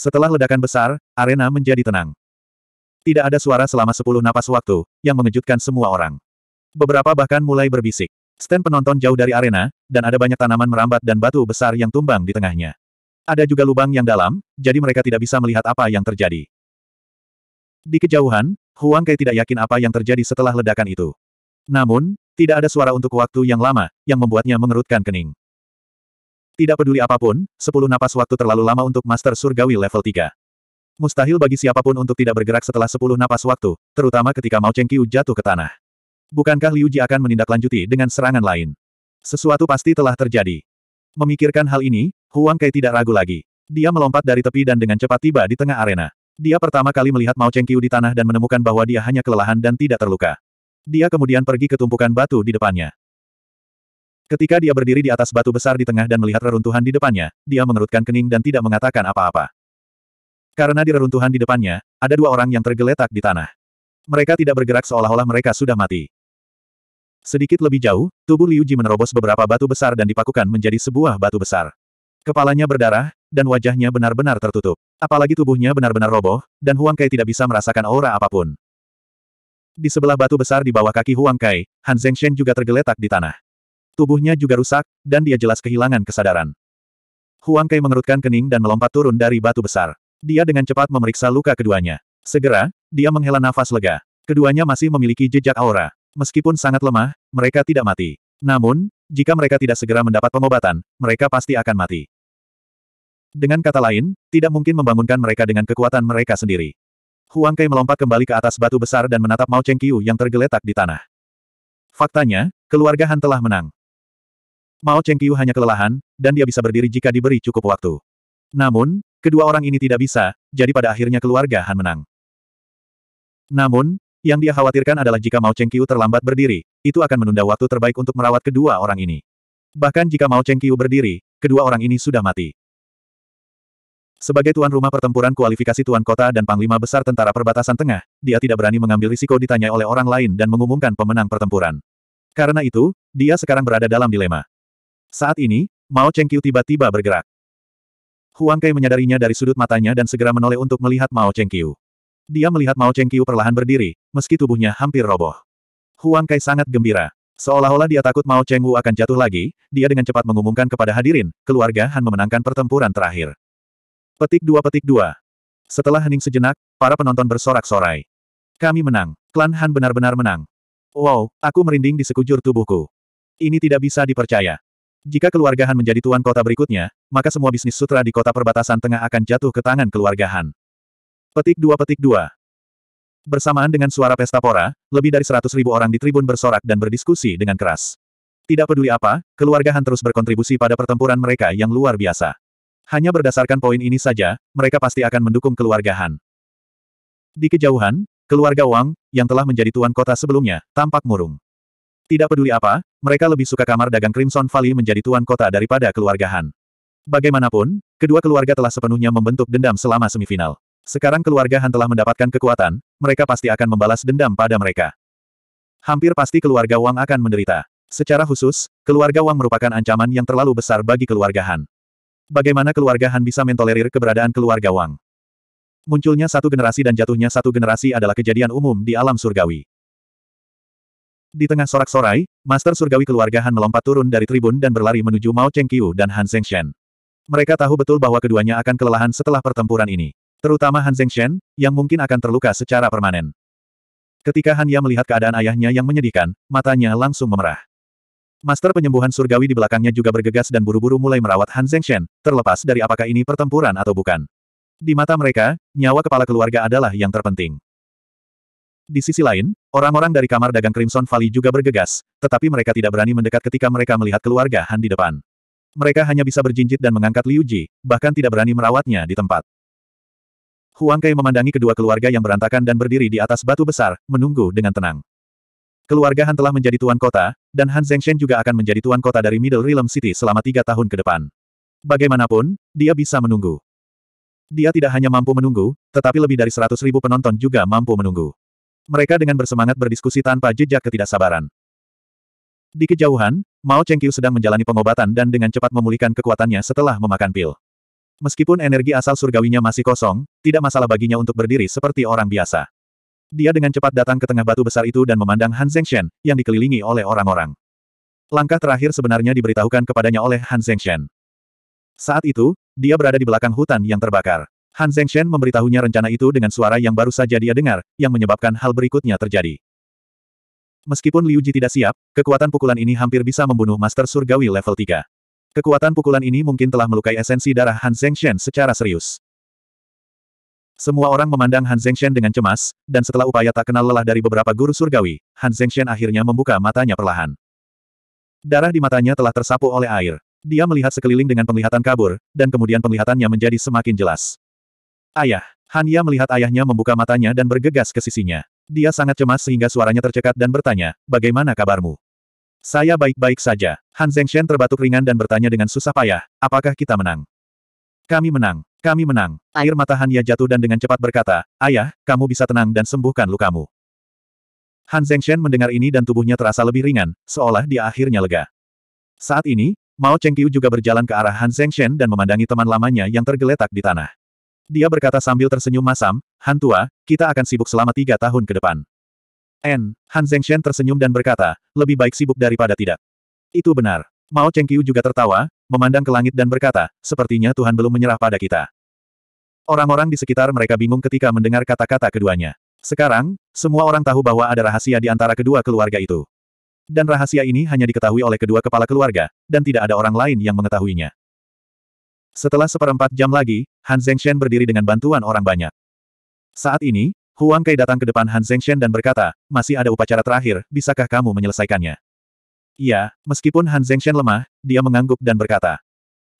Setelah ledakan besar, arena menjadi tenang. Tidak ada suara selama sepuluh napas waktu, yang mengejutkan semua orang. Beberapa bahkan mulai berbisik. Stand penonton jauh dari arena, dan ada banyak tanaman merambat dan batu besar yang tumbang di tengahnya. Ada juga lubang yang dalam, jadi mereka tidak bisa melihat apa yang terjadi. Di kejauhan, Huang Kai tidak yakin apa yang terjadi setelah ledakan itu. Namun, tidak ada suara untuk waktu yang lama, yang membuatnya mengerutkan kening. Tidak peduli apapun, sepuluh napas waktu terlalu lama untuk Master Surgawi level 3. Mustahil bagi siapapun untuk tidak bergerak setelah sepuluh napas waktu, terutama ketika Mao Qiu jatuh ke tanah. Bukankah Liu Ji akan menindaklanjuti dengan serangan lain? Sesuatu pasti telah terjadi. Memikirkan hal ini, Huang Kai tidak ragu lagi. Dia melompat dari tepi dan dengan cepat tiba di tengah arena. Dia pertama kali melihat Mao Chengqiu di tanah dan menemukan bahwa dia hanya kelelahan dan tidak terluka. Dia kemudian pergi ke tumpukan batu di depannya. Ketika dia berdiri di atas batu besar di tengah dan melihat reruntuhan di depannya, dia mengerutkan kening dan tidak mengatakan apa-apa. Karena di reruntuhan di depannya, ada dua orang yang tergeletak di tanah. Mereka tidak bergerak seolah-olah mereka sudah mati. Sedikit lebih jauh, tubuh Liu Ji menerobos beberapa batu besar dan dipakukan menjadi sebuah batu besar. Kepalanya berdarah, dan wajahnya benar-benar tertutup. Apalagi tubuhnya benar-benar roboh, dan Huang Kai tidak bisa merasakan aura apapun. Di sebelah batu besar di bawah kaki Huang Kai, Han Shen juga tergeletak di tanah. Tubuhnya juga rusak, dan dia jelas kehilangan kesadaran. Huang Kai mengerutkan kening dan melompat turun dari batu besar. Dia dengan cepat memeriksa luka keduanya. Segera, dia menghela nafas lega. Keduanya masih memiliki jejak aura. Meskipun sangat lemah, mereka tidak mati. Namun, jika mereka tidak segera mendapat pengobatan, mereka pasti akan mati. Dengan kata lain, tidak mungkin membangunkan mereka dengan kekuatan mereka sendiri. Huang Kai melompat kembali ke atas batu besar dan menatap Mao Cheng Qiu yang tergeletak di tanah. Faktanya, keluarga Han telah menang. Mao Cheng Qiu hanya kelelahan, dan dia bisa berdiri jika diberi cukup waktu. Namun, kedua orang ini tidak bisa, jadi pada akhirnya keluarga Han menang. Namun, yang dia khawatirkan adalah jika Mao Cheng Qiu terlambat berdiri, itu akan menunda waktu terbaik untuk merawat kedua orang ini. Bahkan jika Mao Cheng Qiu berdiri, kedua orang ini sudah mati. Sebagai tuan rumah pertempuran kualifikasi tuan kota dan panglima besar tentara perbatasan tengah, dia tidak berani mengambil risiko ditanya oleh orang lain dan mengumumkan pemenang pertempuran. Karena itu, dia sekarang berada dalam dilema. Saat ini, Mao Chengqiu tiba-tiba bergerak. Huang Kai menyadarinya dari sudut matanya dan segera menoleh untuk melihat Mao Chengqiu. Dia melihat Mao Chengqiu perlahan berdiri, meski tubuhnya hampir roboh. Huang Kai sangat gembira. Seolah-olah dia takut Mao Chengwu akan jatuh lagi, dia dengan cepat mengumumkan kepada hadirin, keluarga Han memenangkan pertempuran terakhir. Petik dua petik dua. Setelah hening sejenak, para penonton bersorak-sorai. Kami menang. Klan Han benar-benar menang. Wow, aku merinding di sekujur tubuhku. Ini tidak bisa dipercaya. Jika keluarga Han menjadi tuan kota berikutnya, maka semua bisnis sutra di kota perbatasan tengah akan jatuh ke tangan keluarga Han. Petik dua petik dua. Bersamaan dengan suara pesta pora, lebih dari seratus ribu orang di tribun bersorak dan berdiskusi dengan keras. Tidak peduli apa, keluarga Han terus berkontribusi pada pertempuran mereka yang luar biasa. Hanya berdasarkan poin ini saja, mereka pasti akan mendukung keluarga Han. Di kejauhan, keluarga Wang, yang telah menjadi tuan kota sebelumnya, tampak murung. Tidak peduli apa, mereka lebih suka kamar dagang Crimson Valley menjadi tuan kota daripada keluarga Han. Bagaimanapun, kedua keluarga telah sepenuhnya membentuk dendam selama semifinal. Sekarang keluarga Han telah mendapatkan kekuatan, mereka pasti akan membalas dendam pada mereka. Hampir pasti keluarga Wang akan menderita. Secara khusus, keluarga Wang merupakan ancaman yang terlalu besar bagi keluarga Han. Bagaimana keluarga Han bisa mentolerir keberadaan keluarga Wang? Munculnya satu generasi dan jatuhnya satu generasi adalah kejadian umum di alam surgawi. Di tengah sorak-sorai, Master Surgawi keluarga Han melompat turun dari tribun dan berlari menuju Mao Chengqiu dan Han Shen. Mereka tahu betul bahwa keduanya akan kelelahan setelah pertempuran ini. Terutama Han Shen, yang mungkin akan terluka secara permanen. Ketika Han Ya melihat keadaan ayahnya yang menyedihkan, matanya langsung memerah. Master penyembuhan surgawi di belakangnya juga bergegas dan buru-buru mulai merawat Han Shen, terlepas dari apakah ini pertempuran atau bukan. Di mata mereka, nyawa kepala keluarga adalah yang terpenting. Di sisi lain, orang-orang dari kamar dagang Crimson Valley juga bergegas, tetapi mereka tidak berani mendekat ketika mereka melihat keluarga Han di depan. Mereka hanya bisa berjinjit dan mengangkat Liu Ji, bahkan tidak berani merawatnya di tempat. Huang Kai memandangi kedua keluarga yang berantakan dan berdiri di atas batu besar, menunggu dengan tenang. Keluarga Han telah menjadi tuan kota, dan Han Zengshen juga akan menjadi tuan kota dari Middle Realm City selama tiga tahun ke depan. Bagaimanapun, dia bisa menunggu. Dia tidak hanya mampu menunggu, tetapi lebih dari seratus ribu penonton juga mampu menunggu. Mereka dengan bersemangat berdiskusi tanpa jejak ketidaksabaran. Di kejauhan, Mao Chengqiu sedang menjalani pengobatan dan dengan cepat memulihkan kekuatannya setelah memakan pil. Meskipun energi asal surgawinya masih kosong, tidak masalah baginya untuk berdiri seperti orang biasa. Dia dengan cepat datang ke tengah batu besar itu dan memandang Han Zhengshen, yang dikelilingi oleh orang-orang. Langkah terakhir sebenarnya diberitahukan kepadanya oleh Han Zhengshen. Saat itu, dia berada di belakang hutan yang terbakar. Han Zhengshen memberitahunya rencana itu dengan suara yang baru saja dia dengar, yang menyebabkan hal berikutnya terjadi. Meskipun Liu Ji tidak siap, kekuatan pukulan ini hampir bisa membunuh Master Surgawi level 3. Kekuatan pukulan ini mungkin telah melukai esensi darah Han Zhengshen secara serius. Semua orang memandang Han Zhengshen dengan cemas, dan setelah upaya tak kenal lelah dari beberapa guru surgawi, Han Zhengshen akhirnya membuka matanya perlahan. Darah di matanya telah tersapu oleh air. Dia melihat sekeliling dengan penglihatan kabur, dan kemudian penglihatannya menjadi semakin jelas. Ayah, Han Ya melihat ayahnya membuka matanya dan bergegas ke sisinya. Dia sangat cemas sehingga suaranya tercekat dan bertanya, bagaimana kabarmu? Saya baik-baik saja. Han Zhengshen terbatuk ringan dan bertanya dengan susah payah, apakah kita menang? Kami menang. Kami menang. Air mata Hanya jatuh dan dengan cepat berkata, Ayah, kamu bisa tenang dan sembuhkan lukamu. Han Zhengshen mendengar ini dan tubuhnya terasa lebih ringan, seolah dia akhirnya lega. Saat ini, Mao Chengqiu juga berjalan ke arah Han Zhengshen dan memandangi teman lamanya yang tergeletak di tanah. Dia berkata sambil tersenyum masam, Han Tua, kita akan sibuk selama tiga tahun ke depan. N. Han Zhengshen tersenyum dan berkata, lebih baik sibuk daripada tidak. Itu benar. Mao Chengqiu juga tertawa, memandang ke langit dan berkata, sepertinya Tuhan belum menyerah pada kita. Orang-orang di sekitar mereka bingung ketika mendengar kata-kata keduanya. Sekarang, semua orang tahu bahwa ada rahasia di antara kedua keluarga itu. Dan rahasia ini hanya diketahui oleh kedua kepala keluarga, dan tidak ada orang lain yang mengetahuinya. Setelah seperempat jam lagi, Han Zhengshen berdiri dengan bantuan orang banyak. Saat ini, Huang Kai datang ke depan Han Zhengshen dan berkata, masih ada upacara terakhir, bisakah kamu menyelesaikannya? Iya, meskipun Han Zhengshen lemah, dia mengangguk dan berkata.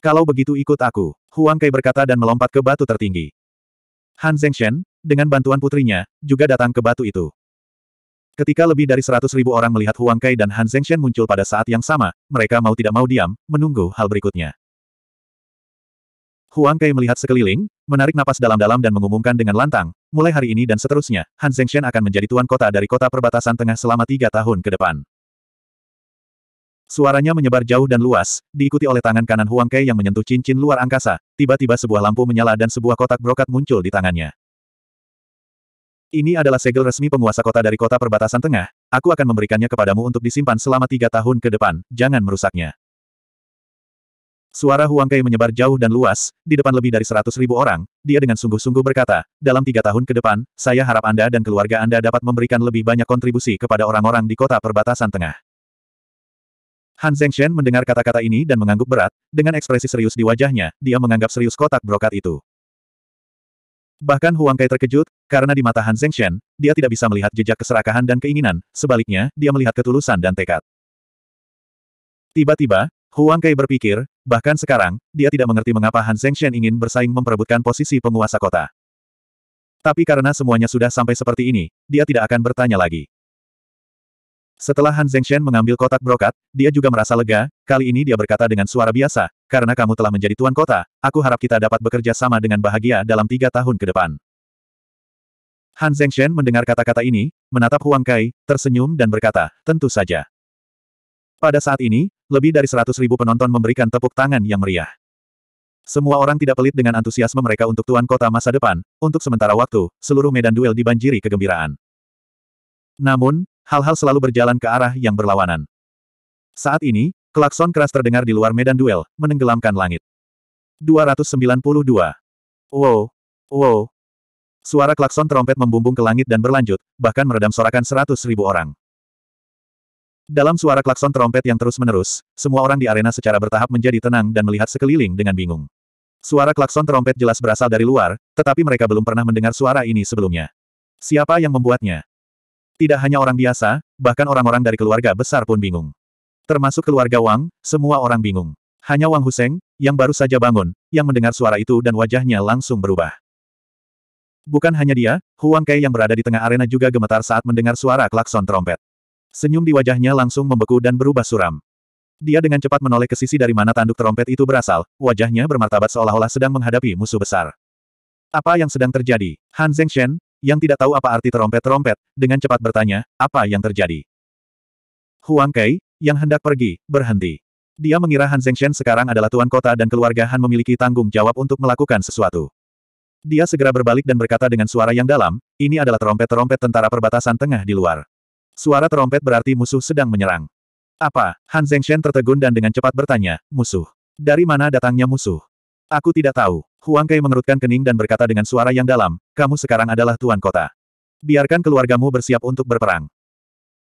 Kalau begitu ikut aku, Huang Kai berkata dan melompat ke batu tertinggi. Han Zhengshen, dengan bantuan putrinya, juga datang ke batu itu. Ketika lebih dari seratus ribu orang melihat Huang Kai dan Han Zhengshen muncul pada saat yang sama, mereka mau tidak mau diam, menunggu hal berikutnya. Huang Kai melihat sekeliling, menarik napas dalam-dalam dan mengumumkan dengan lantang, mulai hari ini dan seterusnya, Han Zhengshen akan menjadi tuan kota dari kota perbatasan tengah selama tiga tahun ke depan. Suaranya menyebar jauh dan luas, diikuti oleh tangan kanan Huang Kai yang menyentuh cincin luar angkasa. Tiba-tiba sebuah lampu menyala dan sebuah kotak brokat muncul di tangannya. Ini adalah segel resmi penguasa kota dari kota perbatasan tengah. Aku akan memberikannya kepadamu untuk disimpan selama tiga tahun ke depan. Jangan merusaknya. Suara Huang Kai menyebar jauh dan luas, di depan lebih dari seratus ribu orang, dia dengan sungguh-sungguh berkata, dalam tiga tahun ke depan, saya harap Anda dan keluarga Anda dapat memberikan lebih banyak kontribusi kepada orang-orang di kota perbatasan tengah. Han Zhengshen mendengar kata-kata ini dan mengangguk berat, dengan ekspresi serius di wajahnya, dia menganggap serius kotak brokat itu. Bahkan Huang Kai terkejut, karena di mata Han Zhengshen, dia tidak bisa melihat jejak keserakahan dan keinginan, sebaliknya, dia melihat ketulusan dan tekad. Tiba-tiba, Huang Kai berpikir, bahkan sekarang, dia tidak mengerti mengapa Han Zhengshen ingin bersaing memperebutkan posisi penguasa kota. Tapi karena semuanya sudah sampai seperti ini, dia tidak akan bertanya lagi. Setelah Han Zhengshen mengambil kotak brokat, dia juga merasa lega, kali ini dia berkata dengan suara biasa, karena kamu telah menjadi tuan kota, aku harap kita dapat bekerja sama dengan bahagia dalam tiga tahun ke depan. Han Zhengshen mendengar kata-kata ini, menatap Huang Kai, tersenyum dan berkata, tentu saja. Pada saat ini, lebih dari seratus ribu penonton memberikan tepuk tangan yang meriah. Semua orang tidak pelit dengan antusiasme mereka untuk tuan kota masa depan, untuk sementara waktu, seluruh medan duel dibanjiri kegembiraan. Namun, hal-hal selalu berjalan ke arah yang berlawanan. Saat ini, klakson keras terdengar di luar medan duel, menenggelamkan langit. 292. Wow. Wow. Suara klakson trompet membumbung ke langit dan berlanjut, bahkan meredam sorakan seratus ribu orang. Dalam suara klakson trompet yang terus-menerus, semua orang di arena secara bertahap menjadi tenang dan melihat sekeliling dengan bingung. Suara klakson trompet jelas berasal dari luar, tetapi mereka belum pernah mendengar suara ini sebelumnya. Siapa yang membuatnya? Tidak hanya orang biasa, bahkan orang-orang dari keluarga besar pun bingung. Termasuk keluarga Wang, semua orang bingung. Hanya Wang Huseng, yang baru saja bangun, yang mendengar suara itu dan wajahnya langsung berubah. Bukan hanya dia, Huang Kai yang berada di tengah arena juga gemetar saat mendengar suara klakson trompet. Senyum di wajahnya langsung membeku dan berubah suram. Dia dengan cepat menoleh ke sisi dari mana tanduk trompet itu berasal, wajahnya bermartabat seolah-olah sedang menghadapi musuh besar. Apa yang sedang terjadi? Han Zengshen, yang tidak tahu apa arti terompet-terompet, dengan cepat bertanya, apa yang terjadi? Huang Kai, yang hendak pergi, berhenti. Dia mengira Han Zhengshen sekarang adalah tuan kota dan keluarga Han memiliki tanggung jawab untuk melakukan sesuatu. Dia segera berbalik dan berkata dengan suara yang dalam, ini adalah terompet-terompet tentara perbatasan tengah di luar. Suara terompet berarti musuh sedang menyerang. Apa? Han Zhengshen tertegun dan dengan cepat bertanya, musuh. Dari mana datangnya musuh? Aku tidak tahu. Huang Kai mengerutkan kening dan berkata dengan suara yang dalam, kamu sekarang adalah tuan kota. Biarkan keluargamu bersiap untuk berperang.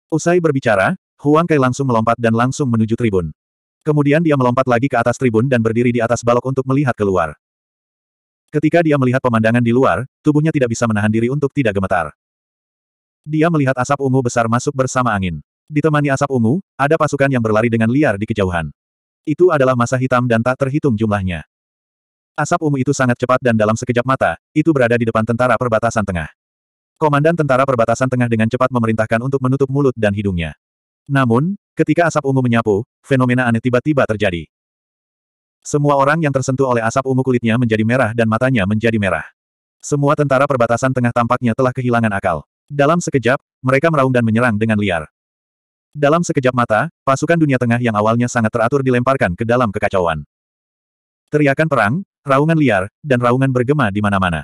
Usai berbicara, Huang Kai langsung melompat dan langsung menuju tribun. Kemudian dia melompat lagi ke atas tribun dan berdiri di atas balok untuk melihat keluar. Ketika dia melihat pemandangan di luar, tubuhnya tidak bisa menahan diri untuk tidak gemetar. Dia melihat asap ungu besar masuk bersama angin. Ditemani asap ungu, ada pasukan yang berlari dengan liar di kejauhan. Itu adalah masa hitam dan tak terhitung jumlahnya. Asap ungu itu sangat cepat dan dalam sekejap mata, itu berada di depan tentara perbatasan tengah. Komandan tentara perbatasan tengah dengan cepat memerintahkan untuk menutup mulut dan hidungnya. Namun, ketika asap ungu menyapu, fenomena aneh tiba-tiba terjadi. Semua orang yang tersentuh oleh asap ungu kulitnya menjadi merah dan matanya menjadi merah. Semua tentara perbatasan tengah tampaknya telah kehilangan akal. Dalam sekejap, mereka meraung dan menyerang dengan liar. Dalam sekejap mata, pasukan dunia tengah yang awalnya sangat teratur dilemparkan ke dalam kekacauan. Teriakan perang, raungan liar, dan raungan bergema di mana-mana.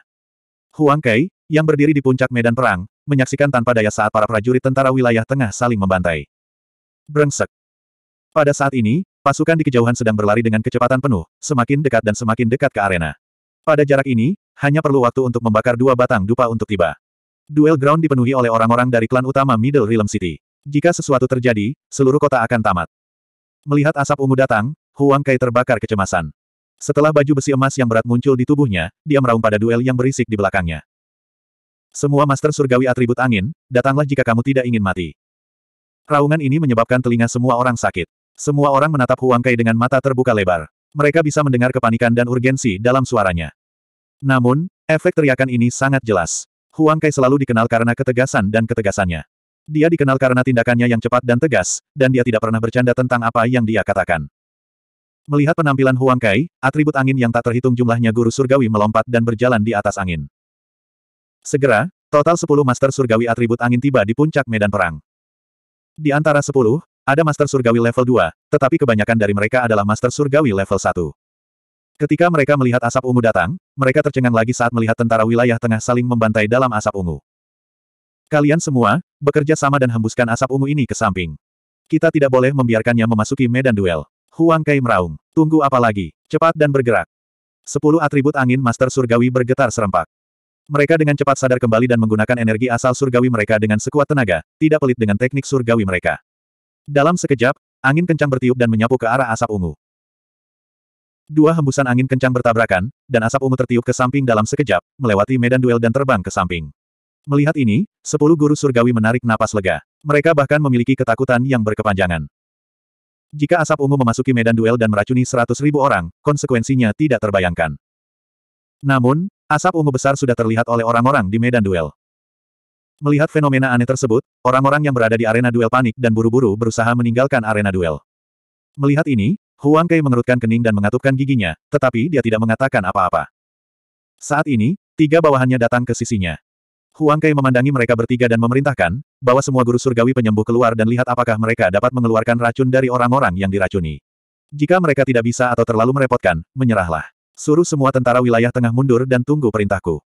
Huang Kai, yang berdiri di puncak medan perang, menyaksikan tanpa daya saat para prajurit tentara wilayah tengah saling membantai. Brengsek. Pada saat ini, pasukan di kejauhan sedang berlari dengan kecepatan penuh, semakin dekat dan semakin dekat ke arena. Pada jarak ini, hanya perlu waktu untuk membakar dua batang dupa untuk tiba. Duel ground dipenuhi oleh orang-orang dari klan utama Middle Realm City. Jika sesuatu terjadi, seluruh kota akan tamat. Melihat asap ungu datang, Huang Kai terbakar kecemasan. Setelah baju besi emas yang berat muncul di tubuhnya, dia meraung pada duel yang berisik di belakangnya. Semua master surgawi atribut angin, datanglah jika kamu tidak ingin mati. Raungan ini menyebabkan telinga semua orang sakit. Semua orang menatap Huang Kai dengan mata terbuka lebar. Mereka bisa mendengar kepanikan dan urgensi dalam suaranya. Namun, efek teriakan ini sangat jelas. Huang Kai selalu dikenal karena ketegasan dan ketegasannya. Dia dikenal karena tindakannya yang cepat dan tegas, dan dia tidak pernah bercanda tentang apa yang dia katakan. Melihat penampilan Huang Kai, atribut angin yang tak terhitung jumlahnya guru surgawi melompat dan berjalan di atas angin. Segera, total 10 master surgawi atribut angin tiba di puncak medan perang. Di antara 10, ada master surgawi level 2, tetapi kebanyakan dari mereka adalah master surgawi level 1. Ketika mereka melihat asap ungu datang, mereka tercengang lagi saat melihat tentara wilayah tengah saling membantai dalam asap ungu. Kalian semua, bekerja sama dan hembuskan asap ungu ini ke samping. Kita tidak boleh membiarkannya memasuki medan duel. Huang Kai meraung. Tunggu apa lagi? Cepat dan bergerak. Sepuluh atribut angin Master Surgawi bergetar serempak. Mereka dengan cepat sadar kembali dan menggunakan energi asal surgawi mereka dengan sekuat tenaga, tidak pelit dengan teknik surgawi mereka. Dalam sekejap, angin kencang bertiup dan menyapu ke arah asap ungu. Dua hembusan angin kencang bertabrakan, dan asap ungu tertiup ke samping dalam sekejap, melewati medan duel dan terbang ke samping. Melihat ini, sepuluh guru surgawi menarik napas lega. Mereka bahkan memiliki ketakutan yang berkepanjangan. Jika asap ungu memasuki medan duel dan meracuni seratus ribu orang, konsekuensinya tidak terbayangkan. Namun, asap ungu besar sudah terlihat oleh orang-orang di medan duel. Melihat fenomena aneh tersebut, orang-orang yang berada di arena duel panik dan buru-buru berusaha meninggalkan arena duel. Melihat ini, Huang Kei mengerutkan kening dan mengatupkan giginya, tetapi dia tidak mengatakan apa-apa. Saat ini, tiga bawahannya datang ke sisinya. Huang Kai memandangi mereka bertiga dan memerintahkan, bahwa semua guru surgawi penyembuh keluar dan lihat apakah mereka dapat mengeluarkan racun dari orang-orang yang diracuni. Jika mereka tidak bisa atau terlalu merepotkan, menyerahlah. Suruh semua tentara wilayah tengah mundur dan tunggu perintahku.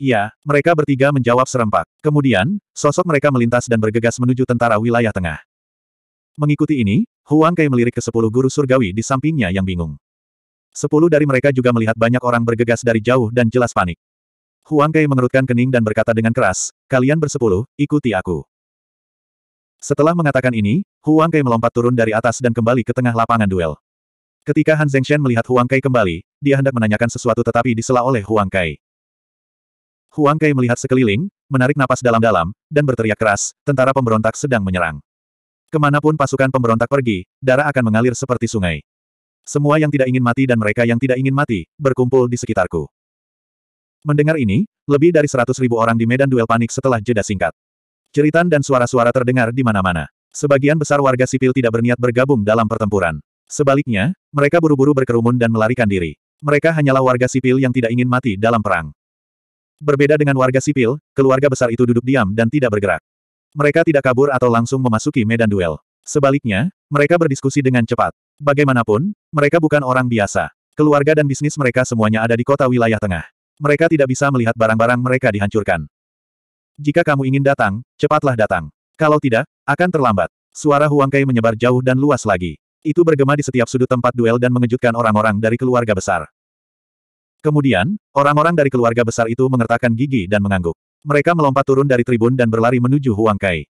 Iya, mereka bertiga menjawab serempak. Kemudian, sosok mereka melintas dan bergegas menuju tentara wilayah tengah. Mengikuti ini, Huang Kai melirik ke sepuluh guru surgawi di sampingnya yang bingung. Sepuluh dari mereka juga melihat banyak orang bergegas dari jauh dan jelas panik. Huang Kei mengerutkan kening dan berkata dengan keras, kalian bersepuluh, ikuti aku. Setelah mengatakan ini, Huang Kei melompat turun dari atas dan kembali ke tengah lapangan duel. Ketika Han Zengshen melihat Huang Kei kembali, dia hendak menanyakan sesuatu tetapi disela oleh Huang Kai. Huang Kai melihat sekeliling, menarik napas dalam-dalam, dan berteriak keras, tentara pemberontak sedang menyerang. Kemanapun pasukan pemberontak pergi, darah akan mengalir seperti sungai. Semua yang tidak ingin mati dan mereka yang tidak ingin mati, berkumpul di sekitarku. Mendengar ini, lebih dari seratus ribu orang di medan duel panik setelah jeda singkat. Jeritan dan suara-suara terdengar di mana-mana. Sebagian besar warga sipil tidak berniat bergabung dalam pertempuran. Sebaliknya, mereka buru-buru berkerumun dan melarikan diri. Mereka hanyalah warga sipil yang tidak ingin mati dalam perang. Berbeda dengan warga sipil, keluarga besar itu duduk diam dan tidak bergerak. Mereka tidak kabur atau langsung memasuki medan duel. Sebaliknya, mereka berdiskusi dengan cepat. Bagaimanapun, mereka bukan orang biasa. Keluarga dan bisnis mereka semuanya ada di kota wilayah tengah. Mereka tidak bisa melihat barang-barang mereka dihancurkan. Jika kamu ingin datang, cepatlah datang. Kalau tidak, akan terlambat. Suara Huang Kai menyebar jauh dan luas lagi. Itu bergema di setiap sudut tempat duel dan mengejutkan orang-orang dari keluarga besar. Kemudian, orang-orang dari keluarga besar itu mengertakkan gigi dan mengangguk. Mereka melompat turun dari tribun dan berlari menuju Huang Kai.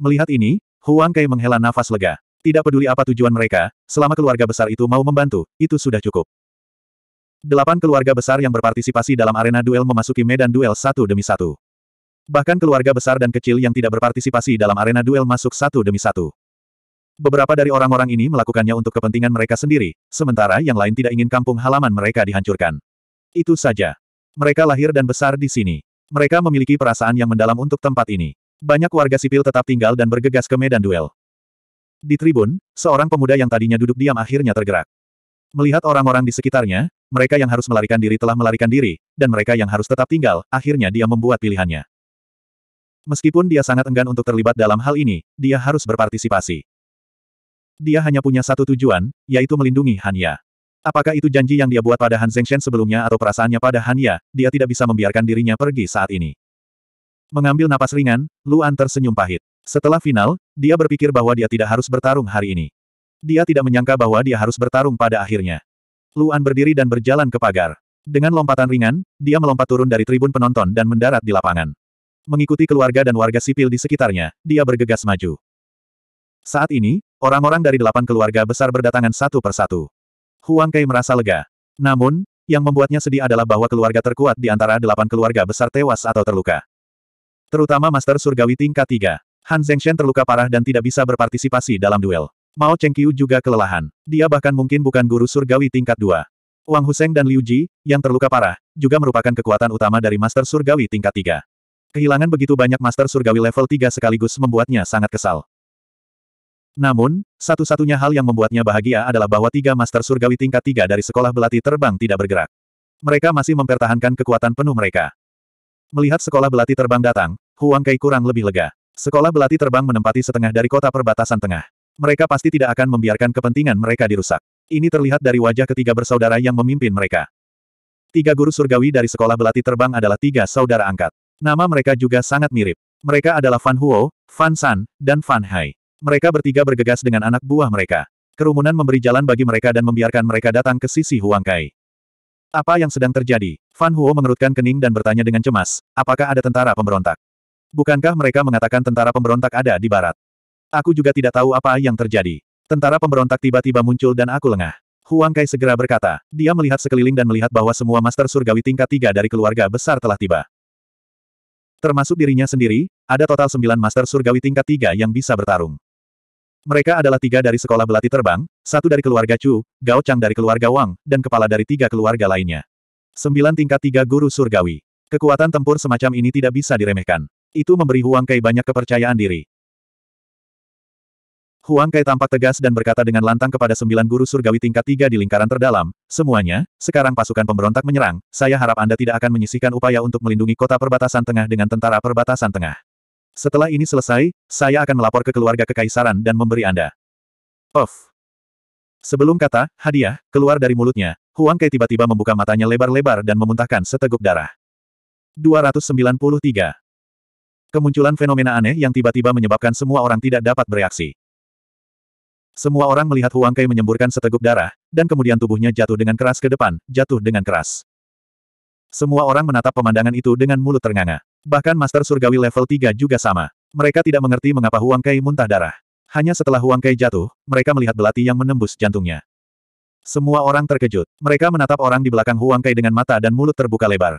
Melihat ini, Huang Kai menghela nafas lega. Tidak peduli apa tujuan mereka, selama keluarga besar itu mau membantu, itu sudah cukup. Delapan keluarga besar yang berpartisipasi dalam arena duel memasuki medan duel satu demi satu. Bahkan keluarga besar dan kecil yang tidak berpartisipasi dalam arena duel masuk satu demi satu. Beberapa dari orang-orang ini melakukannya untuk kepentingan mereka sendiri, sementara yang lain tidak ingin kampung halaman mereka dihancurkan. Itu saja. Mereka lahir dan besar di sini. Mereka memiliki perasaan yang mendalam untuk tempat ini. Banyak warga sipil tetap tinggal dan bergegas ke medan duel. Di tribun, seorang pemuda yang tadinya duduk diam akhirnya tergerak. Melihat orang-orang di sekitarnya, mereka yang harus melarikan diri telah melarikan diri, dan mereka yang harus tetap tinggal, akhirnya dia membuat pilihannya. Meskipun dia sangat enggan untuk terlibat dalam hal ini, dia harus berpartisipasi. Dia hanya punya satu tujuan, yaitu melindungi Hanya. Apakah itu janji yang dia buat pada Han Zhengshen sebelumnya atau perasaannya pada Hanya, dia tidak bisa membiarkan dirinya pergi saat ini. Mengambil napas ringan, Luan tersenyum pahit. Setelah final, dia berpikir bahwa dia tidak harus bertarung hari ini. Dia tidak menyangka bahwa dia harus bertarung pada akhirnya. Luan berdiri dan berjalan ke pagar. Dengan lompatan ringan, dia melompat turun dari tribun penonton dan mendarat di lapangan. Mengikuti keluarga dan warga sipil di sekitarnya, dia bergegas maju. Saat ini, orang-orang dari delapan keluarga besar berdatangan satu persatu. Huang Kai merasa lega. Namun, yang membuatnya sedih adalah bahwa keluarga terkuat di antara delapan keluarga besar tewas atau terluka. Terutama Master Surgawi tingkat 3. Han Zhengshen terluka parah dan tidak bisa berpartisipasi dalam duel. Mao Chengqiu juga kelelahan. Dia bahkan mungkin bukan guru surgawi tingkat dua. Wang Huseng dan Liu Ji, yang terluka parah, juga merupakan kekuatan utama dari Master Surgawi tingkat tiga. Kehilangan begitu banyak Master Surgawi level 3 sekaligus membuatnya sangat kesal. Namun, satu-satunya hal yang membuatnya bahagia adalah bahwa tiga Master Surgawi tingkat tiga dari sekolah belati terbang tidak bergerak. Mereka masih mempertahankan kekuatan penuh mereka. Melihat sekolah belati terbang datang, Huang Kai kurang lebih lega. Sekolah belati terbang menempati setengah dari kota perbatasan tengah. Mereka pasti tidak akan membiarkan kepentingan mereka dirusak. Ini terlihat dari wajah ketiga bersaudara yang memimpin mereka. Tiga guru surgawi dari sekolah belati terbang adalah tiga saudara angkat. Nama mereka juga sangat mirip. Mereka adalah Fan Huo, Fan San, dan Fan Hai. Mereka bertiga bergegas dengan anak buah mereka. Kerumunan memberi jalan bagi mereka dan membiarkan mereka datang ke sisi Huang Kai. Apa yang sedang terjadi? Fan Huo mengerutkan kening dan bertanya dengan cemas, apakah ada tentara pemberontak? Bukankah mereka mengatakan tentara pemberontak ada di barat? Aku juga tidak tahu apa yang terjadi. Tentara pemberontak tiba-tiba muncul dan aku lengah. Huang Kai segera berkata, dia melihat sekeliling dan melihat bahwa semua master surgawi tingkat tiga dari keluarga besar telah tiba. Termasuk dirinya sendiri, ada total sembilan master surgawi tingkat tiga yang bisa bertarung. Mereka adalah tiga dari sekolah belati terbang, satu dari keluarga Chu, Gao Chang dari keluarga Wang, dan kepala dari tiga keluarga lainnya. Sembilan tingkat tiga guru surgawi. Kekuatan tempur semacam ini tidak bisa diremehkan. Itu memberi Huang Kai banyak kepercayaan diri. Huang Kai tampak tegas dan berkata dengan lantang kepada sembilan guru surgawi tingkat tiga di lingkaran terdalam, semuanya, sekarang pasukan pemberontak menyerang, saya harap Anda tidak akan menyisihkan upaya untuk melindungi kota perbatasan tengah dengan tentara perbatasan tengah. Setelah ini selesai, saya akan melapor ke keluarga kekaisaran dan memberi Anda. Of. Sebelum kata, hadiah, keluar dari mulutnya, Huang Kai tiba-tiba membuka matanya lebar-lebar dan memuntahkan seteguk darah. 293. Kemunculan fenomena aneh yang tiba-tiba menyebabkan semua orang tidak dapat bereaksi. Semua orang melihat Huang Kai menyemburkan seteguk darah, dan kemudian tubuhnya jatuh dengan keras ke depan, jatuh dengan keras. Semua orang menatap pemandangan itu dengan mulut ternganga. Bahkan Master Surgawi level 3 juga sama. Mereka tidak mengerti mengapa Huang Kai muntah darah. Hanya setelah Huang Kai jatuh, mereka melihat belati yang menembus jantungnya. Semua orang terkejut. Mereka menatap orang di belakang Huang Kai dengan mata dan mulut terbuka lebar.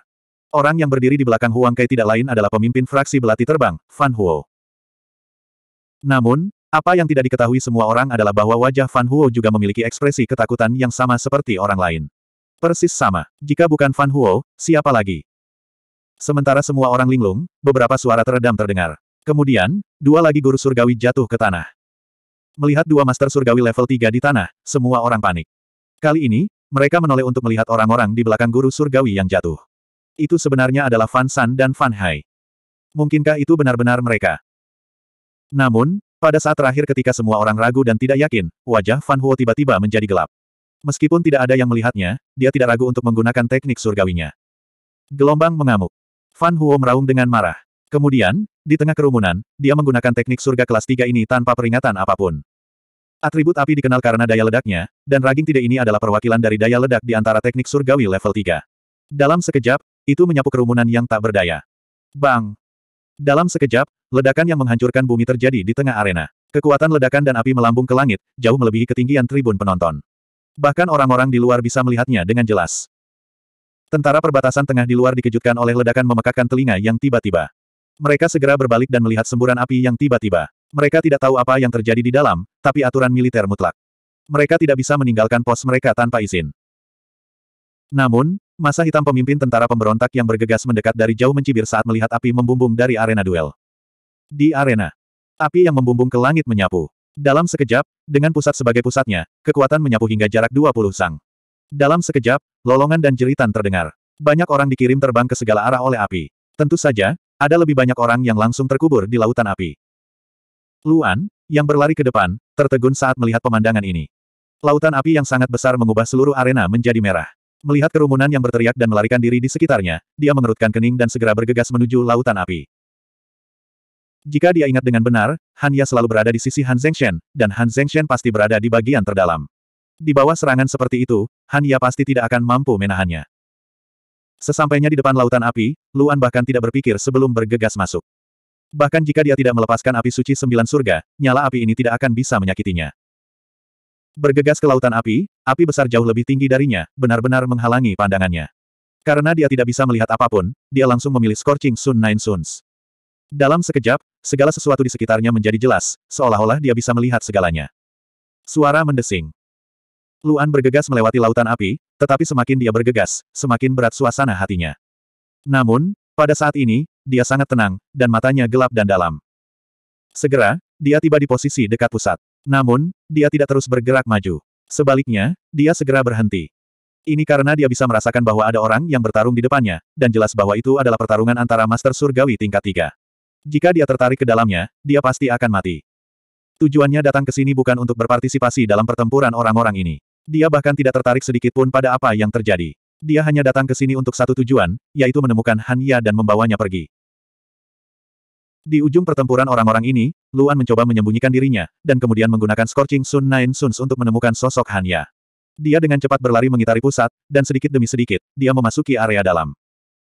Orang yang berdiri di belakang Huang Kai tidak lain adalah pemimpin fraksi belati terbang, Fan Huo. Namun, apa yang tidak diketahui semua orang adalah bahwa wajah Fan Huo juga memiliki ekspresi ketakutan yang sama seperti orang lain. Persis sama. Jika bukan Fan Huo, siapa lagi? Sementara semua orang linglung, beberapa suara teredam terdengar. Kemudian, dua lagi guru surgawi jatuh ke tanah. Melihat dua master surgawi level 3 di tanah, semua orang panik. Kali ini, mereka menoleh untuk melihat orang-orang di belakang guru surgawi yang jatuh. Itu sebenarnya adalah Fan San dan Fan Hai. Mungkinkah itu benar-benar mereka? Namun, pada saat terakhir ketika semua orang ragu dan tidak yakin, wajah Fan Huo tiba-tiba menjadi gelap. Meskipun tidak ada yang melihatnya, dia tidak ragu untuk menggunakan teknik surgawinya. Gelombang mengamuk. Fan Huo meraung dengan marah. Kemudian, di tengah kerumunan, dia menggunakan teknik surga kelas 3 ini tanpa peringatan apapun. Atribut api dikenal karena daya ledaknya, dan raging tidak ini adalah perwakilan dari daya ledak di antara teknik surgawi level 3. Dalam sekejap, itu menyapu kerumunan yang tak berdaya. Bang! Dalam sekejap, ledakan yang menghancurkan bumi terjadi di tengah arena. Kekuatan ledakan dan api melambung ke langit, jauh melebihi ketinggian tribun penonton. Bahkan orang-orang di luar bisa melihatnya dengan jelas. Tentara perbatasan tengah di luar dikejutkan oleh ledakan memekakkan telinga yang tiba-tiba. Mereka segera berbalik dan melihat semburan api yang tiba-tiba. Mereka tidak tahu apa yang terjadi di dalam, tapi aturan militer mutlak. Mereka tidak bisa meninggalkan pos mereka tanpa izin. Namun, Masa hitam pemimpin tentara pemberontak yang bergegas mendekat dari jauh mencibir saat melihat api membumbung dari arena duel. Di arena, api yang membumbung ke langit menyapu. Dalam sekejap, dengan pusat sebagai pusatnya, kekuatan menyapu hingga jarak 20 sang. Dalam sekejap, lolongan dan jeritan terdengar. Banyak orang dikirim terbang ke segala arah oleh api. Tentu saja, ada lebih banyak orang yang langsung terkubur di lautan api. Luan, yang berlari ke depan, tertegun saat melihat pemandangan ini. Lautan api yang sangat besar mengubah seluruh arena menjadi merah. Melihat kerumunan yang berteriak dan melarikan diri di sekitarnya, dia mengerutkan kening dan segera bergegas menuju lautan api. Jika dia ingat dengan benar, Han Ya selalu berada di sisi Han Zhengshen, dan Han Zhengshen pasti berada di bagian terdalam. Di bawah serangan seperti itu, Han Ya pasti tidak akan mampu menahannya. Sesampainya di depan lautan api, Luan bahkan tidak berpikir sebelum bergegas masuk. Bahkan jika dia tidak melepaskan api suci sembilan surga, nyala api ini tidak akan bisa menyakitinya. Bergegas ke lautan api, api besar jauh lebih tinggi darinya, benar-benar menghalangi pandangannya. Karena dia tidak bisa melihat apapun, dia langsung memilih Scorching Sun Nine Suns. Dalam sekejap, segala sesuatu di sekitarnya menjadi jelas, seolah-olah dia bisa melihat segalanya. Suara mendesing. Luan bergegas melewati lautan api, tetapi semakin dia bergegas, semakin berat suasana hatinya. Namun, pada saat ini, dia sangat tenang, dan matanya gelap dan dalam. Segera, dia tiba di posisi dekat pusat. Namun, dia tidak terus bergerak maju. Sebaliknya, dia segera berhenti. Ini karena dia bisa merasakan bahwa ada orang yang bertarung di depannya, dan jelas bahwa itu adalah pertarungan antara Master Surgawi tingkat 3. Jika dia tertarik ke dalamnya, dia pasti akan mati. Tujuannya datang ke sini bukan untuk berpartisipasi dalam pertempuran orang-orang ini. Dia bahkan tidak tertarik sedikit pun pada apa yang terjadi. Dia hanya datang ke sini untuk satu tujuan, yaitu menemukan Han dan membawanya pergi. Di ujung pertempuran orang-orang ini, Luan mencoba menyembunyikan dirinya, dan kemudian menggunakan Scorching Sun Nine Suns untuk menemukan sosok Hanya. Dia dengan cepat berlari mengitari pusat, dan sedikit demi sedikit, dia memasuki area dalam.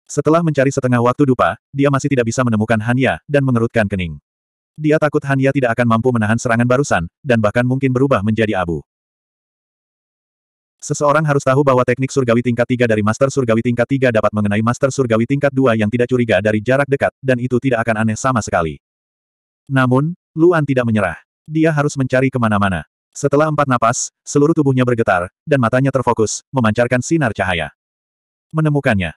Setelah mencari setengah waktu dupa, dia masih tidak bisa menemukan Hanya, dan mengerutkan kening. Dia takut Hanya tidak akan mampu menahan serangan barusan, dan bahkan mungkin berubah menjadi abu. Seseorang harus tahu bahwa teknik surgawi tingkat 3 dari Master Surgawi tingkat 3 dapat mengenai Master Surgawi tingkat 2 yang tidak curiga dari jarak dekat, dan itu tidak akan aneh sama sekali. Namun, Luan tidak menyerah. Dia harus mencari kemana-mana. Setelah empat napas, seluruh tubuhnya bergetar, dan matanya terfokus, memancarkan sinar cahaya. Menemukannya.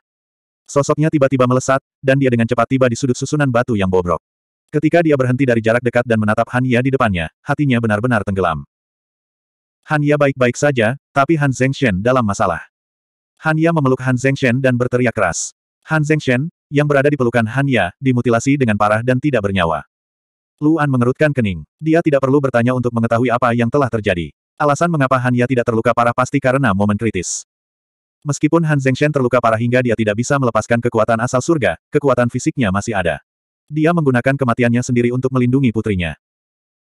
Sosoknya tiba-tiba melesat, dan dia dengan cepat tiba di sudut susunan batu yang bobrok. Ketika dia berhenti dari jarak dekat dan menatap Hania di depannya, hatinya benar-benar tenggelam. Hanya baik-baik saja, tapi Han Zhengshen dalam masalah. Hanya memeluk Han Zhengshen dan berteriak keras. Han Zhengshen, yang berada di pelukan Hanya, dimutilasi dengan parah dan tidak bernyawa. Luan mengerutkan kening. Dia tidak perlu bertanya untuk mengetahui apa yang telah terjadi. Alasan mengapa Hanya tidak terluka parah pasti karena momen kritis. Meskipun Han Zhengshen terluka parah hingga dia tidak bisa melepaskan kekuatan asal surga, kekuatan fisiknya masih ada. Dia menggunakan kematiannya sendiri untuk melindungi putrinya.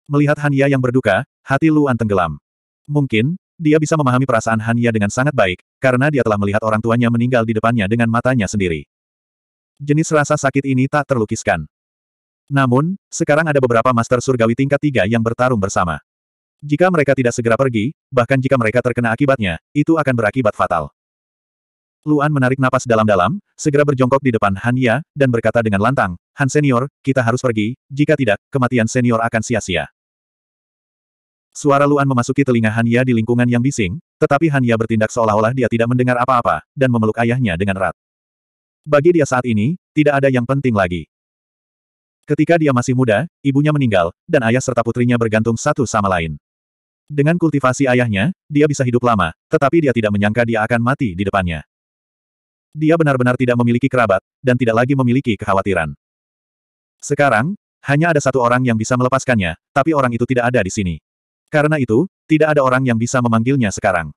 Melihat Hanya yang berduka, hati Luan tenggelam. Mungkin, dia bisa memahami perasaan Hania dengan sangat baik, karena dia telah melihat orang tuanya meninggal di depannya dengan matanya sendiri. Jenis rasa sakit ini tak terlukiskan. Namun, sekarang ada beberapa master surgawi tingkat tiga yang bertarung bersama. Jika mereka tidak segera pergi, bahkan jika mereka terkena akibatnya, itu akan berakibat fatal. Luan menarik napas dalam-dalam, segera berjongkok di depan Hania, dan berkata dengan lantang, Han Senior, kita harus pergi, jika tidak, kematian Senior akan sia-sia. Suara Luan memasuki telinga Hania di lingkungan yang bising, tetapi Hania bertindak seolah-olah dia tidak mendengar apa-apa, dan memeluk ayahnya dengan erat. Bagi dia saat ini, tidak ada yang penting lagi. Ketika dia masih muda, ibunya meninggal, dan ayah serta putrinya bergantung satu sama lain. Dengan kultivasi ayahnya, dia bisa hidup lama, tetapi dia tidak menyangka dia akan mati di depannya. Dia benar-benar tidak memiliki kerabat, dan tidak lagi memiliki kekhawatiran. Sekarang, hanya ada satu orang yang bisa melepaskannya, tapi orang itu tidak ada di sini. Karena itu, tidak ada orang yang bisa memanggilnya sekarang.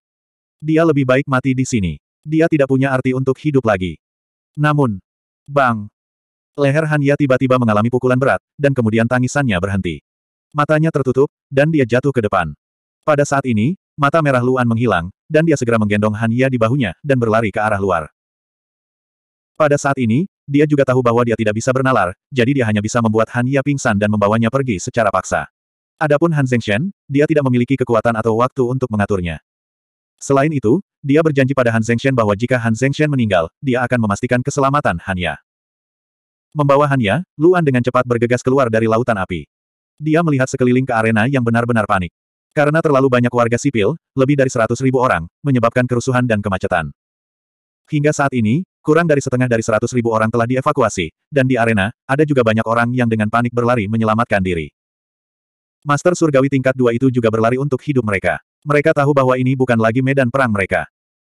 Dia lebih baik mati di sini. Dia tidak punya arti untuk hidup lagi. Namun, bang! Leher Hanya tiba-tiba mengalami pukulan berat, dan kemudian tangisannya berhenti. Matanya tertutup, dan dia jatuh ke depan. Pada saat ini, mata merah Luan menghilang, dan dia segera menggendong Hanya di bahunya, dan berlari ke arah luar. Pada saat ini, dia juga tahu bahwa dia tidak bisa bernalar, jadi dia hanya bisa membuat Hanya pingsan dan membawanya pergi secara paksa. Adapun Han Zhengshen, dia tidak memiliki kekuatan atau waktu untuk mengaturnya. Selain itu, dia berjanji pada Han Zhengshen bahwa jika Han Zhengshen meninggal, dia akan memastikan keselamatan Hanya. Membawa Hanya, Luan dengan cepat bergegas keluar dari lautan api. Dia melihat sekeliling ke arena yang benar-benar panik. Karena terlalu banyak warga sipil, lebih dari seratus ribu orang, menyebabkan kerusuhan dan kemacetan. Hingga saat ini, kurang dari setengah dari seratus ribu orang telah dievakuasi, dan di arena, ada juga banyak orang yang dengan panik berlari menyelamatkan diri. Master surgawi tingkat dua itu juga berlari untuk hidup mereka. Mereka tahu bahwa ini bukan lagi medan perang mereka.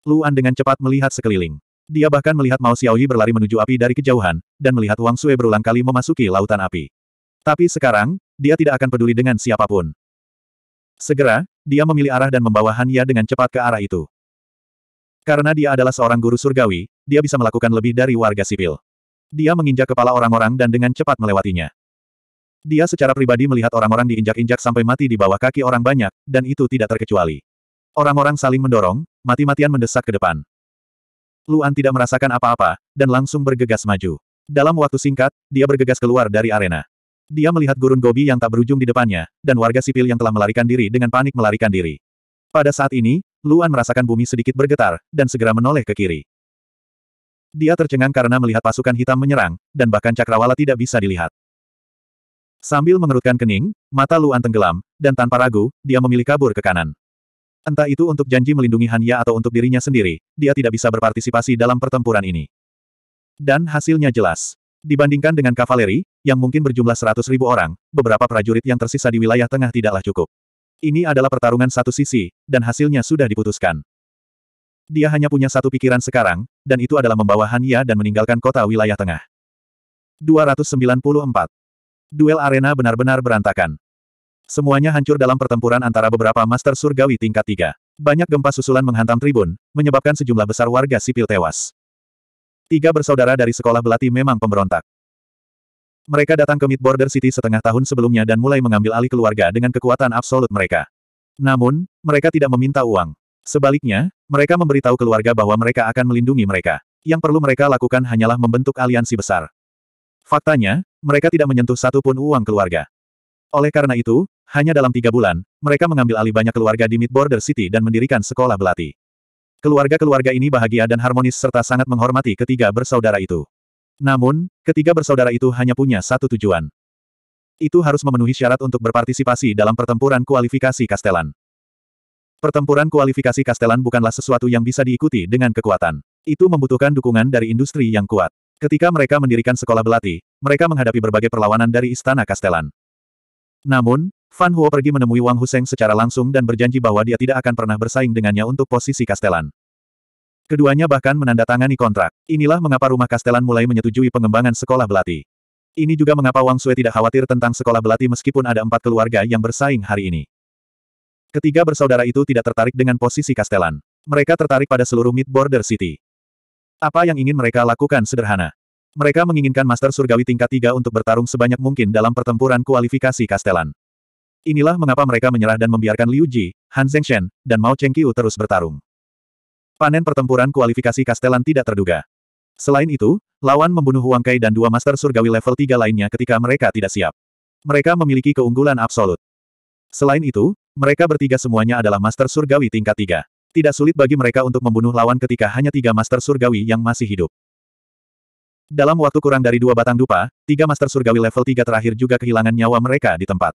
Luan dengan cepat melihat sekeliling. Dia bahkan melihat Mao Xiaoyi berlari menuju api dari kejauhan, dan melihat Wang Sue berulang kali memasuki lautan api. Tapi sekarang, dia tidak akan peduli dengan siapapun. Segera, dia memilih arah dan membawa Hanya dengan cepat ke arah itu. Karena dia adalah seorang guru surgawi, dia bisa melakukan lebih dari warga sipil. Dia menginjak kepala orang-orang dan dengan cepat melewatinya. Dia secara pribadi melihat orang-orang diinjak-injak sampai mati di bawah kaki orang banyak, dan itu tidak terkecuali. Orang-orang saling mendorong, mati-matian mendesak ke depan. Luan tidak merasakan apa-apa, dan langsung bergegas maju. Dalam waktu singkat, dia bergegas keluar dari arena. Dia melihat gurun Gobi yang tak berujung di depannya, dan warga sipil yang telah melarikan diri dengan panik melarikan diri. Pada saat ini, Luan merasakan bumi sedikit bergetar, dan segera menoleh ke kiri. Dia tercengang karena melihat pasukan hitam menyerang, dan bahkan cakrawala tidak bisa dilihat. Sambil mengerutkan kening, mata Luan tenggelam, dan tanpa ragu, dia memilih kabur ke kanan. Entah itu untuk janji melindungi Hanya atau untuk dirinya sendiri, dia tidak bisa berpartisipasi dalam pertempuran ini. Dan hasilnya jelas. Dibandingkan dengan kavaleri, yang mungkin berjumlah seratus ribu orang, beberapa prajurit yang tersisa di wilayah tengah tidaklah cukup. Ini adalah pertarungan satu sisi, dan hasilnya sudah diputuskan. Dia hanya punya satu pikiran sekarang, dan itu adalah membawa Hanya dan meninggalkan kota wilayah tengah. 294 duel arena benar-benar berantakan. Semuanya hancur dalam pertempuran antara beberapa master surgawi tingkat tiga. Banyak gempa susulan menghantam tribun, menyebabkan sejumlah besar warga sipil tewas. Tiga bersaudara dari sekolah belati memang pemberontak. Mereka datang ke Mid Border City setengah tahun sebelumnya dan mulai mengambil alih keluarga dengan kekuatan absolut mereka. Namun, mereka tidak meminta uang. Sebaliknya, mereka memberitahu keluarga bahwa mereka akan melindungi mereka. Yang perlu mereka lakukan hanyalah membentuk aliansi besar. Faktanya, mereka tidak menyentuh satu pun uang keluarga. Oleh karena itu, hanya dalam tiga bulan, mereka mengambil alih banyak keluarga di Mid Border City dan mendirikan sekolah belati. Keluarga-keluarga ini bahagia dan harmonis serta sangat menghormati ketiga bersaudara itu. Namun, ketiga bersaudara itu hanya punya satu tujuan. Itu harus memenuhi syarat untuk berpartisipasi dalam pertempuran kualifikasi Kastelan. Pertempuran kualifikasi Kastelan bukanlah sesuatu yang bisa diikuti dengan kekuatan. Itu membutuhkan dukungan dari industri yang kuat. Ketika mereka mendirikan sekolah belati, mereka menghadapi berbagai perlawanan dari istana Kastelan. Namun, Fan Huo pergi menemui Wang Huseng secara langsung dan berjanji bahwa dia tidak akan pernah bersaing dengannya untuk posisi Kastelan. Keduanya bahkan menandatangani kontrak. Inilah mengapa rumah Kastelan mulai menyetujui pengembangan sekolah belati. Ini juga mengapa Wang Sue tidak khawatir tentang sekolah belati meskipun ada empat keluarga yang bersaing hari ini. Ketiga bersaudara itu tidak tertarik dengan posisi Kastelan. Mereka tertarik pada seluruh Mid Border City. Apa yang ingin mereka lakukan sederhana. Mereka menginginkan Master Surgawi tingkat 3 untuk bertarung sebanyak mungkin dalam pertempuran kualifikasi Kastelan. Inilah mengapa mereka menyerah dan membiarkan Liu Ji, Han Shen, dan Mao Chengqiu terus bertarung. Panen pertempuran kualifikasi Kastelan tidak terduga. Selain itu, lawan membunuh Huang Kai dan dua Master Surgawi level 3 lainnya ketika mereka tidak siap. Mereka memiliki keunggulan absolut. Selain itu, mereka bertiga semuanya adalah Master Surgawi tingkat 3. Tidak sulit bagi mereka untuk membunuh lawan ketika hanya tiga master surgawi yang masih hidup. Dalam waktu kurang dari dua batang dupa, tiga master surgawi level tiga terakhir juga kehilangan nyawa mereka di tempat.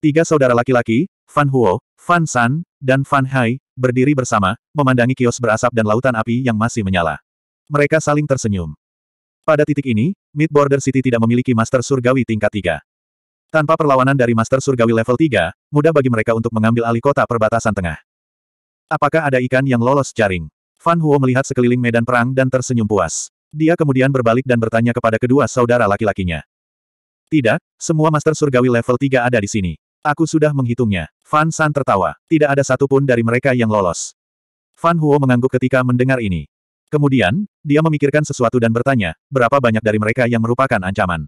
Tiga saudara laki-laki, Fan Huo, Fan San, dan Fan Hai, berdiri bersama, memandangi kios berasap dan lautan api yang masih menyala. Mereka saling tersenyum. Pada titik ini, Mid Border City tidak memiliki master surgawi tingkat tiga. Tanpa perlawanan dari master surgawi level tiga, mudah bagi mereka untuk mengambil alih kota perbatasan tengah. Apakah ada ikan yang lolos jaring? Fan Huo melihat sekeliling medan perang dan tersenyum puas. Dia kemudian berbalik dan bertanya kepada kedua saudara laki-lakinya. Tidak, semua Master Surgawi level 3 ada di sini. Aku sudah menghitungnya. Fan San tertawa. Tidak ada satupun dari mereka yang lolos. Fan Huo mengangguk ketika mendengar ini. Kemudian, dia memikirkan sesuatu dan bertanya, berapa banyak dari mereka yang merupakan ancaman?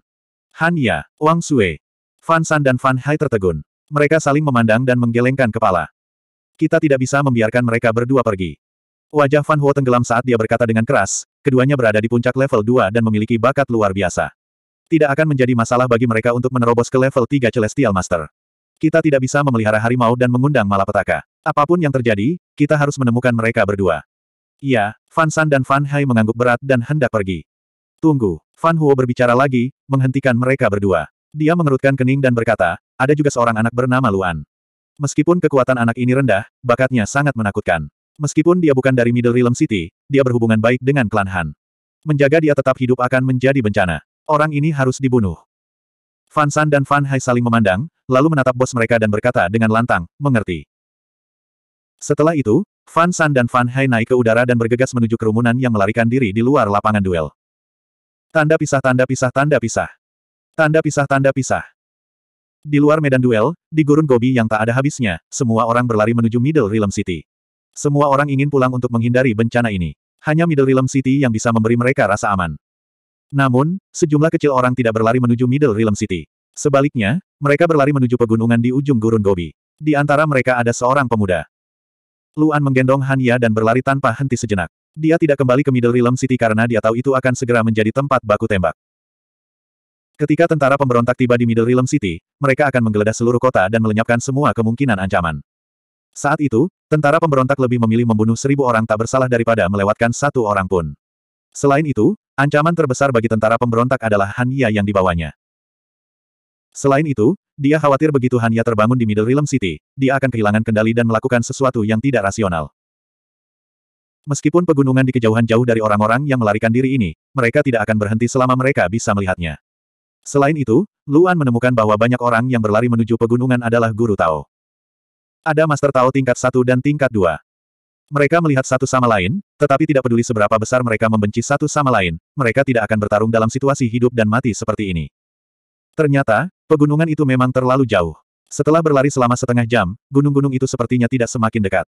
Han Ya, Wang Sue, Fan San dan Fan Hai tertegun. Mereka saling memandang dan menggelengkan kepala. Kita tidak bisa membiarkan mereka berdua pergi. Wajah Fan Huo tenggelam saat dia berkata dengan keras, keduanya berada di puncak level 2 dan memiliki bakat luar biasa. Tidak akan menjadi masalah bagi mereka untuk menerobos ke level 3 Celestial Master. Kita tidak bisa memelihara harimau dan mengundang malapetaka. Apapun yang terjadi, kita harus menemukan mereka berdua. Iya, Fan San dan Fan Hai mengangguk berat dan hendak pergi. Tunggu, Fan Huo berbicara lagi, menghentikan mereka berdua. Dia mengerutkan kening dan berkata, ada juga seorang anak bernama Luan. Meskipun kekuatan anak ini rendah, bakatnya sangat menakutkan. Meskipun dia bukan dari Middle Realm City, dia berhubungan baik dengan klan Han. Menjaga dia tetap hidup akan menjadi bencana. Orang ini harus dibunuh. Fan San dan Fan Hai saling memandang, lalu menatap bos mereka dan berkata dengan lantang, mengerti. Setelah itu, Fan San dan Fan Hai naik ke udara dan bergegas menuju kerumunan yang melarikan diri di luar lapangan duel. Tanda pisah tanda pisah tanda pisah. Tanda pisah tanda pisah. Di luar medan duel, di gurun Gobi yang tak ada habisnya, semua orang berlari menuju Middle Realm City. Semua orang ingin pulang untuk menghindari bencana ini. Hanya Middle Realm City yang bisa memberi mereka rasa aman. Namun, sejumlah kecil orang tidak berlari menuju Middle Realm City. Sebaliknya, mereka berlari menuju pegunungan di ujung gurun Gobi. Di antara mereka ada seorang pemuda. Luan menggendong Hania dan berlari tanpa henti sejenak. Dia tidak kembali ke Middle Realm City karena dia tahu itu akan segera menjadi tempat baku tembak. Ketika tentara pemberontak tiba di Middle Realm City, mereka akan menggeledah seluruh kota dan melenyapkan semua kemungkinan ancaman. Saat itu, tentara pemberontak lebih memilih membunuh seribu orang tak bersalah daripada melewatkan satu orang pun. Selain itu, ancaman terbesar bagi tentara pemberontak adalah Hanya yang dibawanya. Selain itu, dia khawatir begitu Hanya terbangun di Middle Realm City, dia akan kehilangan kendali dan melakukan sesuatu yang tidak rasional. Meskipun pegunungan di kejauhan jauh dari orang-orang yang melarikan diri ini, mereka tidak akan berhenti selama mereka bisa melihatnya. Selain itu, Luan menemukan bahwa banyak orang yang berlari menuju pegunungan adalah guru Tao. Ada Master Tao tingkat satu dan tingkat dua. Mereka melihat satu sama lain, tetapi tidak peduli seberapa besar mereka membenci satu sama lain, mereka tidak akan bertarung dalam situasi hidup dan mati seperti ini. Ternyata, pegunungan itu memang terlalu jauh. Setelah berlari selama setengah jam, gunung-gunung itu sepertinya tidak semakin dekat.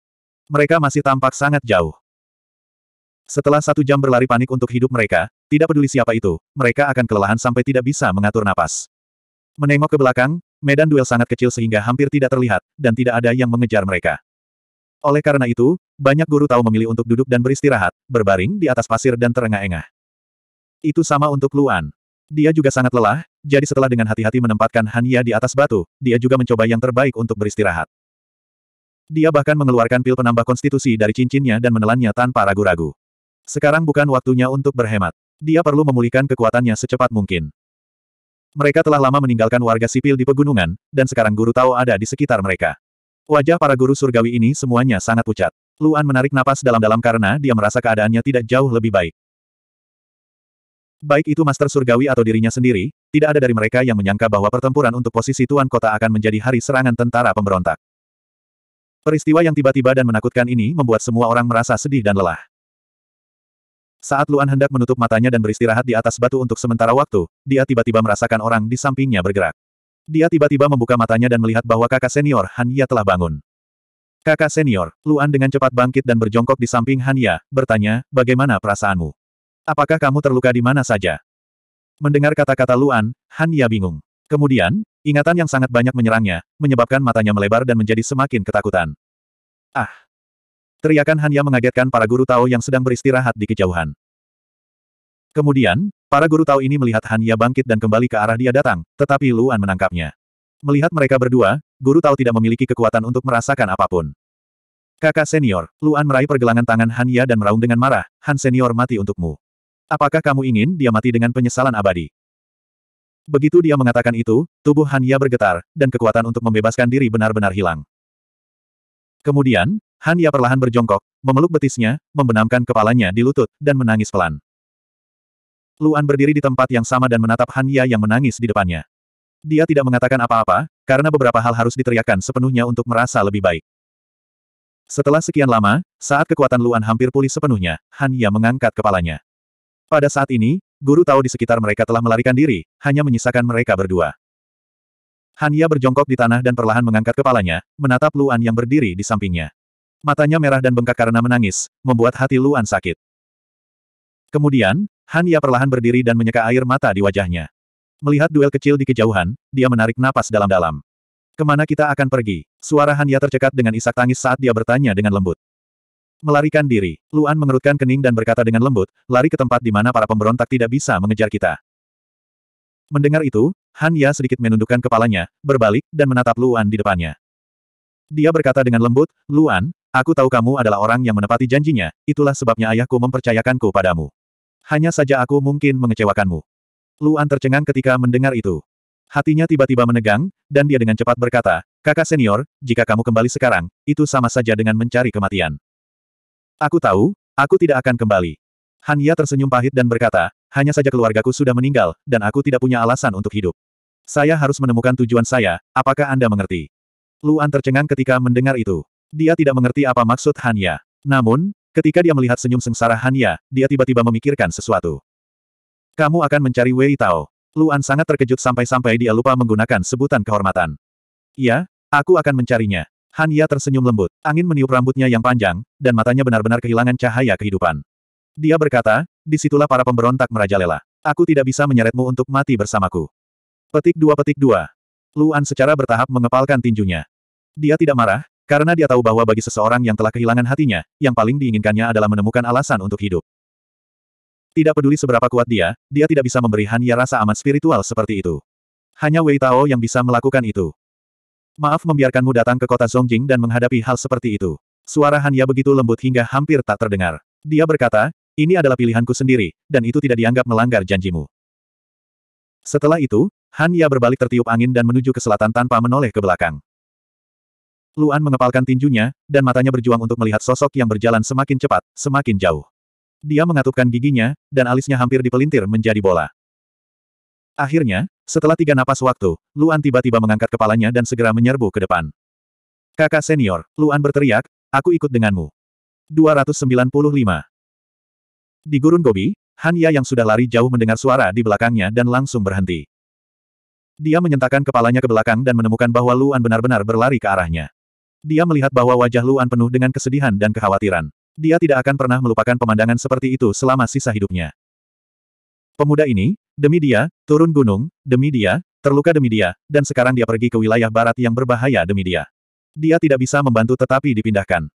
Mereka masih tampak sangat jauh. Setelah satu jam berlari panik untuk hidup mereka, tidak peduli siapa itu, mereka akan kelelahan sampai tidak bisa mengatur napas. Menengok ke belakang, medan duel sangat kecil sehingga hampir tidak terlihat, dan tidak ada yang mengejar mereka. Oleh karena itu, banyak guru tahu memilih untuk duduk dan beristirahat, berbaring di atas pasir dan terengah-engah. Itu sama untuk Luan. Dia juga sangat lelah, jadi setelah dengan hati-hati menempatkan Hania di atas batu, dia juga mencoba yang terbaik untuk beristirahat. Dia bahkan mengeluarkan pil penambah konstitusi dari cincinnya dan menelannya tanpa ragu-ragu. Sekarang bukan waktunya untuk berhemat. Dia perlu memulihkan kekuatannya secepat mungkin. Mereka telah lama meninggalkan warga sipil di pegunungan, dan sekarang guru Tao ada di sekitar mereka. Wajah para guru surgawi ini semuanya sangat pucat. Luan menarik napas dalam-dalam karena dia merasa keadaannya tidak jauh lebih baik. Baik itu Master Surgawi atau dirinya sendiri, tidak ada dari mereka yang menyangka bahwa pertempuran untuk posisi Tuan Kota akan menjadi hari serangan tentara pemberontak. Peristiwa yang tiba-tiba dan menakutkan ini membuat semua orang merasa sedih dan lelah. Saat Luan hendak menutup matanya dan beristirahat di atas batu untuk sementara waktu, dia tiba-tiba merasakan orang di sampingnya bergerak. Dia tiba-tiba membuka matanya dan melihat bahwa kakak senior Han Ya telah bangun. Kakak senior, Luan dengan cepat bangkit dan berjongkok di samping Han Ya, bertanya, bagaimana perasaanmu? Apakah kamu terluka di mana saja? Mendengar kata-kata Luan, Han Ya bingung. Kemudian, ingatan yang sangat banyak menyerangnya, menyebabkan matanya melebar dan menjadi semakin ketakutan. Ah, Teriakan hanya mengagetkan para guru Tao yang sedang beristirahat di kejauhan. Kemudian, para guru Tao ini melihat Hanya bangkit dan kembali ke arah dia datang, tetapi Luan menangkapnya. Melihat mereka berdua, guru Tao tidak memiliki kekuatan untuk merasakan apapun. Kakak senior, Luan meraih pergelangan tangan Hanya dan meraung dengan marah, Han senior mati untukmu. Apakah kamu ingin dia mati dengan penyesalan abadi? Begitu dia mengatakan itu, tubuh Hanya bergetar, dan kekuatan untuk membebaskan diri benar-benar hilang. Kemudian, Han Ya perlahan berjongkok, memeluk betisnya, membenamkan kepalanya di lutut, dan menangis pelan. Luan berdiri di tempat yang sama dan menatap Han Ya yang menangis di depannya. Dia tidak mengatakan apa-apa, karena beberapa hal harus diteriakkan sepenuhnya untuk merasa lebih baik. Setelah sekian lama, saat kekuatan Luan hampir pulih sepenuhnya, Han Ya mengangkat kepalanya. Pada saat ini, guru tahu di sekitar mereka telah melarikan diri, hanya menyisakan mereka berdua. Han Ya berjongkok di tanah dan perlahan mengangkat kepalanya, menatap Luan yang berdiri di sampingnya. Matanya merah dan bengkak karena menangis, membuat hati Luan sakit. Kemudian, Han Ya perlahan berdiri dan menyeka air mata di wajahnya. Melihat duel kecil di kejauhan, dia menarik napas dalam-dalam. Kemana kita akan pergi? Suara Han Ya tercekat dengan isak tangis saat dia bertanya dengan lembut. Melarikan diri, Luan mengerutkan kening dan berkata dengan lembut, lari ke tempat di mana para pemberontak tidak bisa mengejar kita. Mendengar itu, Han Ya sedikit menundukkan kepalanya, berbalik, dan menatap Luan di depannya. Dia berkata dengan lembut, Luan, Aku tahu kamu adalah orang yang menepati janjinya, itulah sebabnya ayahku mempercayakanku padamu. Hanya saja aku mungkin mengecewakanmu. Luan tercengang ketika mendengar itu. Hatinya tiba-tiba menegang, dan dia dengan cepat berkata, Kakak senior, jika kamu kembali sekarang, itu sama saja dengan mencari kematian. Aku tahu, aku tidak akan kembali. Han Ya tersenyum pahit dan berkata, hanya saja keluargaku sudah meninggal, dan aku tidak punya alasan untuk hidup. Saya harus menemukan tujuan saya, apakah Anda mengerti? Luan tercengang ketika mendengar itu. Dia tidak mengerti apa maksud Hanya. Namun, ketika dia melihat senyum sengsara Hanya, dia tiba-tiba memikirkan sesuatu. Kamu akan mencari Wei Tao. Luan sangat terkejut sampai-sampai dia lupa menggunakan sebutan kehormatan. Iya, aku akan mencarinya. Hanya tersenyum lembut. Angin meniup rambutnya yang panjang, dan matanya benar-benar kehilangan cahaya kehidupan. Dia berkata, disitulah para pemberontak merajalela. Aku tidak bisa menyeretmu untuk mati bersamaku. Petik dua petik dua. Luan secara bertahap mengepalkan tinjunya. Dia tidak marah, karena dia tahu bahwa bagi seseorang yang telah kehilangan hatinya, yang paling diinginkannya adalah menemukan alasan untuk hidup. Tidak peduli seberapa kuat dia, dia tidak bisa memberi Hanya rasa aman spiritual seperti itu. Hanya Wei Tao yang bisa melakukan itu. Maaf membiarkanmu datang ke kota Zongjing dan menghadapi hal seperti itu. Suara Hanya begitu lembut hingga hampir tak terdengar. Dia berkata, ini adalah pilihanku sendiri, dan itu tidak dianggap melanggar janjimu. Setelah itu, Hanya berbalik tertiup angin dan menuju ke selatan tanpa menoleh ke belakang. Luan mengepalkan tinjunya, dan matanya berjuang untuk melihat sosok yang berjalan semakin cepat, semakin jauh. Dia mengatupkan giginya, dan alisnya hampir dipelintir menjadi bola. Akhirnya, setelah tiga napas waktu, Luan tiba-tiba mengangkat kepalanya dan segera menyerbu ke depan. Kakak senior, Luan berteriak, aku ikut denganmu. 295. Di gurun Gobi, Han Ya yang sudah lari jauh mendengar suara di belakangnya dan langsung berhenti. Dia menyentakkan kepalanya ke belakang dan menemukan bahwa Luan benar-benar berlari ke arahnya. Dia melihat bahwa wajah Luan penuh dengan kesedihan dan kekhawatiran. Dia tidak akan pernah melupakan pemandangan seperti itu selama sisa hidupnya. Pemuda ini, demi dia, turun gunung, demi dia, terluka demi dia, dan sekarang dia pergi ke wilayah barat yang berbahaya demi dia. Dia tidak bisa membantu tetapi dipindahkan.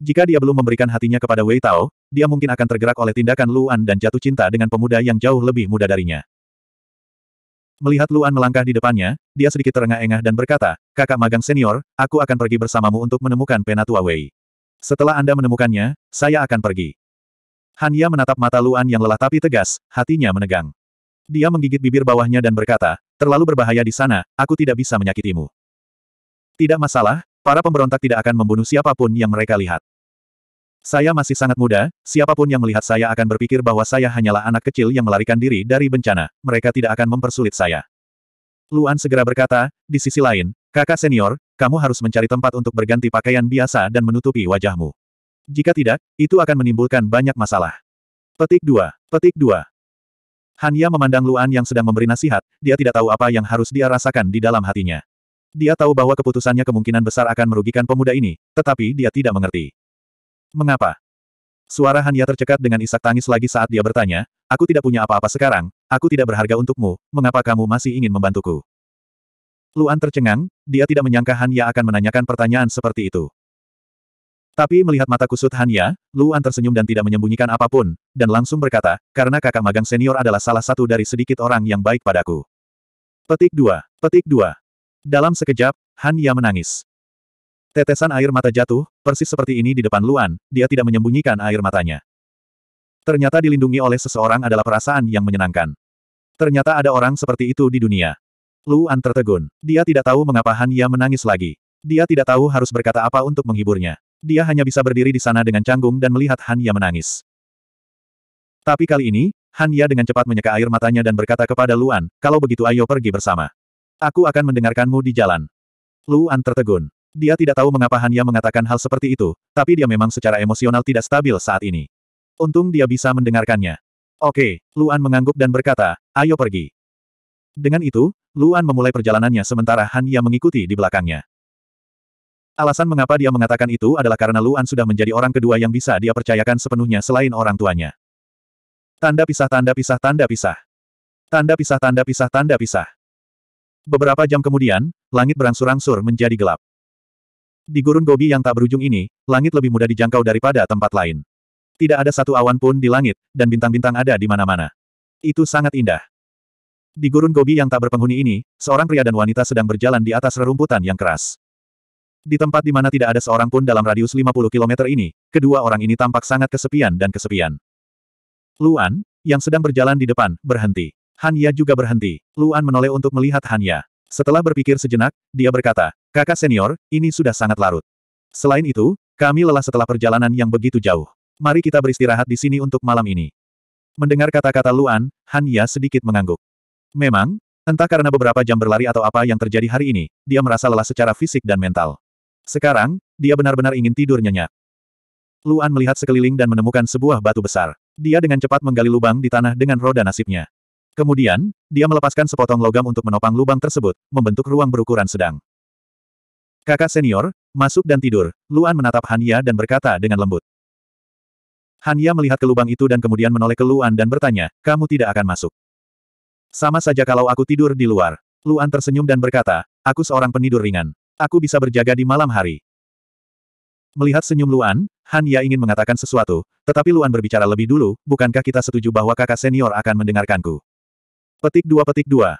Jika dia belum memberikan hatinya kepada Wei Tao, dia mungkin akan tergerak oleh tindakan Luan dan jatuh cinta dengan pemuda yang jauh lebih muda darinya. Melihat Luan melangkah di depannya, dia sedikit terengah-engah dan berkata, kakak magang senior, aku akan pergi bersamamu untuk menemukan Penatua Wei. Setelah Anda menemukannya, saya akan pergi. Hanya menatap mata Luan yang lelah tapi tegas, hatinya menegang. Dia menggigit bibir bawahnya dan berkata, terlalu berbahaya di sana, aku tidak bisa menyakitimu. Tidak masalah, para pemberontak tidak akan membunuh siapapun yang mereka lihat. Saya masih sangat muda, siapapun yang melihat saya akan berpikir bahwa saya hanyalah anak kecil yang melarikan diri dari bencana, mereka tidak akan mempersulit saya. Luan segera berkata, di sisi lain, kakak senior, kamu harus mencari tempat untuk berganti pakaian biasa dan menutupi wajahmu. Jika tidak, itu akan menimbulkan banyak masalah. Petik 2. Petik 2. Hanya memandang Luan yang sedang memberi nasihat, dia tidak tahu apa yang harus dia rasakan di dalam hatinya. Dia tahu bahwa keputusannya kemungkinan besar akan merugikan pemuda ini, tetapi dia tidak mengerti. Mengapa? Suara Hanya tercekat dengan isak tangis lagi saat dia bertanya, aku tidak punya apa-apa sekarang, aku tidak berharga untukmu, mengapa kamu masih ingin membantuku? Luan tercengang, dia tidak menyangka Hanya akan menanyakan pertanyaan seperti itu. Tapi melihat mata kusut Hanya, Luan tersenyum dan tidak menyembunyikan apapun, dan langsung berkata, karena kakak magang senior adalah salah satu dari sedikit orang yang baik padaku. Petik 2. Petik 2. Dalam sekejap, Hanya menangis. Tetesan air mata jatuh, persis seperti ini di depan Luan, dia tidak menyembunyikan air matanya. Ternyata dilindungi oleh seseorang adalah perasaan yang menyenangkan. Ternyata ada orang seperti itu di dunia. Luan tertegun. Dia tidak tahu mengapa Han Ya menangis lagi. Dia tidak tahu harus berkata apa untuk menghiburnya. Dia hanya bisa berdiri di sana dengan canggung dan melihat Han Ya menangis. Tapi kali ini, Han Ya dengan cepat menyeka air matanya dan berkata kepada Luan, kalau begitu ayo pergi bersama. Aku akan mendengarkanmu di jalan. Luan tertegun. Dia tidak tahu mengapa Hanya mengatakan hal seperti itu, tapi dia memang secara emosional tidak stabil saat ini. Untung dia bisa mendengarkannya. Oke, Luan mengangguk dan berkata, ayo pergi. Dengan itu, Luan memulai perjalanannya sementara Hanya mengikuti di belakangnya. Alasan mengapa dia mengatakan itu adalah karena Luan sudah menjadi orang kedua yang bisa dia percayakan sepenuhnya selain orang tuanya. Tanda pisah tanda pisah tanda pisah. Tanda pisah tanda pisah tanda pisah. Beberapa jam kemudian, langit berangsur-angsur menjadi gelap. Di gurun Gobi yang tak berujung ini, langit lebih mudah dijangkau daripada tempat lain. Tidak ada satu awan pun di langit, dan bintang-bintang ada di mana-mana. Itu sangat indah. Di gurun Gobi yang tak berpenghuni ini, seorang pria dan wanita sedang berjalan di atas rerumputan yang keras. Di tempat di mana tidak ada seorang pun dalam radius 50 km ini, kedua orang ini tampak sangat kesepian dan kesepian. Luan, yang sedang berjalan di depan, berhenti. Hanya juga berhenti. Luan menoleh untuk melihat Hanya. Setelah berpikir sejenak, dia berkata, Kakak senior, ini sudah sangat larut. Selain itu, kami lelah setelah perjalanan yang begitu jauh. Mari kita beristirahat di sini untuk malam ini. Mendengar kata-kata Luan, Han Ya sedikit mengangguk. Memang, entah karena beberapa jam berlari atau apa yang terjadi hari ini, dia merasa lelah secara fisik dan mental. Sekarang, dia benar-benar ingin tidur nyenyak. Luan melihat sekeliling dan menemukan sebuah batu besar. Dia dengan cepat menggali lubang di tanah dengan roda nasibnya. Kemudian, dia melepaskan sepotong logam untuk menopang lubang tersebut, membentuk ruang berukuran sedang. Kakak senior, masuk dan tidur. Luan menatap Hania dan berkata dengan lembut. Hania melihat ke lubang itu dan kemudian menoleh ke Luan dan bertanya, kamu tidak akan masuk. Sama saja kalau aku tidur di luar. Luan tersenyum dan berkata, aku seorang penidur ringan. Aku bisa berjaga di malam hari. Melihat senyum Luan, Han Ya ingin mengatakan sesuatu, tetapi Luan berbicara lebih dulu, bukankah kita setuju bahwa kakak senior akan mendengarkanku? Petik dua petik dua.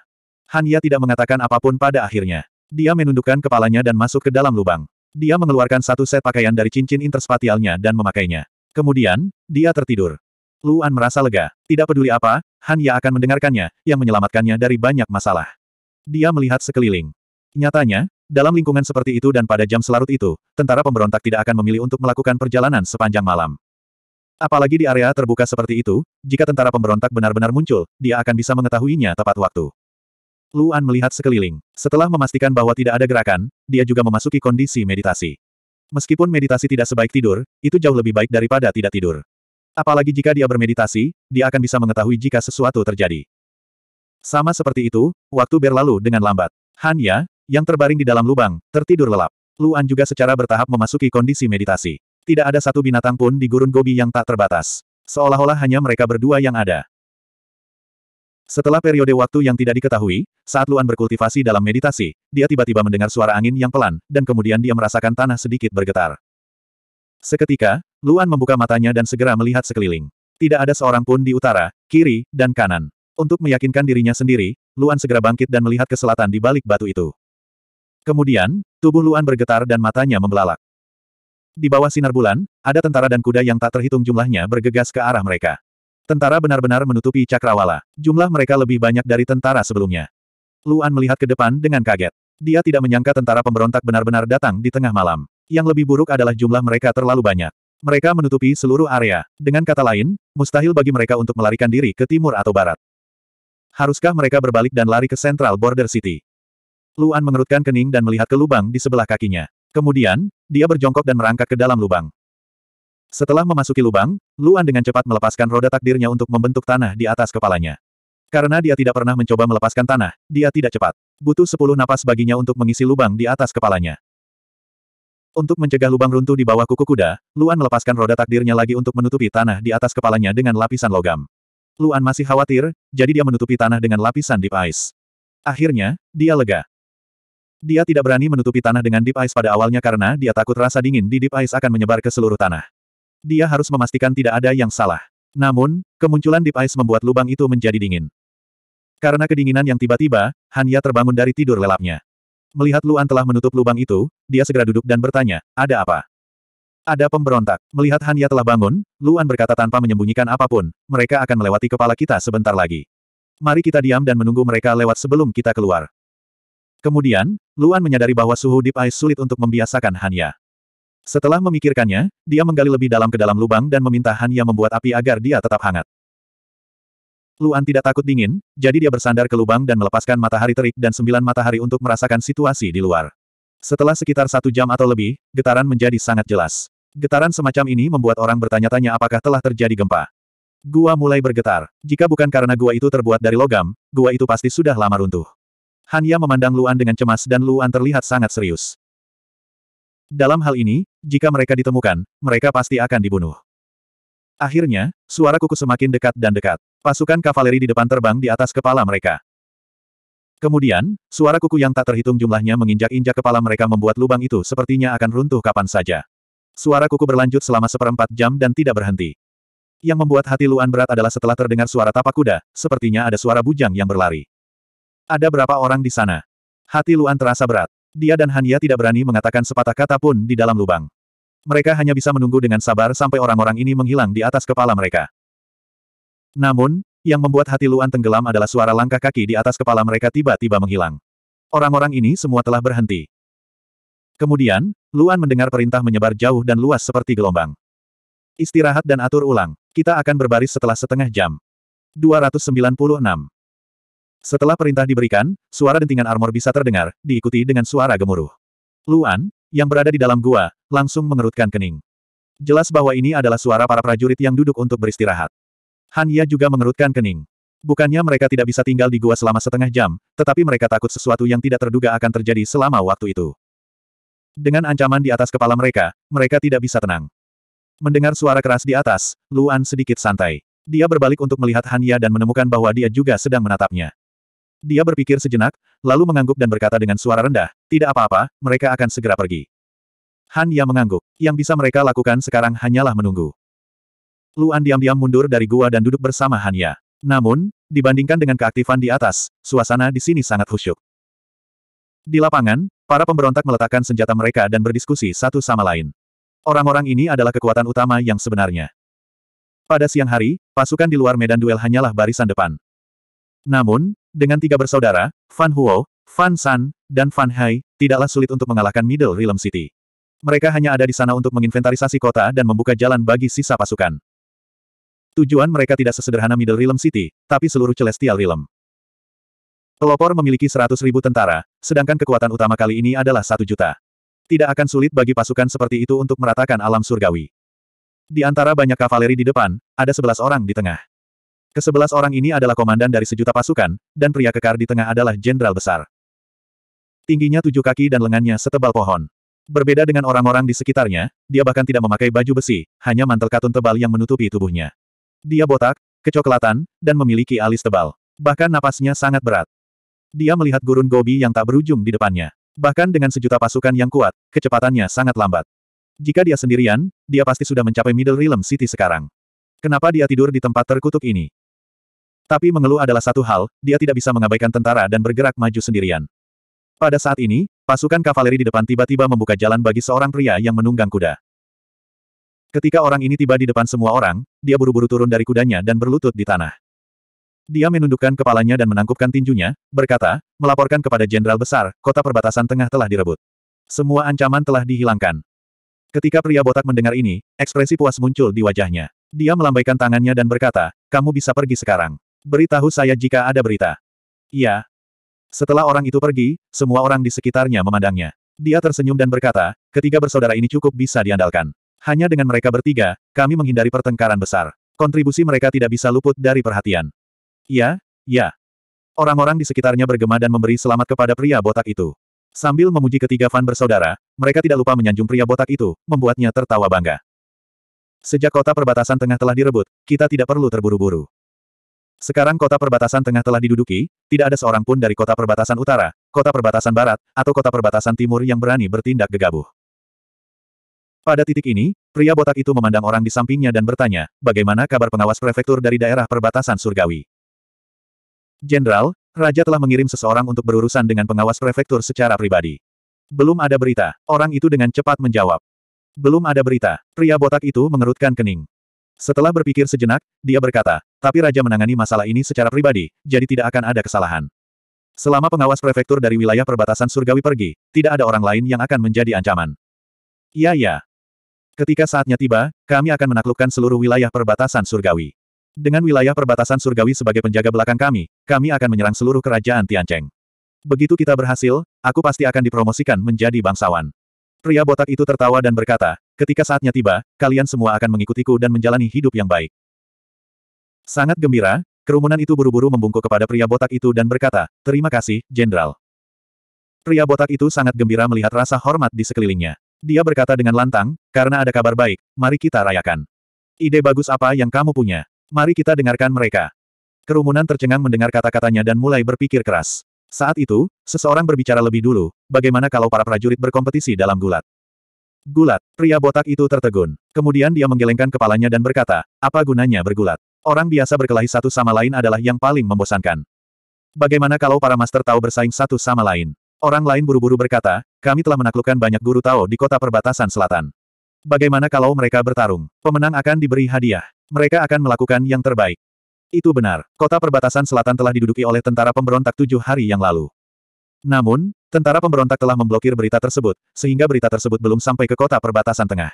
Han Ya tidak mengatakan apapun pada akhirnya. Dia menundukkan kepalanya dan masuk ke dalam lubang. Dia mengeluarkan satu set pakaian dari cincin interspatialnya dan memakainya. Kemudian, dia tertidur. Luan merasa lega. Tidak peduli apa, Han Ya akan mendengarkannya, yang menyelamatkannya dari banyak masalah. Dia melihat sekeliling. Nyatanya, dalam lingkungan seperti itu dan pada jam selarut itu, tentara pemberontak tidak akan memilih untuk melakukan perjalanan sepanjang malam. Apalagi di area terbuka seperti itu, jika tentara pemberontak benar-benar muncul, dia akan bisa mengetahuinya tepat waktu. Luan melihat sekeliling. Setelah memastikan bahwa tidak ada gerakan, dia juga memasuki kondisi meditasi. Meskipun meditasi tidak sebaik tidur, itu jauh lebih baik daripada tidak tidur. Apalagi jika dia bermeditasi, dia akan bisa mengetahui jika sesuatu terjadi. Sama seperti itu, waktu berlalu dengan lambat. Hanya, yang terbaring di dalam lubang, tertidur lelap. Luan juga secara bertahap memasuki kondisi meditasi. Tidak ada satu binatang pun di gurun Gobi yang tak terbatas. Seolah-olah hanya mereka berdua yang ada. Setelah periode waktu yang tidak diketahui, saat Luan berkultivasi dalam meditasi, dia tiba-tiba mendengar suara angin yang pelan, dan kemudian dia merasakan tanah sedikit bergetar. Seketika, Luan membuka matanya dan segera melihat sekeliling. Tidak ada seorang pun di utara, kiri, dan kanan. Untuk meyakinkan dirinya sendiri, Luan segera bangkit dan melihat ke selatan di balik batu itu. Kemudian, tubuh Luan bergetar dan matanya membelalak. Di bawah sinar bulan, ada tentara dan kuda yang tak terhitung jumlahnya bergegas ke arah mereka. Tentara benar-benar menutupi cakrawala. Jumlah mereka lebih banyak dari tentara sebelumnya. Luan melihat ke depan dengan kaget. Dia tidak menyangka tentara pemberontak benar-benar datang di tengah malam. Yang lebih buruk adalah jumlah mereka terlalu banyak. Mereka menutupi seluruh area. Dengan kata lain, mustahil bagi mereka untuk melarikan diri ke timur atau barat. Haruskah mereka berbalik dan lari ke Central Border City? Luan mengerutkan kening dan melihat ke lubang di sebelah kakinya. Kemudian, dia berjongkok dan merangkak ke dalam lubang. Setelah memasuki lubang, Luan dengan cepat melepaskan roda takdirnya untuk membentuk tanah di atas kepalanya. Karena dia tidak pernah mencoba melepaskan tanah, dia tidak cepat. Butuh sepuluh napas baginya untuk mengisi lubang di atas kepalanya. Untuk mencegah lubang runtuh di bawah kuku kuda, Luan melepaskan roda takdirnya lagi untuk menutupi tanah di atas kepalanya dengan lapisan logam. Luan masih khawatir, jadi dia menutupi tanah dengan lapisan deep ice. Akhirnya, dia lega. Dia tidak berani menutupi tanah dengan deep ice pada awalnya karena dia takut rasa dingin di deep ice akan menyebar ke seluruh tanah. Dia harus memastikan tidak ada yang salah. Namun, kemunculan Deep Ice membuat lubang itu menjadi dingin. Karena kedinginan yang tiba-tiba, Hanya terbangun dari tidur lelapnya. Melihat Luan telah menutup lubang itu, dia segera duduk dan bertanya, ada apa? Ada pemberontak. Melihat Hanya telah bangun, Luan berkata tanpa menyembunyikan apapun, mereka akan melewati kepala kita sebentar lagi. Mari kita diam dan menunggu mereka lewat sebelum kita keluar. Kemudian, Luan menyadari bahwa suhu Deep Ice sulit untuk membiasakan Hanya. Setelah memikirkannya, dia menggali lebih dalam ke dalam lubang dan meminta Hanya membuat api agar dia tetap hangat. Luan tidak takut dingin, jadi dia bersandar ke lubang dan melepaskan matahari terik dan sembilan matahari untuk merasakan situasi di luar. Setelah sekitar satu jam atau lebih, getaran menjadi sangat jelas. Getaran semacam ini membuat orang bertanya-tanya apakah telah terjadi gempa. Gua mulai bergetar. Jika bukan karena gua itu terbuat dari logam, gua itu pasti sudah lama runtuh. Hanya memandang Luan dengan cemas dan Luan terlihat sangat serius. Dalam hal ini, jika mereka ditemukan, mereka pasti akan dibunuh. Akhirnya, suara kuku semakin dekat dan dekat. Pasukan kavaleri di depan terbang di atas kepala mereka. Kemudian, suara kuku yang tak terhitung jumlahnya menginjak-injak kepala mereka membuat lubang itu sepertinya akan runtuh kapan saja. Suara kuku berlanjut selama seperempat jam dan tidak berhenti. Yang membuat hati Luan berat adalah setelah terdengar suara tapak kuda, sepertinya ada suara bujang yang berlari. Ada berapa orang di sana? Hati Luan terasa berat. Dia dan Hania tidak berani mengatakan sepatah kata pun di dalam lubang. Mereka hanya bisa menunggu dengan sabar sampai orang-orang ini menghilang di atas kepala mereka. Namun, yang membuat hati Luan tenggelam adalah suara langkah kaki di atas kepala mereka tiba-tiba menghilang. Orang-orang ini semua telah berhenti. Kemudian, Luan mendengar perintah menyebar jauh dan luas seperti gelombang. Istirahat dan atur ulang. Kita akan berbaris setelah setengah jam. 296 setelah perintah diberikan, suara dentingan armor bisa terdengar, diikuti dengan suara gemuruh. Luan, yang berada di dalam gua, langsung mengerutkan kening. Jelas bahwa ini adalah suara para prajurit yang duduk untuk beristirahat. Han Ya juga mengerutkan kening. Bukannya mereka tidak bisa tinggal di gua selama setengah jam, tetapi mereka takut sesuatu yang tidak terduga akan terjadi selama waktu itu. Dengan ancaman di atas kepala mereka, mereka tidak bisa tenang. Mendengar suara keras di atas, Luan sedikit santai. Dia berbalik untuk melihat Han Ya dan menemukan bahwa dia juga sedang menatapnya. Dia berpikir sejenak, lalu mengangguk dan berkata dengan suara rendah, tidak apa-apa, mereka akan segera pergi. Han Ya mengangguk. Yang bisa mereka lakukan sekarang hanyalah menunggu. Luan diam-diam mundur dari gua dan duduk bersama Han Ya. Namun, dibandingkan dengan keaktifan di atas, suasana di sini sangat khusyuk. Di lapangan, para pemberontak meletakkan senjata mereka dan berdiskusi satu sama lain. Orang-orang ini adalah kekuatan utama yang sebenarnya. Pada siang hari, pasukan di luar medan duel hanyalah barisan depan. Namun, dengan tiga bersaudara, Fan Huo, Fan San, dan Fan Hai, tidaklah sulit untuk mengalahkan Middle Realm City. Mereka hanya ada di sana untuk menginventarisasi kota dan membuka jalan bagi sisa pasukan. Tujuan mereka tidak sesederhana Middle Realm City, tapi seluruh Celestial Realm. Pelopor memiliki 100 ribu tentara, sedangkan kekuatan utama kali ini adalah satu juta. Tidak akan sulit bagi pasukan seperti itu untuk meratakan alam surgawi. Di antara banyak kavaleri di depan, ada sebelas orang di tengah. Kesebelas orang ini adalah komandan dari sejuta pasukan, dan pria kekar di tengah adalah jenderal besar. Tingginya tujuh kaki dan lengannya setebal pohon. Berbeda dengan orang-orang di sekitarnya, dia bahkan tidak memakai baju besi, hanya mantel katun tebal yang menutupi tubuhnya. Dia botak, kecoklatan, dan memiliki alis tebal. Bahkan napasnya sangat berat. Dia melihat gurun Gobi yang tak berujung di depannya. Bahkan dengan sejuta pasukan yang kuat, kecepatannya sangat lambat. Jika dia sendirian, dia pasti sudah mencapai Middle Realm City sekarang. Kenapa dia tidur di tempat terkutuk ini? Tapi mengeluh adalah satu hal, dia tidak bisa mengabaikan tentara dan bergerak maju sendirian. Pada saat ini, pasukan kavaleri di depan tiba-tiba membuka jalan bagi seorang pria yang menunggang kuda. Ketika orang ini tiba di depan semua orang, dia buru-buru turun dari kudanya dan berlutut di tanah. Dia menundukkan kepalanya dan menangkupkan tinjunya, berkata, melaporkan kepada jenderal besar, kota perbatasan tengah telah direbut. Semua ancaman telah dihilangkan. Ketika pria botak mendengar ini, ekspresi puas muncul di wajahnya. Dia melambaikan tangannya dan berkata, kamu bisa pergi sekarang. Beritahu saya jika ada berita. Ya. Setelah orang itu pergi, semua orang di sekitarnya memandangnya. Dia tersenyum dan berkata, ketiga bersaudara ini cukup bisa diandalkan. Hanya dengan mereka bertiga, kami menghindari pertengkaran besar. Kontribusi mereka tidak bisa luput dari perhatian. Ya, ya. Orang-orang di sekitarnya bergema dan memberi selamat kepada pria botak itu. Sambil memuji ketiga fan bersaudara, mereka tidak lupa menyanjung pria botak itu, membuatnya tertawa bangga. Sejak kota perbatasan tengah telah direbut, kita tidak perlu terburu-buru. Sekarang kota perbatasan tengah telah diduduki, tidak ada seorang pun dari kota perbatasan utara, kota perbatasan barat, atau kota perbatasan timur yang berani bertindak gegabah. Pada titik ini, pria botak itu memandang orang di sampingnya dan bertanya, bagaimana kabar pengawas prefektur dari daerah perbatasan surgawi? Jenderal, Raja telah mengirim seseorang untuk berurusan dengan pengawas prefektur secara pribadi. Belum ada berita, orang itu dengan cepat menjawab. Belum ada berita, pria botak itu mengerutkan kening. Setelah berpikir sejenak, dia berkata, tapi Raja menangani masalah ini secara pribadi, jadi tidak akan ada kesalahan. Selama pengawas prefektur dari wilayah perbatasan surgawi pergi, tidak ada orang lain yang akan menjadi ancaman. Iya ya. Ketika saatnya tiba, kami akan menaklukkan seluruh wilayah perbatasan surgawi. Dengan wilayah perbatasan surgawi sebagai penjaga belakang kami, kami akan menyerang seluruh kerajaan Tiancheng. Begitu kita berhasil, aku pasti akan dipromosikan menjadi bangsawan. Pria botak itu tertawa dan berkata, Ketika saatnya tiba, kalian semua akan mengikutiku dan menjalani hidup yang baik. Sangat gembira, kerumunan itu buru-buru membungkuk kepada pria botak itu dan berkata, Terima kasih, Jenderal. Pria botak itu sangat gembira melihat rasa hormat di sekelilingnya. Dia berkata dengan lantang, karena ada kabar baik, mari kita rayakan. Ide bagus apa yang kamu punya? Mari kita dengarkan mereka. Kerumunan tercengang mendengar kata-katanya dan mulai berpikir keras. Saat itu, seseorang berbicara lebih dulu, bagaimana kalau para prajurit berkompetisi dalam gulat? Gulat. Pria botak itu tertegun. Kemudian dia menggelengkan kepalanya dan berkata, apa gunanya bergulat? Orang biasa berkelahi satu sama lain adalah yang paling membosankan. Bagaimana kalau para master Tao bersaing satu sama lain? Orang lain buru-buru berkata, kami telah menaklukkan banyak guru Tao di kota perbatasan selatan. Bagaimana kalau mereka bertarung? Pemenang akan diberi hadiah. Mereka akan melakukan yang terbaik. Itu benar, kota perbatasan selatan telah diduduki oleh tentara pemberontak tujuh hari yang lalu. Namun, Tentara pemberontak telah memblokir berita tersebut, sehingga berita tersebut belum sampai ke kota perbatasan tengah.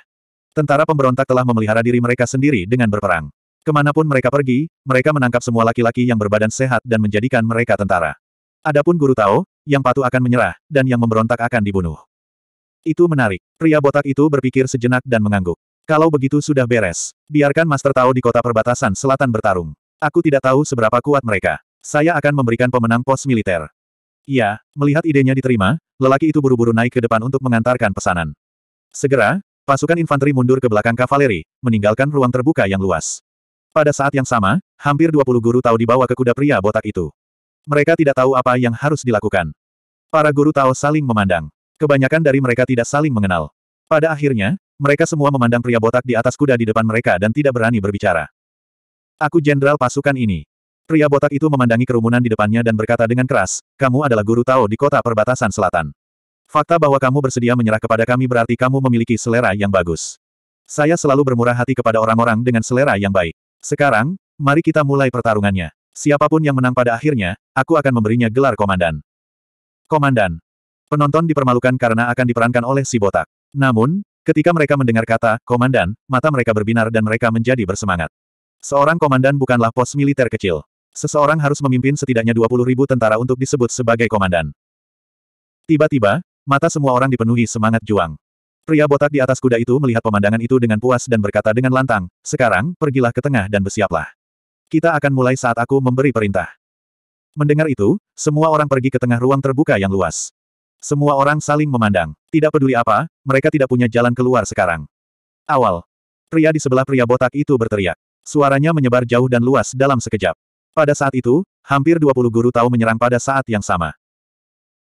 Tentara pemberontak telah memelihara diri mereka sendiri dengan berperang. Kemanapun mereka pergi, mereka menangkap semua laki-laki yang berbadan sehat dan menjadikan mereka tentara. Adapun guru Tao, yang patuh akan menyerah, dan yang memberontak akan dibunuh. Itu menarik. Pria botak itu berpikir sejenak dan mengangguk. Kalau begitu sudah beres. Biarkan Master Tao di kota perbatasan selatan bertarung. Aku tidak tahu seberapa kuat mereka. Saya akan memberikan pemenang pos militer. Iya, melihat idenya diterima, lelaki itu buru-buru naik ke depan untuk mengantarkan pesanan. Segera, pasukan infanteri mundur ke belakang kavaleri, meninggalkan ruang terbuka yang luas. Pada saat yang sama, hampir 20 guru tahu dibawa ke kuda pria botak itu. Mereka tidak tahu apa yang harus dilakukan. Para guru tahu saling memandang. Kebanyakan dari mereka tidak saling mengenal. Pada akhirnya, mereka semua memandang pria botak di atas kuda di depan mereka dan tidak berani berbicara. Aku jenderal pasukan ini. Pria botak itu memandangi kerumunan di depannya dan berkata dengan keras, kamu adalah guru Tao di kota perbatasan selatan. Fakta bahwa kamu bersedia menyerah kepada kami berarti kamu memiliki selera yang bagus. Saya selalu bermurah hati kepada orang-orang dengan selera yang baik. Sekarang, mari kita mulai pertarungannya. Siapapun yang menang pada akhirnya, aku akan memberinya gelar komandan. Komandan. Penonton dipermalukan karena akan diperankan oleh si botak. Namun, ketika mereka mendengar kata, komandan, mata mereka berbinar dan mereka menjadi bersemangat. Seorang komandan bukanlah pos militer kecil. Seseorang harus memimpin setidaknya 20 ribu tentara untuk disebut sebagai komandan. Tiba-tiba, mata semua orang dipenuhi semangat juang. Pria botak di atas kuda itu melihat pemandangan itu dengan puas dan berkata dengan lantang, sekarang, pergilah ke tengah dan bersiaplah. Kita akan mulai saat aku memberi perintah. Mendengar itu, semua orang pergi ke tengah ruang terbuka yang luas. Semua orang saling memandang. Tidak peduli apa, mereka tidak punya jalan keluar sekarang. Awal. Pria di sebelah pria botak itu berteriak. Suaranya menyebar jauh dan luas dalam sekejap. Pada saat itu, hampir 20 guru tahu menyerang pada saat yang sama.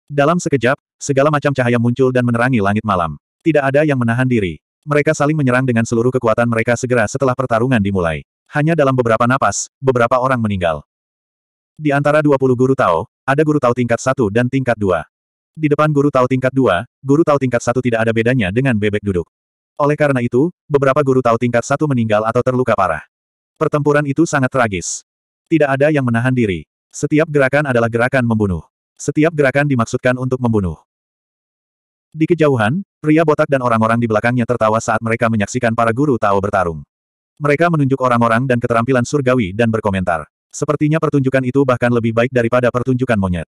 Dalam sekejap, segala macam cahaya muncul dan menerangi langit malam. Tidak ada yang menahan diri. Mereka saling menyerang dengan seluruh kekuatan mereka segera setelah pertarungan dimulai. Hanya dalam beberapa napas, beberapa orang meninggal. Di antara 20 guru Tao, ada guru Tao tingkat 1 dan tingkat 2. Di depan guru Tao tingkat 2, guru Tao tingkat 1 tidak ada bedanya dengan bebek duduk. Oleh karena itu, beberapa guru Tao tingkat 1 meninggal atau terluka parah. Pertempuran itu sangat tragis. Tidak ada yang menahan diri. Setiap gerakan adalah gerakan membunuh. Setiap gerakan dimaksudkan untuk membunuh. Di kejauhan, pria botak dan orang-orang di belakangnya tertawa saat mereka menyaksikan para guru Tao bertarung. Mereka menunjuk orang-orang dan keterampilan surgawi dan berkomentar. Sepertinya pertunjukan itu bahkan lebih baik daripada pertunjukan monyet.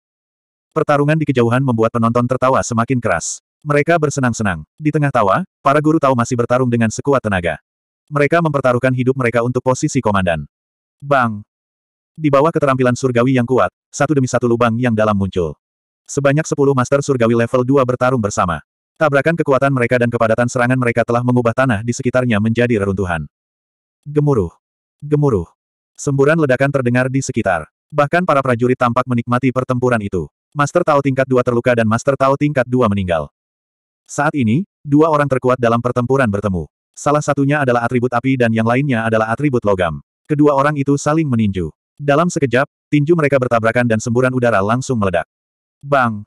Pertarungan di kejauhan membuat penonton tertawa semakin keras. Mereka bersenang-senang. Di tengah tawa, para guru Tao masih bertarung dengan sekuat tenaga. Mereka mempertaruhkan hidup mereka untuk posisi komandan. Bang! Di bawah keterampilan surgawi yang kuat, satu demi satu lubang yang dalam muncul. Sebanyak sepuluh master surgawi level 2 bertarung bersama. Tabrakan kekuatan mereka dan kepadatan serangan mereka telah mengubah tanah di sekitarnya menjadi reruntuhan. Gemuruh. Gemuruh. Semburan ledakan terdengar di sekitar. Bahkan para prajurit tampak menikmati pertempuran itu. Master Tao tingkat dua terluka dan Master Tao tingkat dua meninggal. Saat ini, dua orang terkuat dalam pertempuran bertemu. Salah satunya adalah atribut api dan yang lainnya adalah atribut logam. Kedua orang itu saling meninju. Dalam sekejap, tinju mereka bertabrakan dan semburan udara langsung meledak. Bang!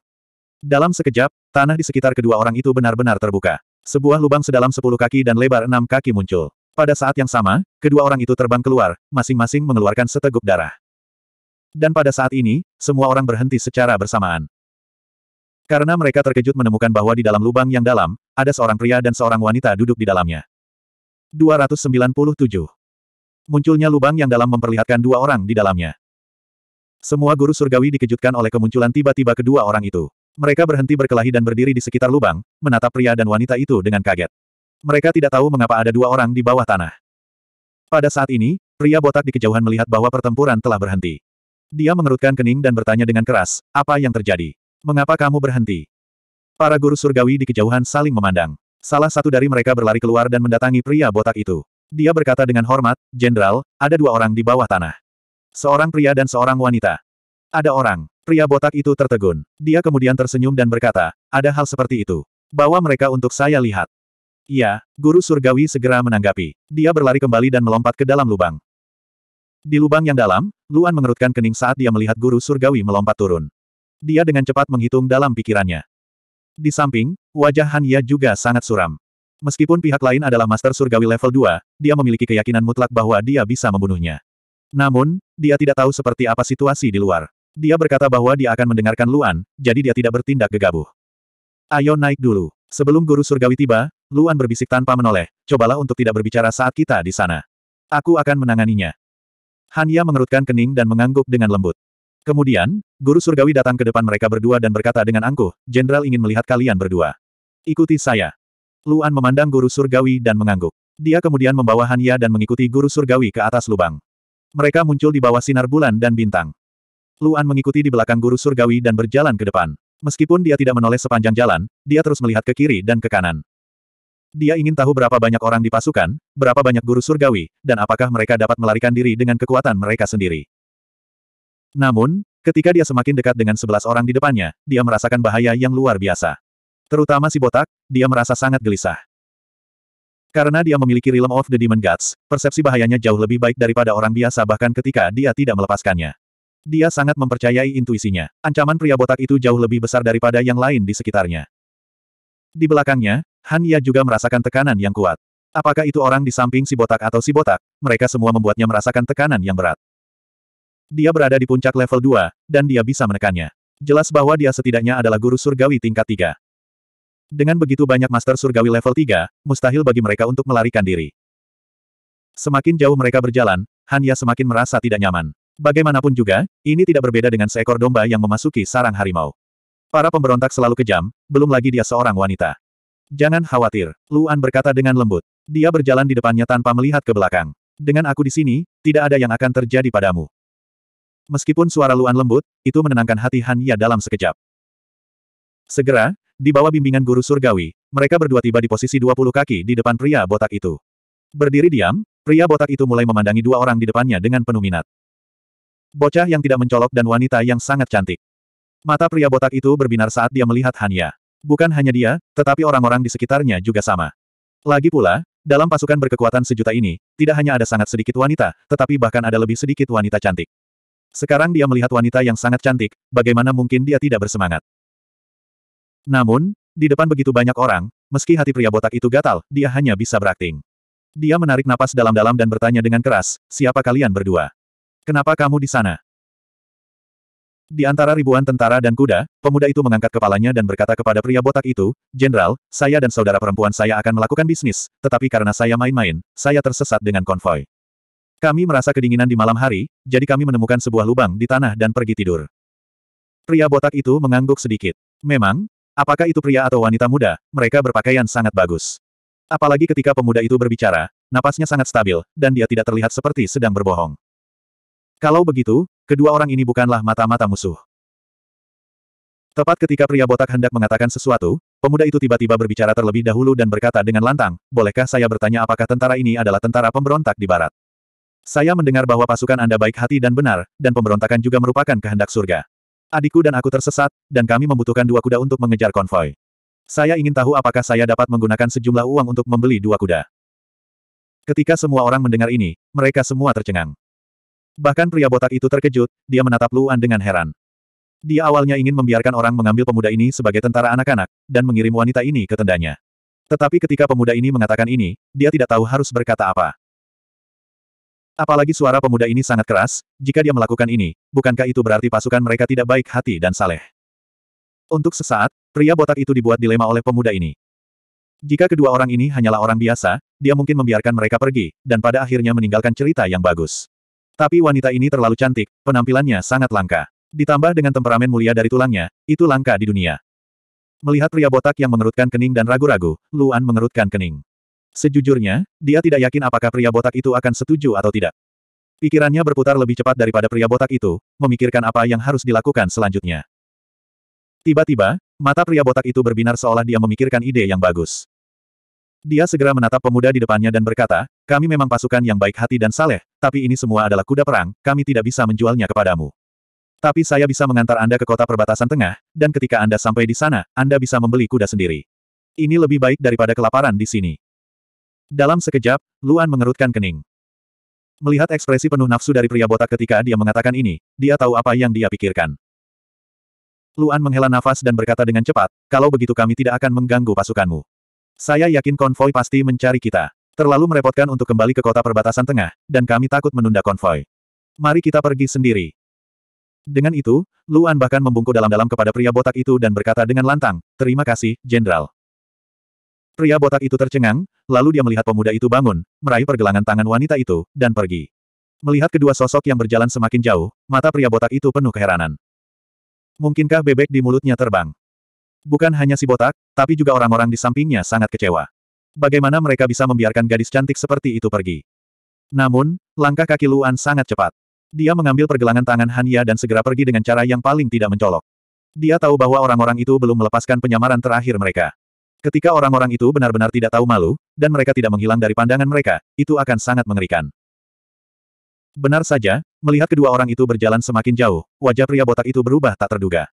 Dalam sekejap, tanah di sekitar kedua orang itu benar-benar terbuka. Sebuah lubang sedalam sepuluh kaki dan lebar enam kaki muncul. Pada saat yang sama, kedua orang itu terbang keluar, masing-masing mengeluarkan seteguk darah. Dan pada saat ini, semua orang berhenti secara bersamaan. Karena mereka terkejut menemukan bahwa di dalam lubang yang dalam, ada seorang pria dan seorang wanita duduk di dalamnya. 297 Munculnya lubang yang dalam memperlihatkan dua orang di dalamnya. Semua guru surgawi dikejutkan oleh kemunculan tiba-tiba kedua orang itu. Mereka berhenti berkelahi dan berdiri di sekitar lubang, menatap pria dan wanita itu dengan kaget. Mereka tidak tahu mengapa ada dua orang di bawah tanah. Pada saat ini, pria botak di kejauhan melihat bahwa pertempuran telah berhenti. Dia mengerutkan kening dan bertanya dengan keras, apa yang terjadi? Mengapa kamu berhenti? Para guru surgawi di kejauhan saling memandang. Salah satu dari mereka berlari keluar dan mendatangi pria botak itu. Dia berkata dengan hormat, Jenderal, ada dua orang di bawah tanah. Seorang pria dan seorang wanita. Ada orang. Pria botak itu tertegun. Dia kemudian tersenyum dan berkata, ada hal seperti itu. Bawa mereka untuk saya lihat. Ya, guru surgawi segera menanggapi. Dia berlari kembali dan melompat ke dalam lubang. Di lubang yang dalam, Luan mengerutkan kening saat dia melihat guru surgawi melompat turun. Dia dengan cepat menghitung dalam pikirannya. Di samping, wajah Han Ye juga sangat suram. Meskipun pihak lain adalah Master Surgawi level 2, dia memiliki keyakinan mutlak bahwa dia bisa membunuhnya. Namun, dia tidak tahu seperti apa situasi di luar. Dia berkata bahwa dia akan mendengarkan Luan, jadi dia tidak bertindak gegabah. Ayo naik dulu. Sebelum Guru Surgawi tiba, Luan berbisik tanpa menoleh, cobalah untuk tidak berbicara saat kita di sana. Aku akan menanganinya. Hanya mengerutkan kening dan mengangguk dengan lembut. Kemudian, Guru Surgawi datang ke depan mereka berdua dan berkata dengan angkuh, Jenderal ingin melihat kalian berdua. Ikuti saya. Luan memandang guru surgawi dan mengangguk. Dia kemudian membawa Hanya dan mengikuti guru surgawi ke atas lubang. Mereka muncul di bawah sinar bulan dan bintang. Luan mengikuti di belakang guru surgawi dan berjalan ke depan. Meskipun dia tidak menoleh sepanjang jalan, dia terus melihat ke kiri dan ke kanan. Dia ingin tahu berapa banyak orang di pasukan, berapa banyak guru surgawi, dan apakah mereka dapat melarikan diri dengan kekuatan mereka sendiri. Namun, ketika dia semakin dekat dengan sebelas orang di depannya, dia merasakan bahaya yang luar biasa. Terutama si botak, dia merasa sangat gelisah. Karena dia memiliki Realm of the Demon Gods, persepsi bahayanya jauh lebih baik daripada orang biasa bahkan ketika dia tidak melepaskannya. Dia sangat mempercayai intuisinya. Ancaman pria botak itu jauh lebih besar daripada yang lain di sekitarnya. Di belakangnya, Han Ya juga merasakan tekanan yang kuat. Apakah itu orang di samping si botak atau si botak, mereka semua membuatnya merasakan tekanan yang berat. Dia berada di puncak level 2, dan dia bisa menekannya. Jelas bahwa dia setidaknya adalah guru surgawi tingkat 3. Dengan begitu banyak master surgawi level 3, mustahil bagi mereka untuk melarikan diri. Semakin jauh mereka berjalan, Hanya semakin merasa tidak nyaman. Bagaimanapun juga, ini tidak berbeda dengan seekor domba yang memasuki sarang harimau. Para pemberontak selalu kejam, belum lagi dia seorang wanita. Jangan khawatir, Luan berkata dengan lembut. Dia berjalan di depannya tanpa melihat ke belakang. Dengan aku di sini, tidak ada yang akan terjadi padamu. Meskipun suara Luan lembut, itu menenangkan hati Han dalam sekejap. Segera, di bawah bimbingan guru surgawi, mereka berdua tiba di posisi 20 kaki di depan pria botak itu. Berdiri diam, pria botak itu mulai memandangi dua orang di depannya dengan penuh minat. Bocah yang tidak mencolok dan wanita yang sangat cantik. Mata pria botak itu berbinar saat dia melihat Hanya. Bukan hanya dia, tetapi orang-orang di sekitarnya juga sama. Lagi pula, dalam pasukan berkekuatan sejuta ini, tidak hanya ada sangat sedikit wanita, tetapi bahkan ada lebih sedikit wanita cantik. Sekarang dia melihat wanita yang sangat cantik, bagaimana mungkin dia tidak bersemangat. Namun, di depan begitu banyak orang, meski hati pria botak itu gatal, dia hanya bisa berakting. Dia menarik napas dalam-dalam dan bertanya dengan keras, siapa kalian berdua? Kenapa kamu di sana? Di antara ribuan tentara dan kuda, pemuda itu mengangkat kepalanya dan berkata kepada pria botak itu, Jenderal, saya dan saudara perempuan saya akan melakukan bisnis, tetapi karena saya main-main, saya tersesat dengan konvoi. Kami merasa kedinginan di malam hari, jadi kami menemukan sebuah lubang di tanah dan pergi tidur. Pria botak itu mengangguk sedikit. Memang, Apakah itu pria atau wanita muda, mereka berpakaian sangat bagus. Apalagi ketika pemuda itu berbicara, napasnya sangat stabil, dan dia tidak terlihat seperti sedang berbohong. Kalau begitu, kedua orang ini bukanlah mata-mata musuh. Tepat ketika pria botak hendak mengatakan sesuatu, pemuda itu tiba-tiba berbicara terlebih dahulu dan berkata dengan lantang, bolehkah saya bertanya apakah tentara ini adalah tentara pemberontak di barat? Saya mendengar bahwa pasukan Anda baik hati dan benar, dan pemberontakan juga merupakan kehendak surga. Adikku dan aku tersesat, dan kami membutuhkan dua kuda untuk mengejar konvoi. Saya ingin tahu apakah saya dapat menggunakan sejumlah uang untuk membeli dua kuda. Ketika semua orang mendengar ini, mereka semua tercengang. Bahkan pria botak itu terkejut, dia menatap Luan dengan heran. Dia awalnya ingin membiarkan orang mengambil pemuda ini sebagai tentara anak-anak, dan mengirim wanita ini ke tendanya. Tetapi ketika pemuda ini mengatakan ini, dia tidak tahu harus berkata apa. Apalagi suara pemuda ini sangat keras, jika dia melakukan ini, bukankah itu berarti pasukan mereka tidak baik hati dan saleh? Untuk sesaat, pria botak itu dibuat dilema oleh pemuda ini. Jika kedua orang ini hanyalah orang biasa, dia mungkin membiarkan mereka pergi, dan pada akhirnya meninggalkan cerita yang bagus. Tapi wanita ini terlalu cantik, penampilannya sangat langka. Ditambah dengan temperamen mulia dari tulangnya, itu langka di dunia. Melihat pria botak yang mengerutkan kening dan ragu-ragu, Luan mengerutkan kening. Sejujurnya, dia tidak yakin apakah pria botak itu akan setuju atau tidak. Pikirannya berputar lebih cepat daripada pria botak itu, memikirkan apa yang harus dilakukan selanjutnya. Tiba-tiba, mata pria botak itu berbinar seolah dia memikirkan ide yang bagus. Dia segera menatap pemuda di depannya dan berkata, kami memang pasukan yang baik hati dan saleh, tapi ini semua adalah kuda perang, kami tidak bisa menjualnya kepadamu. Tapi saya bisa mengantar Anda ke kota perbatasan tengah, dan ketika Anda sampai di sana, Anda bisa membeli kuda sendiri. Ini lebih baik daripada kelaparan di sini. Dalam sekejap, Luan mengerutkan kening. Melihat ekspresi penuh nafsu dari pria botak ketika dia mengatakan ini, dia tahu apa yang dia pikirkan. Luan menghela nafas dan berkata dengan cepat, kalau begitu kami tidak akan mengganggu pasukanmu. Saya yakin konvoi pasti mencari kita. Terlalu merepotkan untuk kembali ke kota perbatasan tengah, dan kami takut menunda konvoi. Mari kita pergi sendiri. Dengan itu, Luan bahkan membungkuk dalam-dalam kepada pria botak itu dan berkata dengan lantang, Terima kasih, Jenderal. Pria botak itu tercengang, lalu dia melihat pemuda itu bangun, meraih pergelangan tangan wanita itu, dan pergi. Melihat kedua sosok yang berjalan semakin jauh, mata pria botak itu penuh keheranan. Mungkinkah bebek di mulutnya terbang? Bukan hanya si botak, tapi juga orang-orang di sampingnya sangat kecewa. Bagaimana mereka bisa membiarkan gadis cantik seperti itu pergi? Namun, langkah kaki Luan sangat cepat. Dia mengambil pergelangan tangan Hania dan segera pergi dengan cara yang paling tidak mencolok. Dia tahu bahwa orang-orang itu belum melepaskan penyamaran terakhir mereka. Ketika orang-orang itu benar-benar tidak tahu malu, dan mereka tidak menghilang dari pandangan mereka, itu akan sangat mengerikan. Benar saja, melihat kedua orang itu berjalan semakin jauh, wajah pria botak itu berubah tak terduga.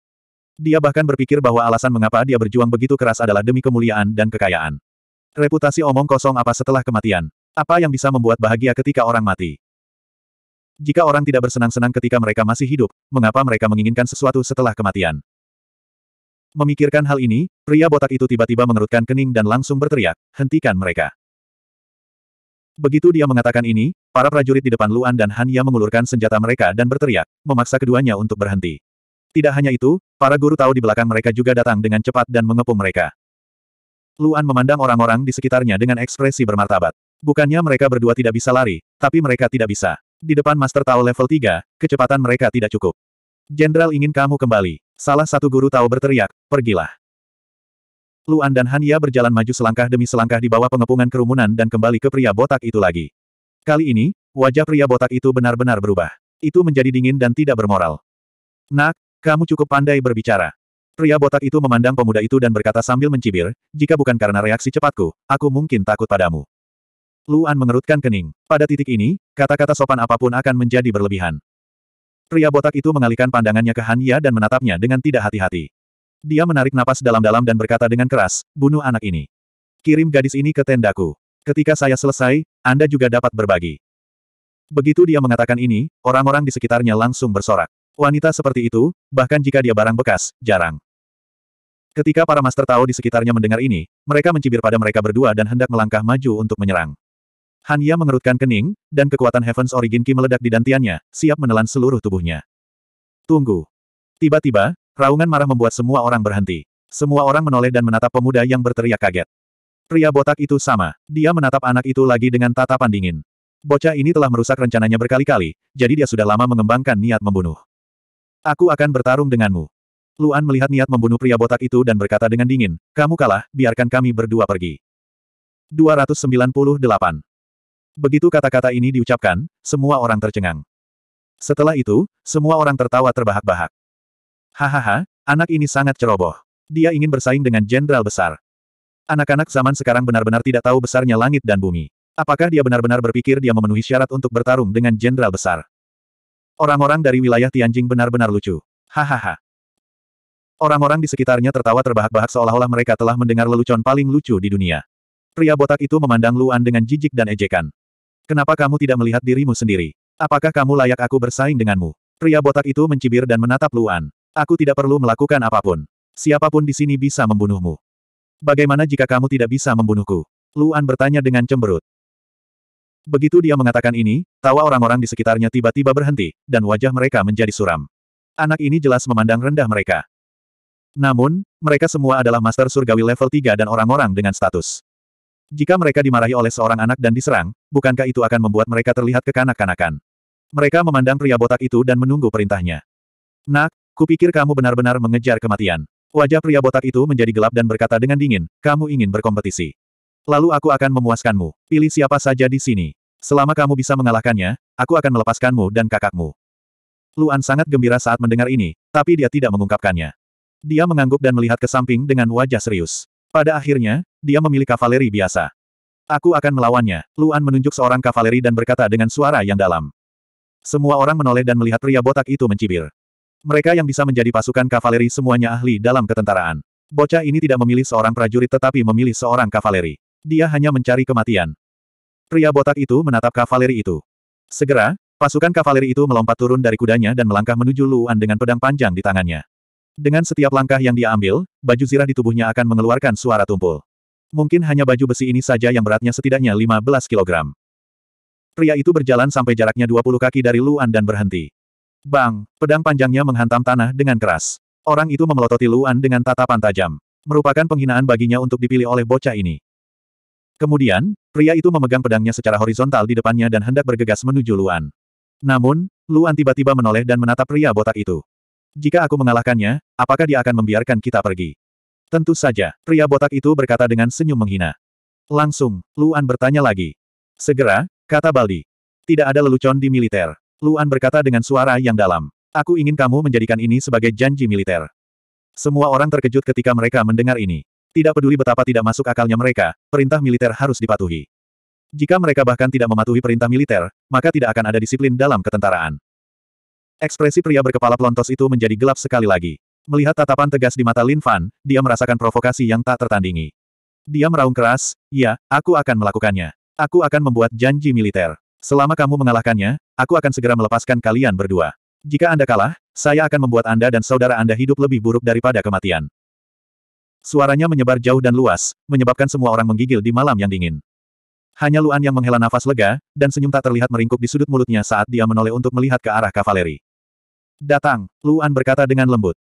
Dia bahkan berpikir bahwa alasan mengapa dia berjuang begitu keras adalah demi kemuliaan dan kekayaan. Reputasi omong kosong apa setelah kematian? Apa yang bisa membuat bahagia ketika orang mati? Jika orang tidak bersenang-senang ketika mereka masih hidup, mengapa mereka menginginkan sesuatu setelah kematian? Memikirkan hal ini, pria botak itu tiba-tiba mengerutkan kening dan langsung berteriak, hentikan mereka. Begitu dia mengatakan ini, para prajurit di depan Luan dan Hanya mengulurkan senjata mereka dan berteriak, memaksa keduanya untuk berhenti. Tidak hanya itu, para guru tahu di belakang mereka juga datang dengan cepat dan mengepung mereka. Luan memandang orang-orang di sekitarnya dengan ekspresi bermartabat. Bukannya mereka berdua tidak bisa lari, tapi mereka tidak bisa. Di depan Master Tao level 3, kecepatan mereka tidak cukup. Jenderal ingin kamu kembali. Salah satu guru tahu berteriak, pergilah. Luan dan Hania berjalan maju selangkah demi selangkah di bawah pengepungan kerumunan dan kembali ke pria botak itu lagi. Kali ini, wajah pria botak itu benar-benar berubah. Itu menjadi dingin dan tidak bermoral. Nak, kamu cukup pandai berbicara. Pria botak itu memandang pemuda itu dan berkata sambil mencibir, jika bukan karena reaksi cepatku, aku mungkin takut padamu. Luan mengerutkan kening. Pada titik ini, kata-kata sopan apapun akan menjadi berlebihan. Pria botak itu mengalihkan pandangannya ke Hania dan menatapnya dengan tidak hati-hati. Dia menarik napas dalam-dalam dan berkata dengan keras, bunuh anak ini. Kirim gadis ini ke tendaku. Ketika saya selesai, Anda juga dapat berbagi. Begitu dia mengatakan ini, orang-orang di sekitarnya langsung bersorak. Wanita seperti itu, bahkan jika dia barang bekas, jarang. Ketika para master tahu di sekitarnya mendengar ini, mereka mencibir pada mereka berdua dan hendak melangkah maju untuk menyerang. Han Ya mengerutkan kening, dan kekuatan Heaven's Origin Ki meledak di dantiannya, siap menelan seluruh tubuhnya. Tunggu. Tiba-tiba, raungan marah membuat semua orang berhenti. Semua orang menoleh dan menatap pemuda yang berteriak kaget. Pria botak itu sama. Dia menatap anak itu lagi dengan tatapan dingin. Bocah ini telah merusak rencananya berkali-kali, jadi dia sudah lama mengembangkan niat membunuh. Aku akan bertarung denganmu. Luan melihat niat membunuh pria botak itu dan berkata dengan dingin, kamu kalah, biarkan kami berdua pergi. 298. Begitu kata-kata ini diucapkan, semua orang tercengang. Setelah itu, semua orang tertawa terbahak-bahak. Hahaha, anak ini sangat ceroboh. Dia ingin bersaing dengan jenderal besar. Anak-anak zaman sekarang benar-benar tidak tahu besarnya langit dan bumi. Apakah dia benar-benar berpikir dia memenuhi syarat untuk bertarung dengan jenderal besar? Orang-orang dari wilayah Tianjing benar-benar lucu. Hahaha. Orang-orang di sekitarnya tertawa terbahak-bahak seolah-olah mereka telah mendengar lelucon paling lucu di dunia. Pria botak itu memandang Luan dengan jijik dan ejekan. Kenapa kamu tidak melihat dirimu sendiri? Apakah kamu layak aku bersaing denganmu? Pria botak itu mencibir dan menatap Luan. Aku tidak perlu melakukan apapun. Siapapun di sini bisa membunuhmu. Bagaimana jika kamu tidak bisa membunuhku? Luan bertanya dengan cemberut. Begitu dia mengatakan ini, tawa orang-orang di sekitarnya tiba-tiba berhenti, dan wajah mereka menjadi suram. Anak ini jelas memandang rendah mereka. Namun, mereka semua adalah master surgawi level 3 dan orang-orang dengan status. Jika mereka dimarahi oleh seorang anak dan diserang, bukankah itu akan membuat mereka terlihat kekanak-kanakan? Mereka memandang pria botak itu dan menunggu perintahnya. Nak, kupikir kamu benar-benar mengejar kematian. Wajah pria botak itu menjadi gelap dan berkata dengan dingin, kamu ingin berkompetisi. Lalu aku akan memuaskanmu. Pilih siapa saja di sini. Selama kamu bisa mengalahkannya, aku akan melepaskanmu dan kakakmu. Luan sangat gembira saat mendengar ini, tapi dia tidak mengungkapkannya. Dia mengangguk dan melihat ke samping dengan wajah serius. Pada akhirnya, dia memilih kavaleri biasa. Aku akan melawannya. Luan menunjuk seorang kavaleri dan berkata dengan suara yang dalam. Semua orang menoleh dan melihat pria botak itu mencibir. Mereka yang bisa menjadi pasukan kavaleri semuanya ahli dalam ketentaraan. Bocah ini tidak memilih seorang prajurit tetapi memilih seorang kavaleri. Dia hanya mencari kematian. Pria botak itu menatap kavaleri itu. Segera, pasukan kavaleri itu melompat turun dari kudanya dan melangkah menuju Luan dengan pedang panjang di tangannya. Dengan setiap langkah yang dia ambil, baju zirah di tubuhnya akan mengeluarkan suara tumpul. Mungkin hanya baju besi ini saja yang beratnya setidaknya 15 kg. Pria itu berjalan sampai jaraknya 20 kaki dari Luan dan berhenti. Bang, pedang panjangnya menghantam tanah dengan keras. Orang itu memelototi Luan dengan tatapan tajam. Merupakan penghinaan baginya untuk dipilih oleh bocah ini. Kemudian, pria itu memegang pedangnya secara horizontal di depannya dan hendak bergegas menuju Luan. Namun, Luan tiba-tiba menoleh dan menatap pria botak itu. Jika aku mengalahkannya, apakah dia akan membiarkan kita pergi? Tentu saja, pria botak itu berkata dengan senyum menghina. Langsung, Luan bertanya lagi. Segera, kata Baldi. Tidak ada lelucon di militer. Luan berkata dengan suara yang dalam. Aku ingin kamu menjadikan ini sebagai janji militer. Semua orang terkejut ketika mereka mendengar ini. Tidak peduli betapa tidak masuk akalnya mereka, perintah militer harus dipatuhi. Jika mereka bahkan tidak mematuhi perintah militer, maka tidak akan ada disiplin dalam ketentaraan. Ekspresi pria berkepala pelontos itu menjadi gelap sekali lagi. Melihat tatapan tegas di mata Lin Fan, dia merasakan provokasi yang tak tertandingi. Dia meraung keras, ya, aku akan melakukannya. Aku akan membuat janji militer. Selama kamu mengalahkannya, aku akan segera melepaskan kalian berdua. Jika Anda kalah, saya akan membuat Anda dan saudara Anda hidup lebih buruk daripada kematian. Suaranya menyebar jauh dan luas, menyebabkan semua orang menggigil di malam yang dingin. Hanya Luan yang menghela nafas lega, dan senyum tak terlihat meringkuk di sudut mulutnya saat dia menoleh untuk melihat ke arah kavaleri. Datang, Luan berkata dengan lembut.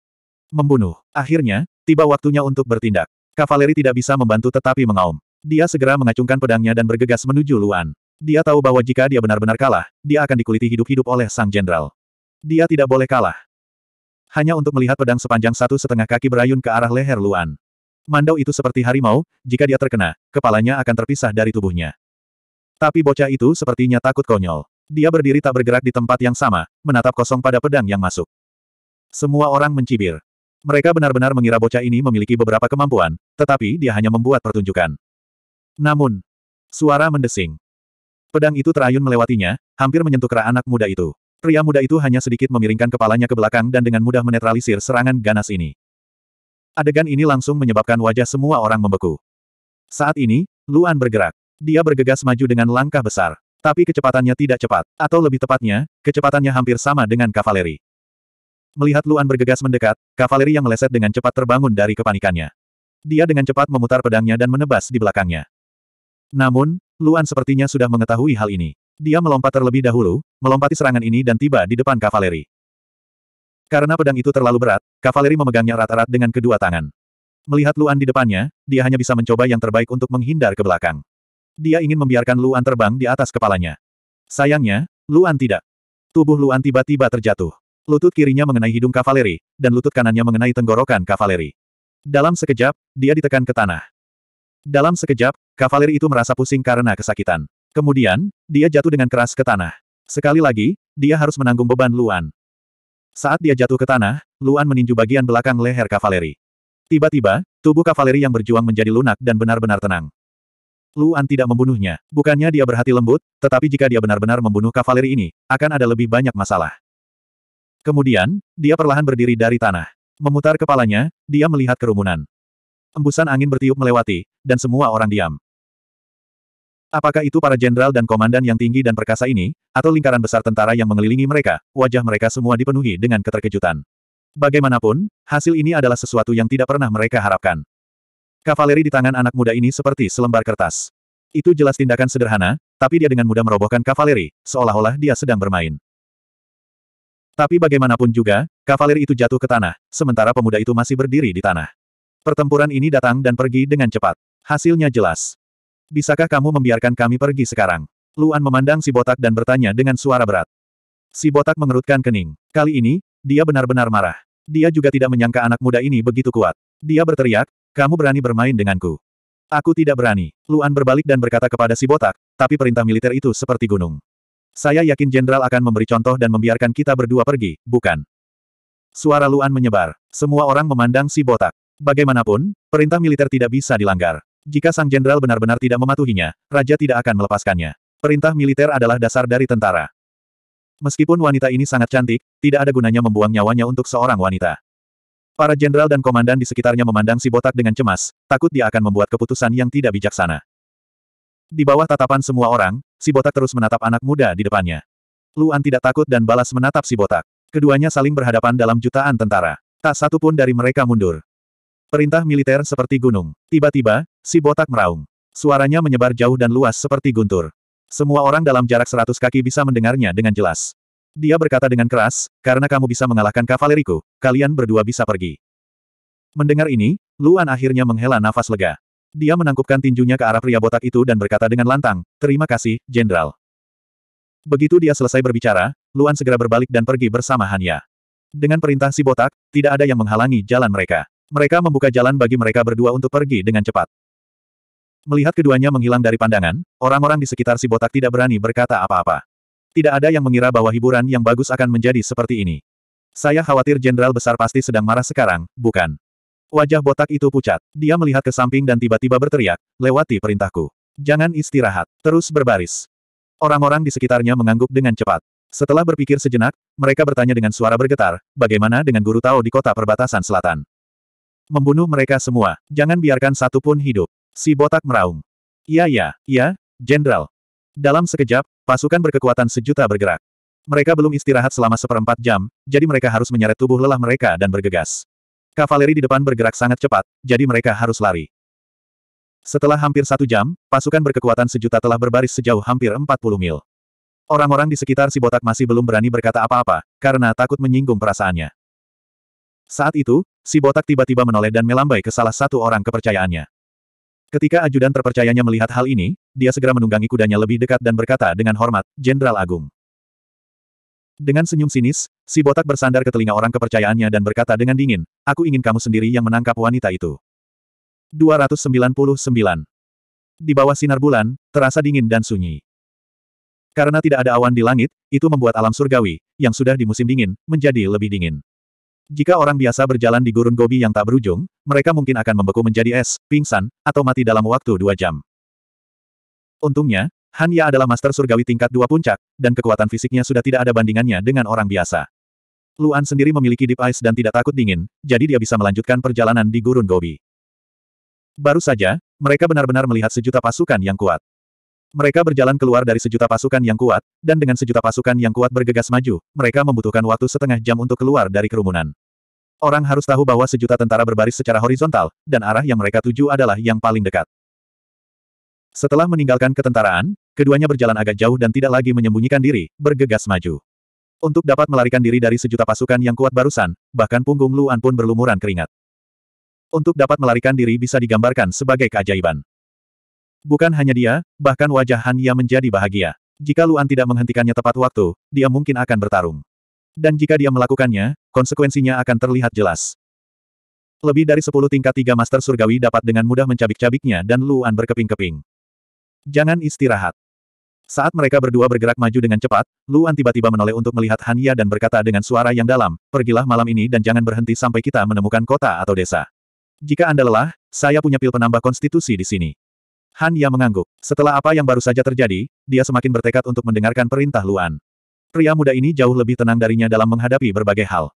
Membunuh. Akhirnya, tiba waktunya untuk bertindak. Kavaleri tidak bisa membantu tetapi mengaum. Dia segera mengacungkan pedangnya dan bergegas menuju Luan. Dia tahu bahwa jika dia benar-benar kalah, dia akan dikuliti hidup-hidup oleh sang jenderal. Dia tidak boleh kalah. Hanya untuk melihat pedang sepanjang satu setengah kaki berayun ke arah leher Luan. Mandau itu seperti harimau, jika dia terkena, kepalanya akan terpisah dari tubuhnya. Tapi bocah itu sepertinya takut konyol. Dia berdiri tak bergerak di tempat yang sama, menatap kosong pada pedang yang masuk. Semua orang mencibir. Mereka benar-benar mengira bocah ini memiliki beberapa kemampuan, tetapi dia hanya membuat pertunjukan. Namun, suara mendesing. Pedang itu terayun melewatinya, hampir menyentuh kera anak muda itu. Pria muda itu hanya sedikit memiringkan kepalanya ke belakang dan dengan mudah menetralisir serangan ganas ini. Adegan ini langsung menyebabkan wajah semua orang membeku. Saat ini, Luan bergerak. Dia bergegas maju dengan langkah besar. Tapi kecepatannya tidak cepat, atau lebih tepatnya, kecepatannya hampir sama dengan kavaleri. Melihat Luan bergegas mendekat, kavaleri yang meleset dengan cepat terbangun dari kepanikannya. Dia dengan cepat memutar pedangnya dan menebas di belakangnya. Namun, Luan sepertinya sudah mengetahui hal ini. Dia melompat terlebih dahulu, melompati serangan ini dan tiba di depan kavaleri. Karena pedang itu terlalu berat, kavaleri memegangnya erat-erat dengan kedua tangan. Melihat Luan di depannya, dia hanya bisa mencoba yang terbaik untuk menghindar ke belakang. Dia ingin membiarkan Luan terbang di atas kepalanya. Sayangnya, Luan tidak. Tubuh Luan tiba-tiba terjatuh. Lutut kirinya mengenai hidung kavaleri, dan lutut kanannya mengenai tenggorokan kavaleri. Dalam sekejap, dia ditekan ke tanah. Dalam sekejap, kavaleri itu merasa pusing karena kesakitan. Kemudian, dia jatuh dengan keras ke tanah. Sekali lagi, dia harus menanggung beban Luan. Saat dia jatuh ke tanah, Luan meninju bagian belakang leher kavaleri. Tiba-tiba, tubuh kavaleri yang berjuang menjadi lunak dan benar-benar tenang. Luan tidak membunuhnya. Bukannya dia berhati lembut, tetapi jika dia benar-benar membunuh kavaleri ini, akan ada lebih banyak masalah. Kemudian, dia perlahan berdiri dari tanah. Memutar kepalanya, dia melihat kerumunan. Embusan angin bertiup melewati, dan semua orang diam. Apakah itu para jenderal dan komandan yang tinggi dan perkasa ini, atau lingkaran besar tentara yang mengelilingi mereka, wajah mereka semua dipenuhi dengan keterkejutan. Bagaimanapun, hasil ini adalah sesuatu yang tidak pernah mereka harapkan. Kavaleri di tangan anak muda ini seperti selembar kertas. Itu jelas tindakan sederhana, tapi dia dengan mudah merobohkan kavaleri, seolah-olah dia sedang bermain. Tapi bagaimanapun juga, kavalir itu jatuh ke tanah, sementara pemuda itu masih berdiri di tanah. Pertempuran ini datang dan pergi dengan cepat. Hasilnya jelas. Bisakah kamu membiarkan kami pergi sekarang? Luan memandang si botak dan bertanya dengan suara berat. Si botak mengerutkan kening. Kali ini, dia benar-benar marah. Dia juga tidak menyangka anak muda ini begitu kuat. Dia berteriak, kamu berani bermain denganku. Aku tidak berani. Luan berbalik dan berkata kepada si botak, tapi perintah militer itu seperti gunung. Saya yakin jenderal akan memberi contoh dan membiarkan kita berdua pergi, bukan? Suara Luan menyebar. Semua orang memandang si botak. Bagaimanapun, perintah militer tidak bisa dilanggar. Jika sang jenderal benar-benar tidak mematuhinya, raja tidak akan melepaskannya. Perintah militer adalah dasar dari tentara. Meskipun wanita ini sangat cantik, tidak ada gunanya membuang nyawanya untuk seorang wanita. Para jenderal dan komandan di sekitarnya memandang si botak dengan cemas, takut dia akan membuat keputusan yang tidak bijaksana. Di bawah tatapan semua orang, si botak terus menatap anak muda di depannya. Luan tidak takut dan balas menatap si botak. Keduanya saling berhadapan dalam jutaan tentara. Tak satu pun dari mereka mundur. Perintah militer seperti gunung. Tiba-tiba, si botak meraung. Suaranya menyebar jauh dan luas seperti guntur. Semua orang dalam jarak seratus kaki bisa mendengarnya dengan jelas. Dia berkata dengan keras, karena kamu bisa mengalahkan kavaleriku, kalian berdua bisa pergi. Mendengar ini, Luan akhirnya menghela nafas lega. Dia menangkupkan tinjunya ke arah pria botak itu dan berkata dengan lantang, Terima kasih, Jenderal. Begitu dia selesai berbicara, Luan segera berbalik dan pergi bersama Hanya. Dengan perintah si botak, tidak ada yang menghalangi jalan mereka. Mereka membuka jalan bagi mereka berdua untuk pergi dengan cepat. Melihat keduanya menghilang dari pandangan, orang-orang di sekitar si botak tidak berani berkata apa-apa. Tidak ada yang mengira bahwa hiburan yang bagus akan menjadi seperti ini. Saya khawatir Jenderal Besar pasti sedang marah sekarang, bukan? Wajah botak itu pucat. Dia melihat ke samping dan tiba-tiba berteriak, lewati perintahku. Jangan istirahat, terus berbaris. Orang-orang di sekitarnya mengangguk dengan cepat. Setelah berpikir sejenak, mereka bertanya dengan suara bergetar, bagaimana dengan guru Tao di kota perbatasan selatan? Membunuh mereka semua, jangan biarkan satu pun hidup. Si botak meraung. Iya ya, iya, Jenderal. Dalam sekejap, pasukan berkekuatan sejuta bergerak. Mereka belum istirahat selama seperempat jam, jadi mereka harus menyeret tubuh lelah mereka dan bergegas. Kavaleri di depan bergerak sangat cepat, jadi mereka harus lari. Setelah hampir satu jam, pasukan berkekuatan sejuta telah berbaris sejauh hampir 40 mil. Orang-orang di sekitar si botak masih belum berani berkata apa-apa, karena takut menyinggung perasaannya. Saat itu, si botak tiba-tiba menoleh dan melambai ke salah satu orang kepercayaannya. Ketika ajudan terpercayanya melihat hal ini, dia segera menunggangi kudanya lebih dekat dan berkata dengan hormat, Jenderal Agung. Dengan senyum sinis, si botak bersandar ke telinga orang kepercayaannya dan berkata dengan dingin, aku ingin kamu sendiri yang menangkap wanita itu. 299. Di bawah sinar bulan, terasa dingin dan sunyi. Karena tidak ada awan di langit, itu membuat alam surgawi, yang sudah di musim dingin, menjadi lebih dingin. Jika orang biasa berjalan di gurun gobi yang tak berujung, mereka mungkin akan membeku menjadi es, pingsan, atau mati dalam waktu dua jam. Untungnya, hanya adalah master surgawi tingkat dua puncak, dan kekuatan fisiknya sudah tidak ada bandingannya dengan orang biasa. Luan sendiri memiliki deep ice dan tidak takut dingin, jadi dia bisa melanjutkan perjalanan di gurun Gobi. Baru saja, mereka benar-benar melihat sejuta pasukan yang kuat. Mereka berjalan keluar dari sejuta pasukan yang kuat, dan dengan sejuta pasukan yang kuat bergegas maju, mereka membutuhkan waktu setengah jam untuk keluar dari kerumunan. Orang harus tahu bahwa sejuta tentara berbaris secara horizontal, dan arah yang mereka tuju adalah yang paling dekat. Setelah meninggalkan ketentaraan, Keduanya berjalan agak jauh dan tidak lagi menyembunyikan diri, bergegas maju. Untuk dapat melarikan diri dari sejuta pasukan yang kuat barusan, bahkan punggung Luan pun berlumuran keringat. Untuk dapat melarikan diri bisa digambarkan sebagai keajaiban. Bukan hanya dia, bahkan wajah Han Ya menjadi bahagia. Jika Luan tidak menghentikannya tepat waktu, dia mungkin akan bertarung. Dan jika dia melakukannya, konsekuensinya akan terlihat jelas. Lebih dari sepuluh tingkat tiga master surgawi dapat dengan mudah mencabik-cabiknya dan Luan berkeping-keping. Jangan istirahat. Saat mereka berdua bergerak maju dengan cepat, Luan tiba-tiba menoleh untuk melihat Hania dan berkata dengan suara yang dalam, pergilah malam ini dan jangan berhenti sampai kita menemukan kota atau desa. Jika Anda lelah, saya punya pil penambah konstitusi di sini. Hania mengangguk. Setelah apa yang baru saja terjadi, dia semakin bertekad untuk mendengarkan perintah Luan. Pria muda ini jauh lebih tenang darinya dalam menghadapi berbagai hal.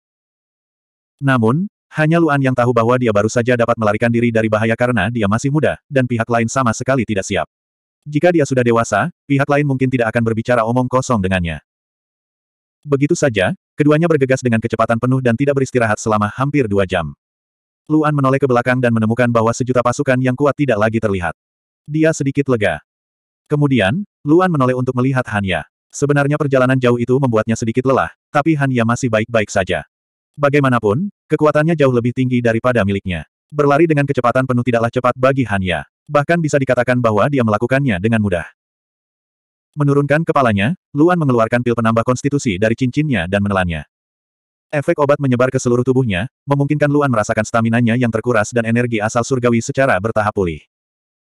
Namun, hanya Luan yang tahu bahwa dia baru saja dapat melarikan diri dari bahaya karena dia masih muda, dan pihak lain sama sekali tidak siap. Jika dia sudah dewasa, pihak lain mungkin tidak akan berbicara omong kosong dengannya. Begitu saja, keduanya bergegas dengan kecepatan penuh dan tidak beristirahat selama hampir dua jam. Luan menoleh ke belakang dan menemukan bahwa sejuta pasukan yang kuat tidak lagi terlihat. Dia sedikit lega. Kemudian, Luan menoleh untuk melihat Hanya. Sebenarnya perjalanan jauh itu membuatnya sedikit lelah, tapi Hanya masih baik-baik saja. Bagaimanapun, kekuatannya jauh lebih tinggi daripada miliknya. Berlari dengan kecepatan penuh tidaklah cepat bagi Hanya. Bahkan bisa dikatakan bahwa dia melakukannya dengan mudah. Menurunkan kepalanya, Luan mengeluarkan pil penambah konstitusi dari cincinnya dan menelannya. Efek obat menyebar ke seluruh tubuhnya, memungkinkan Luan merasakan staminanya yang terkuras dan energi asal surgawi secara bertahap pulih.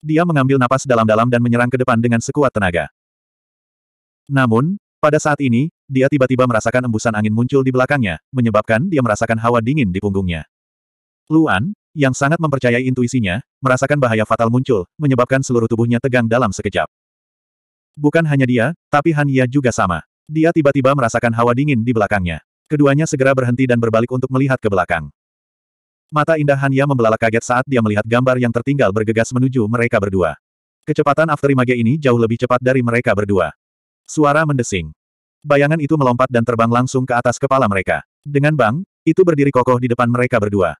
Dia mengambil napas dalam-dalam dan menyerang ke depan dengan sekuat tenaga. Namun, pada saat ini, dia tiba-tiba merasakan embusan angin muncul di belakangnya, menyebabkan dia merasakan hawa dingin di punggungnya. Luan, yang sangat mempercayai intuisinya, merasakan bahaya fatal muncul, menyebabkan seluruh tubuhnya tegang dalam sekejap. Bukan hanya dia, tapi Han Ye juga sama. Dia tiba-tiba merasakan hawa dingin di belakangnya. Keduanya segera berhenti dan berbalik untuk melihat ke belakang. Mata indah Han Ye membelalak kaget saat dia melihat gambar yang tertinggal bergegas menuju mereka berdua. Kecepatan afterimage ini jauh lebih cepat dari mereka berdua. Suara mendesing. Bayangan itu melompat dan terbang langsung ke atas kepala mereka. Dengan bang, itu berdiri kokoh di depan mereka berdua.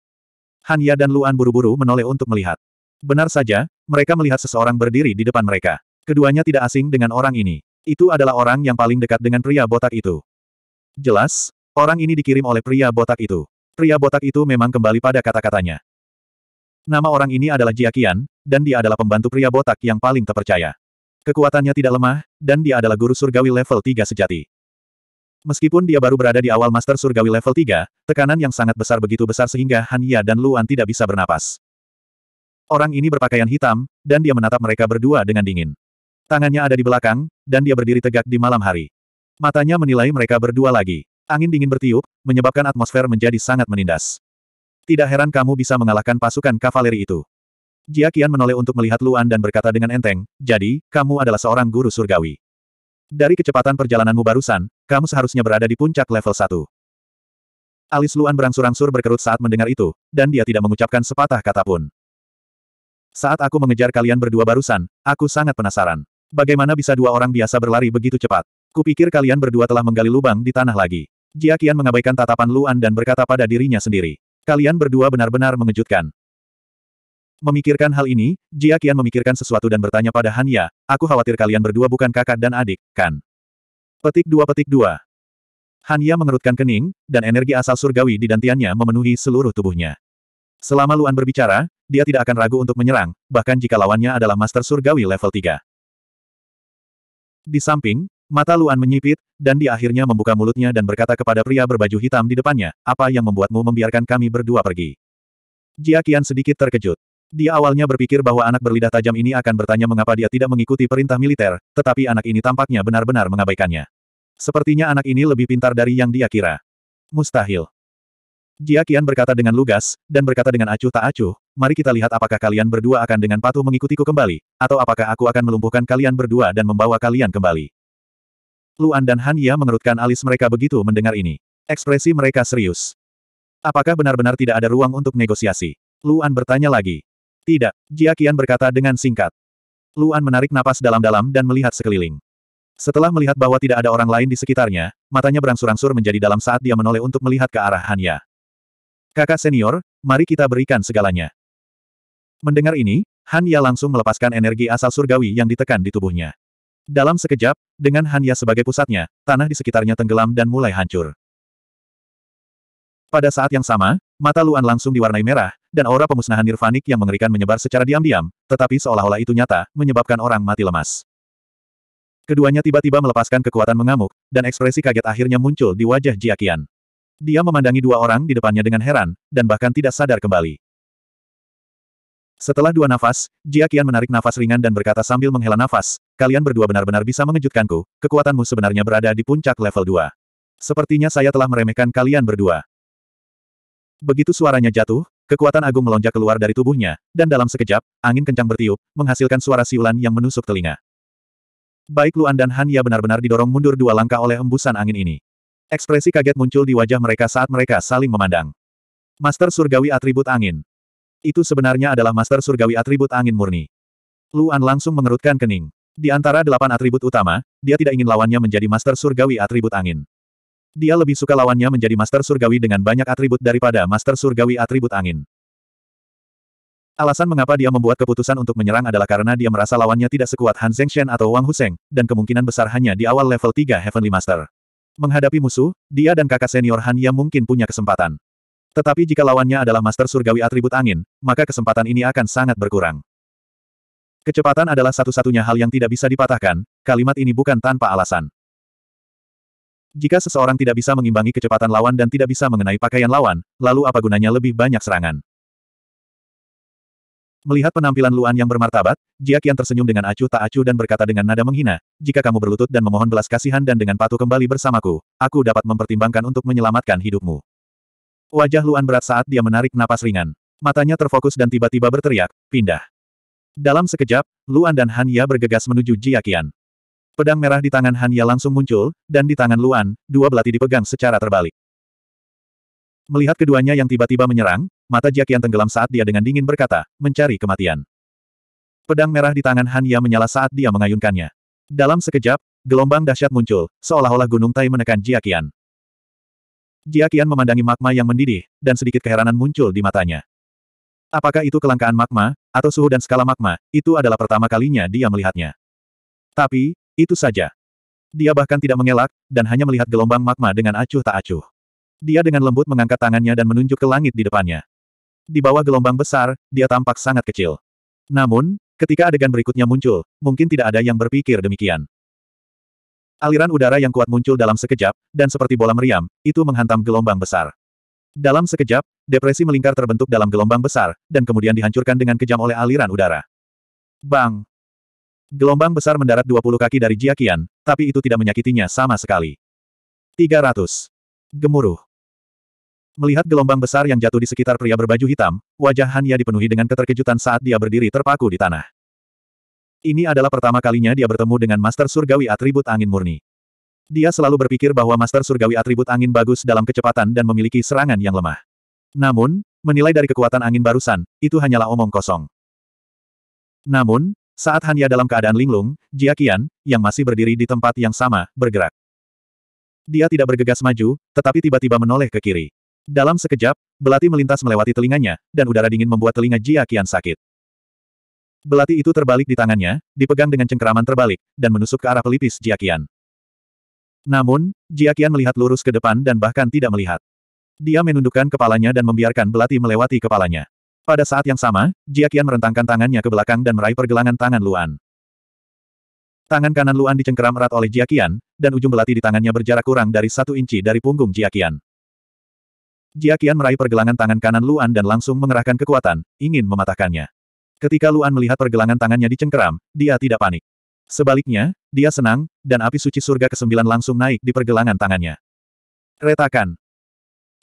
Han Ya dan Luan buru-buru menoleh untuk melihat. Benar saja, mereka melihat seseorang berdiri di depan mereka. Keduanya tidak asing dengan orang ini. Itu adalah orang yang paling dekat dengan pria botak itu. Jelas, orang ini dikirim oleh pria botak itu. Pria botak itu memang kembali pada kata-katanya. Nama orang ini adalah Jiakian, dan dia adalah pembantu pria botak yang paling terpercaya. Kekuatannya tidak lemah, dan dia adalah guru surgawi level 3 sejati. Meskipun dia baru berada di awal Master Surgawi level 3, tekanan yang sangat besar begitu besar sehingga Han Ya dan Luan tidak bisa bernapas. Orang ini berpakaian hitam, dan dia menatap mereka berdua dengan dingin. Tangannya ada di belakang, dan dia berdiri tegak di malam hari. Matanya menilai mereka berdua lagi. Angin dingin bertiup, menyebabkan atmosfer menjadi sangat menindas. Tidak heran kamu bisa mengalahkan pasukan kavaleri itu. Jia Qian menoleh untuk melihat Luan dan berkata dengan enteng, jadi, kamu adalah seorang guru surgawi. Dari kecepatan perjalananmu barusan, kamu seharusnya berada di puncak level 1. Alis Luan berangsur-angsur berkerut saat mendengar itu, dan dia tidak mengucapkan sepatah kata pun. Saat aku mengejar kalian berdua barusan, aku sangat penasaran. Bagaimana bisa dua orang biasa berlari begitu cepat? Kupikir kalian berdua telah menggali lubang di tanah lagi. Jia Qian mengabaikan tatapan Luan dan berkata pada dirinya sendiri. Kalian berdua benar-benar mengejutkan. Memikirkan hal ini, Jia Qian memikirkan sesuatu dan bertanya pada Han Ya, aku khawatir kalian berdua bukan kakak dan adik, kan? Petik dua petik dua. Han Ya mengerutkan kening, dan energi asal surgawi di dantiannya memenuhi seluruh tubuhnya. Selama Luan berbicara, dia tidak akan ragu untuk menyerang, bahkan jika lawannya adalah Master Surgawi level 3. Di samping, mata Luan menyipit, dan dia akhirnya membuka mulutnya dan berkata kepada pria berbaju hitam di depannya, apa yang membuatmu membiarkan kami berdua pergi? Jia Qian sedikit terkejut. Dia awalnya berpikir bahwa anak berlidah tajam ini akan bertanya mengapa dia tidak mengikuti perintah militer, tetapi anak ini tampaknya benar-benar mengabaikannya. Sepertinya anak ini lebih pintar dari yang dia kira. Mustahil. Jia Qian berkata dengan lugas, dan berkata dengan acuh tak acuh, mari kita lihat apakah kalian berdua akan dengan patuh mengikutiku kembali, atau apakah aku akan melumpuhkan kalian berdua dan membawa kalian kembali. Luan dan Han Ya mengerutkan alis mereka begitu mendengar ini. Ekspresi mereka serius. Apakah benar-benar tidak ada ruang untuk negosiasi? Luan bertanya lagi. Tidak, Jia Qian berkata dengan singkat. Luan menarik napas dalam-dalam dan melihat sekeliling. Setelah melihat bahwa tidak ada orang lain di sekitarnya, matanya berangsur-angsur menjadi dalam saat dia menoleh untuk melihat ke arah Hanya. Kakak senior, mari kita berikan segalanya. Mendengar ini, Hanya langsung melepaskan energi asal surgawi yang ditekan di tubuhnya. Dalam sekejap, dengan Hanya sebagai pusatnya, tanah di sekitarnya tenggelam dan mulai hancur. Pada saat yang sama, Mata Luan langsung diwarnai merah, dan aura pemusnahan nirvanik yang mengerikan menyebar secara diam-diam, tetapi seolah-olah itu nyata, menyebabkan orang mati lemas. Keduanya tiba-tiba melepaskan kekuatan mengamuk, dan ekspresi kaget akhirnya muncul di wajah Jiakian. Dia memandangi dua orang di depannya dengan heran, dan bahkan tidak sadar kembali. Setelah dua nafas, Jiakian menarik nafas ringan dan berkata sambil menghela nafas, kalian berdua benar-benar bisa mengejutkanku, kekuatanmu sebenarnya berada di puncak level 2. Sepertinya saya telah meremehkan kalian berdua. Begitu suaranya jatuh, kekuatan agung melonjak keluar dari tubuhnya, dan dalam sekejap, angin kencang bertiup, menghasilkan suara siulan yang menusuk telinga. Baik Luan dan Hanya benar-benar didorong mundur dua langkah oleh embusan angin ini. Ekspresi kaget muncul di wajah mereka saat mereka saling memandang. Master Surgawi Atribut Angin. Itu sebenarnya adalah Master Surgawi Atribut Angin murni. Luan langsung mengerutkan kening. Di antara delapan atribut utama, dia tidak ingin lawannya menjadi Master Surgawi Atribut Angin. Dia lebih suka lawannya menjadi Master Surgawi dengan banyak atribut daripada Master Surgawi atribut angin. Alasan mengapa dia membuat keputusan untuk menyerang adalah karena dia merasa lawannya tidak sekuat Han Zhengshen atau Wang Huseng, dan kemungkinan besar hanya di awal level 3 Heavenly Master. Menghadapi musuh, dia dan kakak senior Han Yang mungkin punya kesempatan. Tetapi jika lawannya adalah Master Surgawi Atribut Angin, maka kesempatan ini akan sangat berkurang. Kecepatan adalah satu-satunya hal yang tidak bisa dipatahkan, kalimat ini bukan tanpa alasan. Jika seseorang tidak bisa mengimbangi kecepatan lawan dan tidak bisa mengenai pakaian lawan, lalu apa gunanya lebih banyak serangan? Melihat penampilan Luan yang bermartabat, Jia Qian tersenyum dengan acuh tak acuh dan berkata dengan nada menghina, jika kamu berlutut dan memohon belas kasihan dan dengan patuh kembali bersamaku, aku dapat mempertimbangkan untuk menyelamatkan hidupmu. Wajah Luan berat saat dia menarik napas ringan. Matanya terfokus dan tiba-tiba berteriak, pindah. Dalam sekejap, Luan dan Han bergegas menuju Jia Qian. Pedang merah di tangan Hanya langsung muncul, dan di tangan Luan, dua belati dipegang secara terbalik. Melihat keduanya yang tiba-tiba menyerang, mata Jakian tenggelam saat dia dengan dingin berkata, mencari kematian. Pedang merah di tangan Hanya menyala saat dia mengayunkannya. Dalam sekejap, gelombang dahsyat muncul, seolah-olah gunung Tai menekan Jiakian. Jiakian memandangi magma yang mendidih, dan sedikit keheranan muncul di matanya. Apakah itu kelangkaan magma, atau suhu dan skala magma, itu adalah pertama kalinya dia melihatnya. Tapi, itu saja. Dia bahkan tidak mengelak, dan hanya melihat gelombang magma dengan acuh tak acuh. Dia dengan lembut mengangkat tangannya dan menunjuk ke langit di depannya. Di bawah gelombang besar, dia tampak sangat kecil. Namun, ketika adegan berikutnya muncul, mungkin tidak ada yang berpikir demikian. Aliran udara yang kuat muncul dalam sekejap, dan seperti bola meriam, itu menghantam gelombang besar. Dalam sekejap, depresi melingkar terbentuk dalam gelombang besar, dan kemudian dihancurkan dengan kejam oleh aliran udara. Bang! Gelombang besar mendarat 20 kaki dari Qian, tapi itu tidak menyakitinya sama sekali. 300. Gemuruh. Melihat gelombang besar yang jatuh di sekitar pria berbaju hitam, wajah Hanya dipenuhi dengan keterkejutan saat dia berdiri terpaku di tanah. Ini adalah pertama kalinya dia bertemu dengan Master Surgawi Atribut Angin Murni. Dia selalu berpikir bahwa Master Surgawi Atribut Angin bagus dalam kecepatan dan memiliki serangan yang lemah. Namun, menilai dari kekuatan angin barusan, itu hanyalah omong kosong. Namun, saat Hanya dalam keadaan linglung, Jia Qian, yang masih berdiri di tempat yang sama, bergerak. Dia tidak bergegas maju, tetapi tiba-tiba menoleh ke kiri. Dalam sekejap, belati melintas melewati telinganya, dan udara dingin membuat telinga Jia Qian sakit. Belati itu terbalik di tangannya, dipegang dengan cengkeraman terbalik, dan menusuk ke arah pelipis Jia Qian. Namun, Jia Qian melihat lurus ke depan dan bahkan tidak melihat. Dia menundukkan kepalanya dan membiarkan belati melewati kepalanya. Pada saat yang sama, Jia Qian merentangkan tangannya ke belakang dan meraih pergelangan tangan Luan. Tangan kanan Luan dicengkeram erat oleh Jia Qian, dan ujung belati di tangannya berjarak kurang dari satu inci dari punggung Jia Qian. Jia Qian meraih pergelangan tangan kanan Luan dan langsung mengerahkan kekuatan, ingin mematahkannya. Ketika Luan melihat pergelangan tangannya dicengkeram, dia tidak panik. Sebaliknya, dia senang, dan api suci surga ke-9 langsung naik di pergelangan tangannya. Retakan.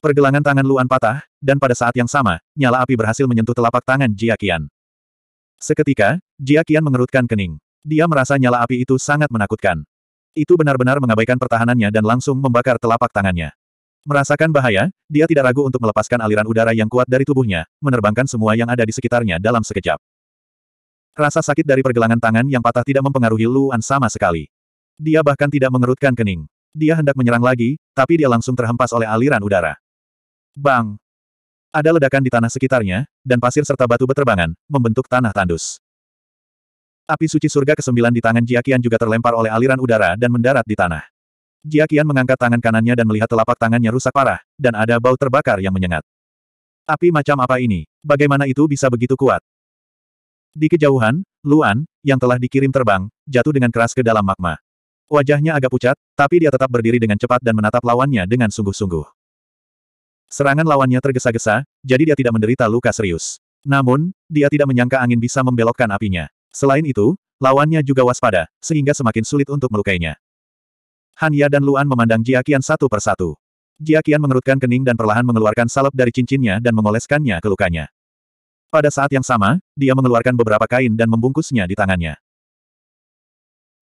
Pergelangan tangan Luan patah, dan pada saat yang sama, nyala api berhasil menyentuh telapak tangan Jia Qian. Seketika, Jia Qian mengerutkan kening. Dia merasa nyala api itu sangat menakutkan. Itu benar-benar mengabaikan pertahanannya dan langsung membakar telapak tangannya. Merasakan bahaya, dia tidak ragu untuk melepaskan aliran udara yang kuat dari tubuhnya, menerbangkan semua yang ada di sekitarnya dalam sekejap. Rasa sakit dari pergelangan tangan yang patah tidak mempengaruhi Luan sama sekali. Dia bahkan tidak mengerutkan kening. Dia hendak menyerang lagi, tapi dia langsung terhempas oleh aliran udara. Bang! Ada ledakan di tanah sekitarnya, dan pasir serta batu berterbangan, membentuk tanah tandus. Api suci surga ke-9 di tangan Jiakian juga terlempar oleh aliran udara dan mendarat di tanah. Jiakian mengangkat tangan kanannya dan melihat telapak tangannya rusak parah, dan ada bau terbakar yang menyengat. Api macam apa ini? Bagaimana itu bisa begitu kuat? Di kejauhan, Luan, yang telah dikirim terbang, jatuh dengan keras ke dalam magma. Wajahnya agak pucat, tapi dia tetap berdiri dengan cepat dan menatap lawannya dengan sungguh-sungguh. Serangan lawannya tergesa-gesa, jadi dia tidak menderita luka serius. Namun, dia tidak menyangka angin bisa membelokkan apinya. Selain itu, lawannya juga waspada, sehingga semakin sulit untuk melukainya. Han Ya dan Luan memandang Jiakian satu persatu. Jiakian mengerutkan kening dan perlahan mengeluarkan salep dari cincinnya dan mengoleskannya ke lukanya. Pada saat yang sama, dia mengeluarkan beberapa kain dan membungkusnya di tangannya.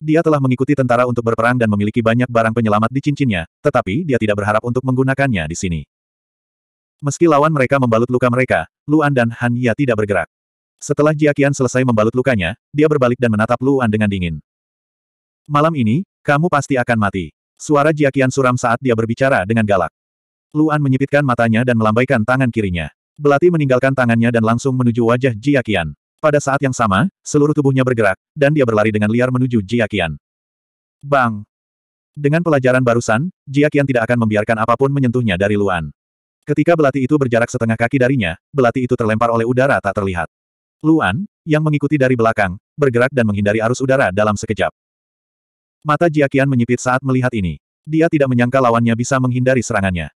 Dia telah mengikuti tentara untuk berperang dan memiliki banyak barang penyelamat di cincinnya, tetapi dia tidak berharap untuk menggunakannya di sini. Meski lawan mereka membalut luka mereka, Luan dan Han Ya tidak bergerak. Setelah Jiakian selesai membalut lukanya, dia berbalik dan menatap Luan dengan dingin. Malam ini, kamu pasti akan mati. Suara Jiakian suram saat dia berbicara dengan galak. Luan menyipitkan matanya dan melambaikan tangan kirinya. Belati meninggalkan tangannya dan langsung menuju wajah Jiakian. Pada saat yang sama, seluruh tubuhnya bergerak, dan dia berlari dengan liar menuju Jiakian. Bang! Dengan pelajaran barusan, Jiakian tidak akan membiarkan apapun menyentuhnya dari Luan. Ketika belati itu berjarak setengah kaki darinya, belati itu terlempar oleh udara tak terlihat. Luan, yang mengikuti dari belakang, bergerak dan menghindari arus udara dalam sekejap. Mata Jiakian menyipit saat melihat ini. Dia tidak menyangka lawannya bisa menghindari serangannya.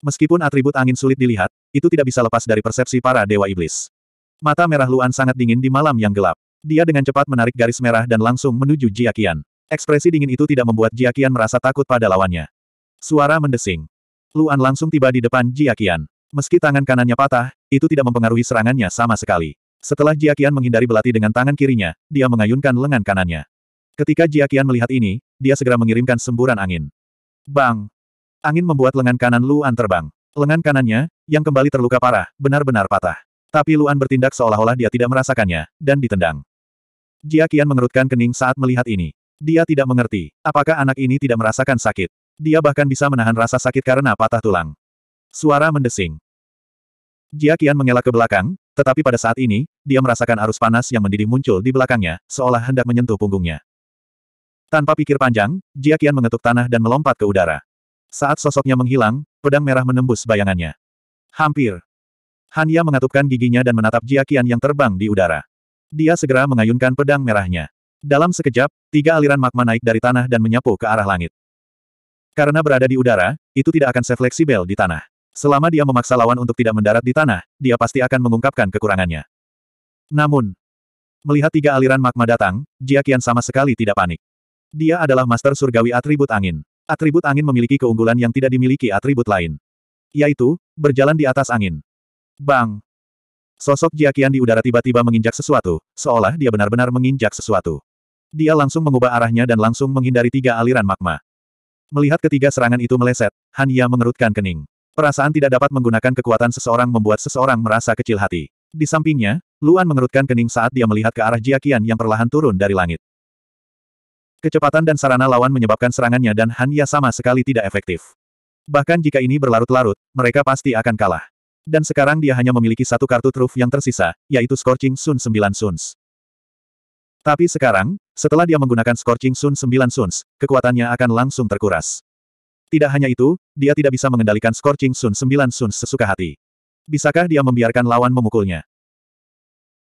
Meskipun atribut angin sulit dilihat, itu tidak bisa lepas dari persepsi para dewa iblis. Mata merah Luan sangat dingin di malam yang gelap. Dia dengan cepat menarik garis merah dan langsung menuju Jiakian. Ekspresi dingin itu tidak membuat Jiakian merasa takut pada lawannya. Suara mendesing. Luan langsung tiba di depan Jiakian. Meski tangan kanannya patah, itu tidak mempengaruhi serangannya sama sekali. Setelah Jiakian menghindari belati dengan tangan kirinya, dia mengayunkan lengan kanannya. Ketika Jiakian melihat ini, dia segera mengirimkan semburan angin. Bang! Angin membuat lengan kanan Luan terbang. Lengan kanannya, yang kembali terluka parah, benar-benar patah. Tapi Luan bertindak seolah-olah dia tidak merasakannya, dan ditendang. Jiakian mengerutkan kening saat melihat ini. Dia tidak mengerti, apakah anak ini tidak merasakan sakit. Dia bahkan bisa menahan rasa sakit karena patah tulang. Suara mendesing. Jia Qian mengelak ke belakang, tetapi pada saat ini, dia merasakan arus panas yang mendidih muncul di belakangnya, seolah hendak menyentuh punggungnya. Tanpa pikir panjang, Jia Qian mengetuk tanah dan melompat ke udara. Saat sosoknya menghilang, pedang merah menembus bayangannya. Hampir. Hanya mengatupkan giginya dan menatap Jia Qian yang terbang di udara. Dia segera mengayunkan pedang merahnya. Dalam sekejap, tiga aliran magma naik dari tanah dan menyapu ke arah langit. Karena berada di udara, itu tidak akan sefleksibel di tanah. Selama dia memaksa lawan untuk tidak mendarat di tanah, dia pasti akan mengungkapkan kekurangannya. Namun, melihat tiga aliran magma datang, Jia Qian sama sekali tidak panik. Dia adalah master surgawi atribut angin. Atribut angin memiliki keunggulan yang tidak dimiliki atribut lain. Yaitu, berjalan di atas angin. Bang! Sosok Jia Qian di udara tiba-tiba menginjak sesuatu, seolah dia benar-benar menginjak sesuatu. Dia langsung mengubah arahnya dan langsung menghindari tiga aliran magma. Melihat ketiga serangan itu meleset, Han Ya mengerutkan kening. Perasaan tidak dapat menggunakan kekuatan seseorang membuat seseorang merasa kecil hati. Di sampingnya, Luan mengerutkan kening saat dia melihat ke arah Jiaqian yang perlahan turun dari langit. Kecepatan dan sarana lawan menyebabkan serangannya dan Han Ya sama sekali tidak efektif. Bahkan jika ini berlarut-larut, mereka pasti akan kalah. Dan sekarang dia hanya memiliki satu kartu truf yang tersisa, yaitu Scorching Sun 9 Suns. Tapi sekarang, setelah dia menggunakan Scorching Sun 9 Suns, kekuatannya akan langsung terkuras. Tidak hanya itu, dia tidak bisa mengendalikan Scorching Sun 9 Suns sesuka hati. Bisakah dia membiarkan lawan memukulnya?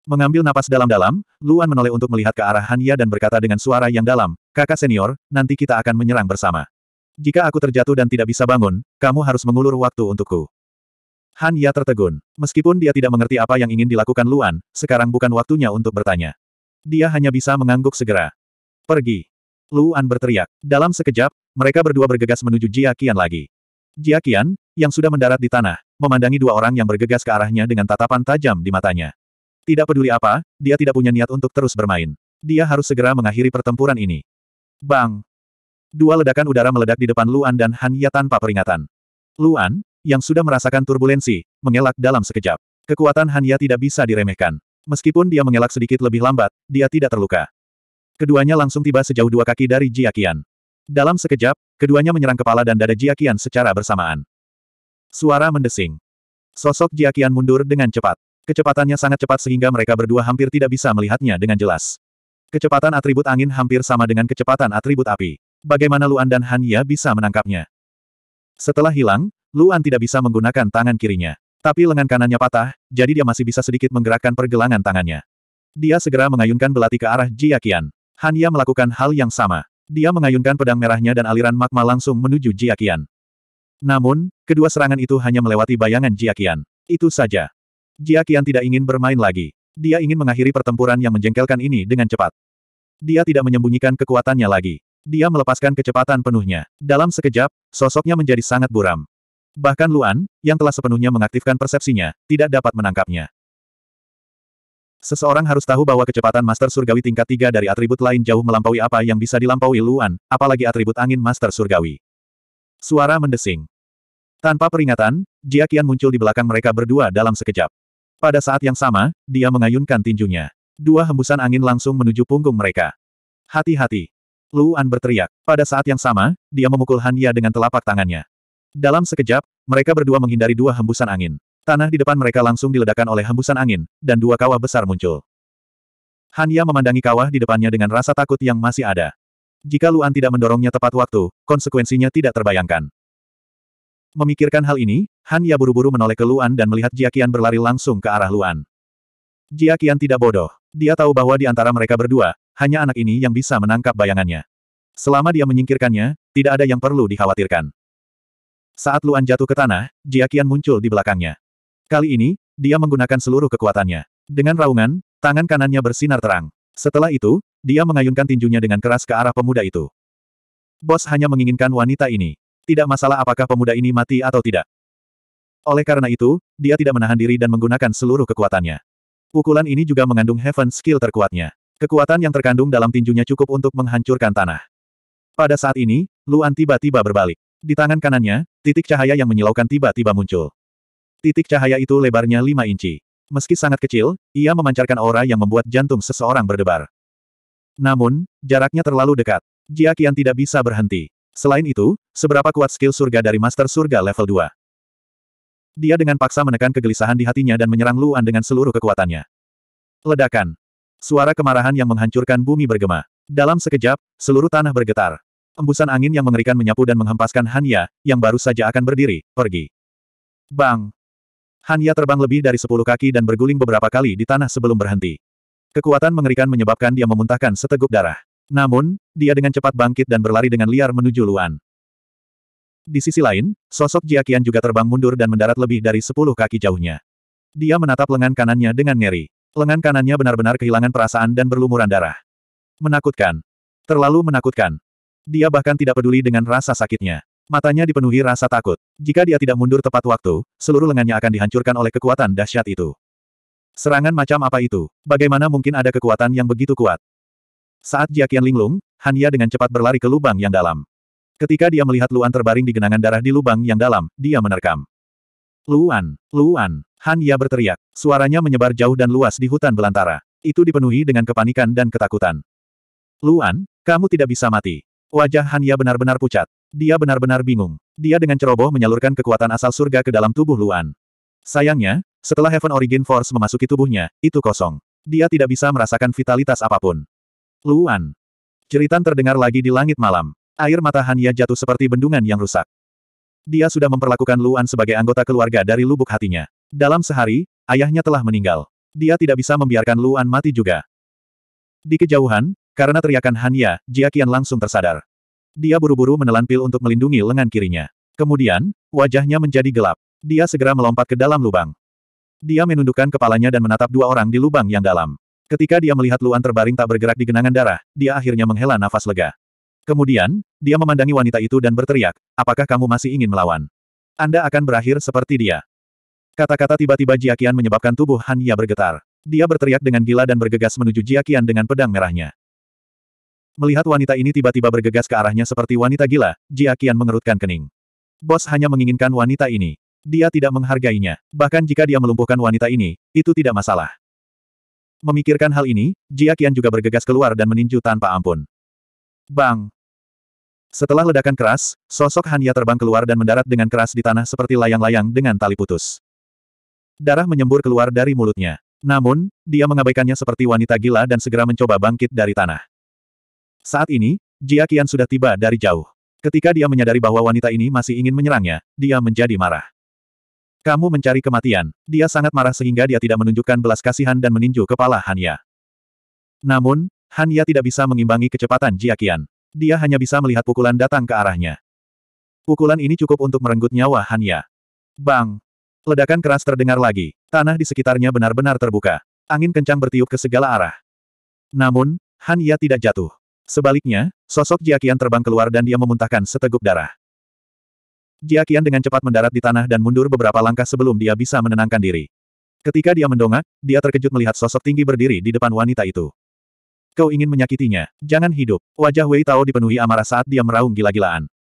Mengambil napas dalam-dalam, Luan menoleh untuk melihat ke arah Hanya dan berkata dengan suara yang dalam, kakak senior, nanti kita akan menyerang bersama. Jika aku terjatuh dan tidak bisa bangun, kamu harus mengulur waktu untukku. Han tertegun. Meskipun dia tidak mengerti apa yang ingin dilakukan Luan, sekarang bukan waktunya untuk bertanya dia hanya bisa mengangguk segera. Pergi. Luan berteriak. Dalam sekejap, mereka berdua bergegas menuju Jia Qian lagi. Jia Qian, yang sudah mendarat di tanah, memandangi dua orang yang bergegas ke arahnya dengan tatapan tajam di matanya. Tidak peduli apa, dia tidak punya niat untuk terus bermain. Dia harus segera mengakhiri pertempuran ini. Bang! Dua ledakan udara meledak di depan Luan dan Han Ya tanpa peringatan. Luan, yang sudah merasakan turbulensi, mengelak dalam sekejap. Kekuatan Han Ya tidak bisa diremehkan. Meskipun dia mengelak sedikit lebih lambat, dia tidak terluka. Keduanya langsung tiba sejauh dua kaki dari Jia Jiakian. Dalam sekejap, keduanya menyerang kepala dan dada Jia Jiakian secara bersamaan. Suara mendesing. Sosok Jia Jiakian mundur dengan cepat. Kecepatannya sangat cepat sehingga mereka berdua hampir tidak bisa melihatnya dengan jelas. Kecepatan atribut angin hampir sama dengan kecepatan atribut api. Bagaimana Luan dan Han Ya bisa menangkapnya? Setelah hilang, Luan tidak bisa menggunakan tangan kirinya. Tapi lengan kanannya patah, jadi dia masih bisa sedikit menggerakkan pergelangan tangannya. Dia segera mengayunkan belati ke arah Jia Qian. Hanya melakukan hal yang sama. Dia mengayunkan pedang merahnya dan aliran magma langsung menuju Jia Qian. Namun, kedua serangan itu hanya melewati bayangan Jia Qian. Itu saja. Jia Qian tidak ingin bermain lagi. Dia ingin mengakhiri pertempuran yang menjengkelkan ini dengan cepat. Dia tidak menyembunyikan kekuatannya lagi. Dia melepaskan kecepatan penuhnya. Dalam sekejap, sosoknya menjadi sangat buram. Bahkan Luan, yang telah sepenuhnya mengaktifkan persepsinya, tidak dapat menangkapnya. Seseorang harus tahu bahwa kecepatan Master Surgawi tingkat 3 dari atribut lain jauh melampaui apa yang bisa dilampaui Luan, apalagi atribut angin Master Surgawi. Suara mendesing. Tanpa peringatan, Jia Qian muncul di belakang mereka berdua dalam sekejap. Pada saat yang sama, dia mengayunkan tinjunya. Dua hembusan angin langsung menuju punggung mereka. Hati-hati. Luan berteriak. Pada saat yang sama, dia memukul Hanya dengan telapak tangannya. Dalam sekejap, mereka berdua menghindari dua hembusan angin. Tanah di depan mereka langsung diledakkan oleh hembusan angin, dan dua kawah besar muncul. Hanya memandangi kawah di depannya dengan rasa takut yang masih ada. Jika Luan tidak mendorongnya tepat waktu, konsekuensinya tidak terbayangkan. Memikirkan hal ini, Han buru-buru menoleh ke Luan dan melihat Jiakian berlari langsung ke arah Luan. Jiakian tidak bodoh. Dia tahu bahwa di antara mereka berdua, hanya anak ini yang bisa menangkap bayangannya. Selama dia menyingkirkannya, tidak ada yang perlu dikhawatirkan. Saat Luan jatuh ke tanah, Jiakian muncul di belakangnya. Kali ini, dia menggunakan seluruh kekuatannya. Dengan raungan, tangan kanannya bersinar terang. Setelah itu, dia mengayunkan tinjunya dengan keras ke arah pemuda itu. Bos hanya menginginkan wanita ini. Tidak masalah apakah pemuda ini mati atau tidak. Oleh karena itu, dia tidak menahan diri dan menggunakan seluruh kekuatannya. Pukulan ini juga mengandung heaven skill terkuatnya. Kekuatan yang terkandung dalam tinjunya cukup untuk menghancurkan tanah. Pada saat ini, Luan tiba-tiba berbalik. Di tangan kanannya, titik cahaya yang menyilaukan tiba-tiba muncul. Titik cahaya itu lebarnya 5 inci. Meski sangat kecil, ia memancarkan aura yang membuat jantung seseorang berdebar. Namun, jaraknya terlalu dekat. Jia Qian tidak bisa berhenti. Selain itu, seberapa kuat skill surga dari Master Surga level 2? Dia dengan paksa menekan kegelisahan di hatinya dan menyerang Luan dengan seluruh kekuatannya. Ledakan. Suara kemarahan yang menghancurkan bumi bergema. Dalam sekejap, seluruh tanah bergetar. Embusan angin yang mengerikan menyapu dan menghempaskan Hanya, yang baru saja akan berdiri, pergi. Bang! Hanya terbang lebih dari sepuluh kaki dan berguling beberapa kali di tanah sebelum berhenti. Kekuatan mengerikan menyebabkan dia memuntahkan seteguk darah. Namun, dia dengan cepat bangkit dan berlari dengan liar menuju Luan. Di sisi lain, sosok Jiakian juga terbang mundur dan mendarat lebih dari sepuluh kaki jauhnya. Dia menatap lengan kanannya dengan ngeri. Lengan kanannya benar-benar kehilangan perasaan dan berlumuran darah. Menakutkan. Terlalu menakutkan. Dia bahkan tidak peduli dengan rasa sakitnya. Matanya dipenuhi rasa takut. Jika dia tidak mundur tepat waktu, seluruh lengannya akan dihancurkan oleh kekuatan dahsyat itu. Serangan macam apa itu? Bagaimana mungkin ada kekuatan yang begitu kuat? Saat Jiakian linglung, Hanya dengan cepat berlari ke lubang yang dalam. Ketika dia melihat Luan terbaring di genangan darah di lubang yang dalam, dia menerkam. Luan, Luan, Han Ya berteriak. Suaranya menyebar jauh dan luas di hutan belantara. Itu dipenuhi dengan kepanikan dan ketakutan. Luan, kamu tidak bisa mati. Wajah Hanya benar-benar pucat. Dia benar-benar bingung. Dia dengan ceroboh menyalurkan kekuatan asal surga ke dalam tubuh Luan. Sayangnya, setelah Heaven Origin Force memasuki tubuhnya, itu kosong. Dia tidak bisa merasakan vitalitas apapun. Luan. Ceritan terdengar lagi di langit malam. Air mata Hanya jatuh seperti bendungan yang rusak. Dia sudah memperlakukan Luan sebagai anggota keluarga dari lubuk hatinya. Dalam sehari, ayahnya telah meninggal. Dia tidak bisa membiarkan Luan mati juga. Di kejauhan, karena teriakan Hanya, Jia Qian langsung tersadar. Dia buru-buru menelan pil untuk melindungi lengan kirinya. Kemudian, wajahnya menjadi gelap. Dia segera melompat ke dalam lubang. Dia menundukkan kepalanya dan menatap dua orang di lubang yang dalam. Ketika dia melihat Luan terbaring tak bergerak di genangan darah, dia akhirnya menghela nafas lega. Kemudian, dia memandangi wanita itu dan berteriak, apakah kamu masih ingin melawan? Anda akan berakhir seperti dia. Kata-kata tiba-tiba Jiakian menyebabkan tubuh Hanya bergetar. Dia berteriak dengan gila dan bergegas menuju Jiakian dengan pedang merahnya. Melihat wanita ini tiba-tiba bergegas ke arahnya seperti wanita gila, Jia Qian mengerutkan kening. Bos hanya menginginkan wanita ini. Dia tidak menghargainya. Bahkan jika dia melumpuhkan wanita ini, itu tidak masalah. Memikirkan hal ini, Jia Qian juga bergegas keluar dan meninju tanpa ampun. Bang! Setelah ledakan keras, sosok Hanya terbang keluar dan mendarat dengan keras di tanah seperti layang-layang dengan tali putus. Darah menyembur keluar dari mulutnya. Namun, dia mengabaikannya seperti wanita gila dan segera mencoba bangkit dari tanah. Saat ini, Jia Qian sudah tiba dari jauh. Ketika dia menyadari bahwa wanita ini masih ingin menyerangnya, dia menjadi marah. Kamu mencari kematian. Dia sangat marah sehingga dia tidak menunjukkan belas kasihan dan meninju kepala Hanya. Namun, Hanya tidak bisa mengimbangi kecepatan Jia Qian. Dia hanya bisa melihat pukulan datang ke arahnya. Pukulan ini cukup untuk merenggut nyawa Hanya. Bang! Ledakan keras terdengar lagi. Tanah di sekitarnya benar-benar terbuka. Angin kencang bertiup ke segala arah. Namun, Hanya tidak jatuh. Sebaliknya, sosok Jiakian terbang keluar dan dia memuntahkan seteguk darah. Jiakian dengan cepat mendarat di tanah dan mundur beberapa langkah sebelum dia bisa menenangkan diri. Ketika dia mendongak, dia terkejut melihat sosok tinggi berdiri di depan wanita itu. Kau ingin menyakitinya, jangan hidup. Wajah Wei Tao dipenuhi amarah saat dia meraung gila-gilaan.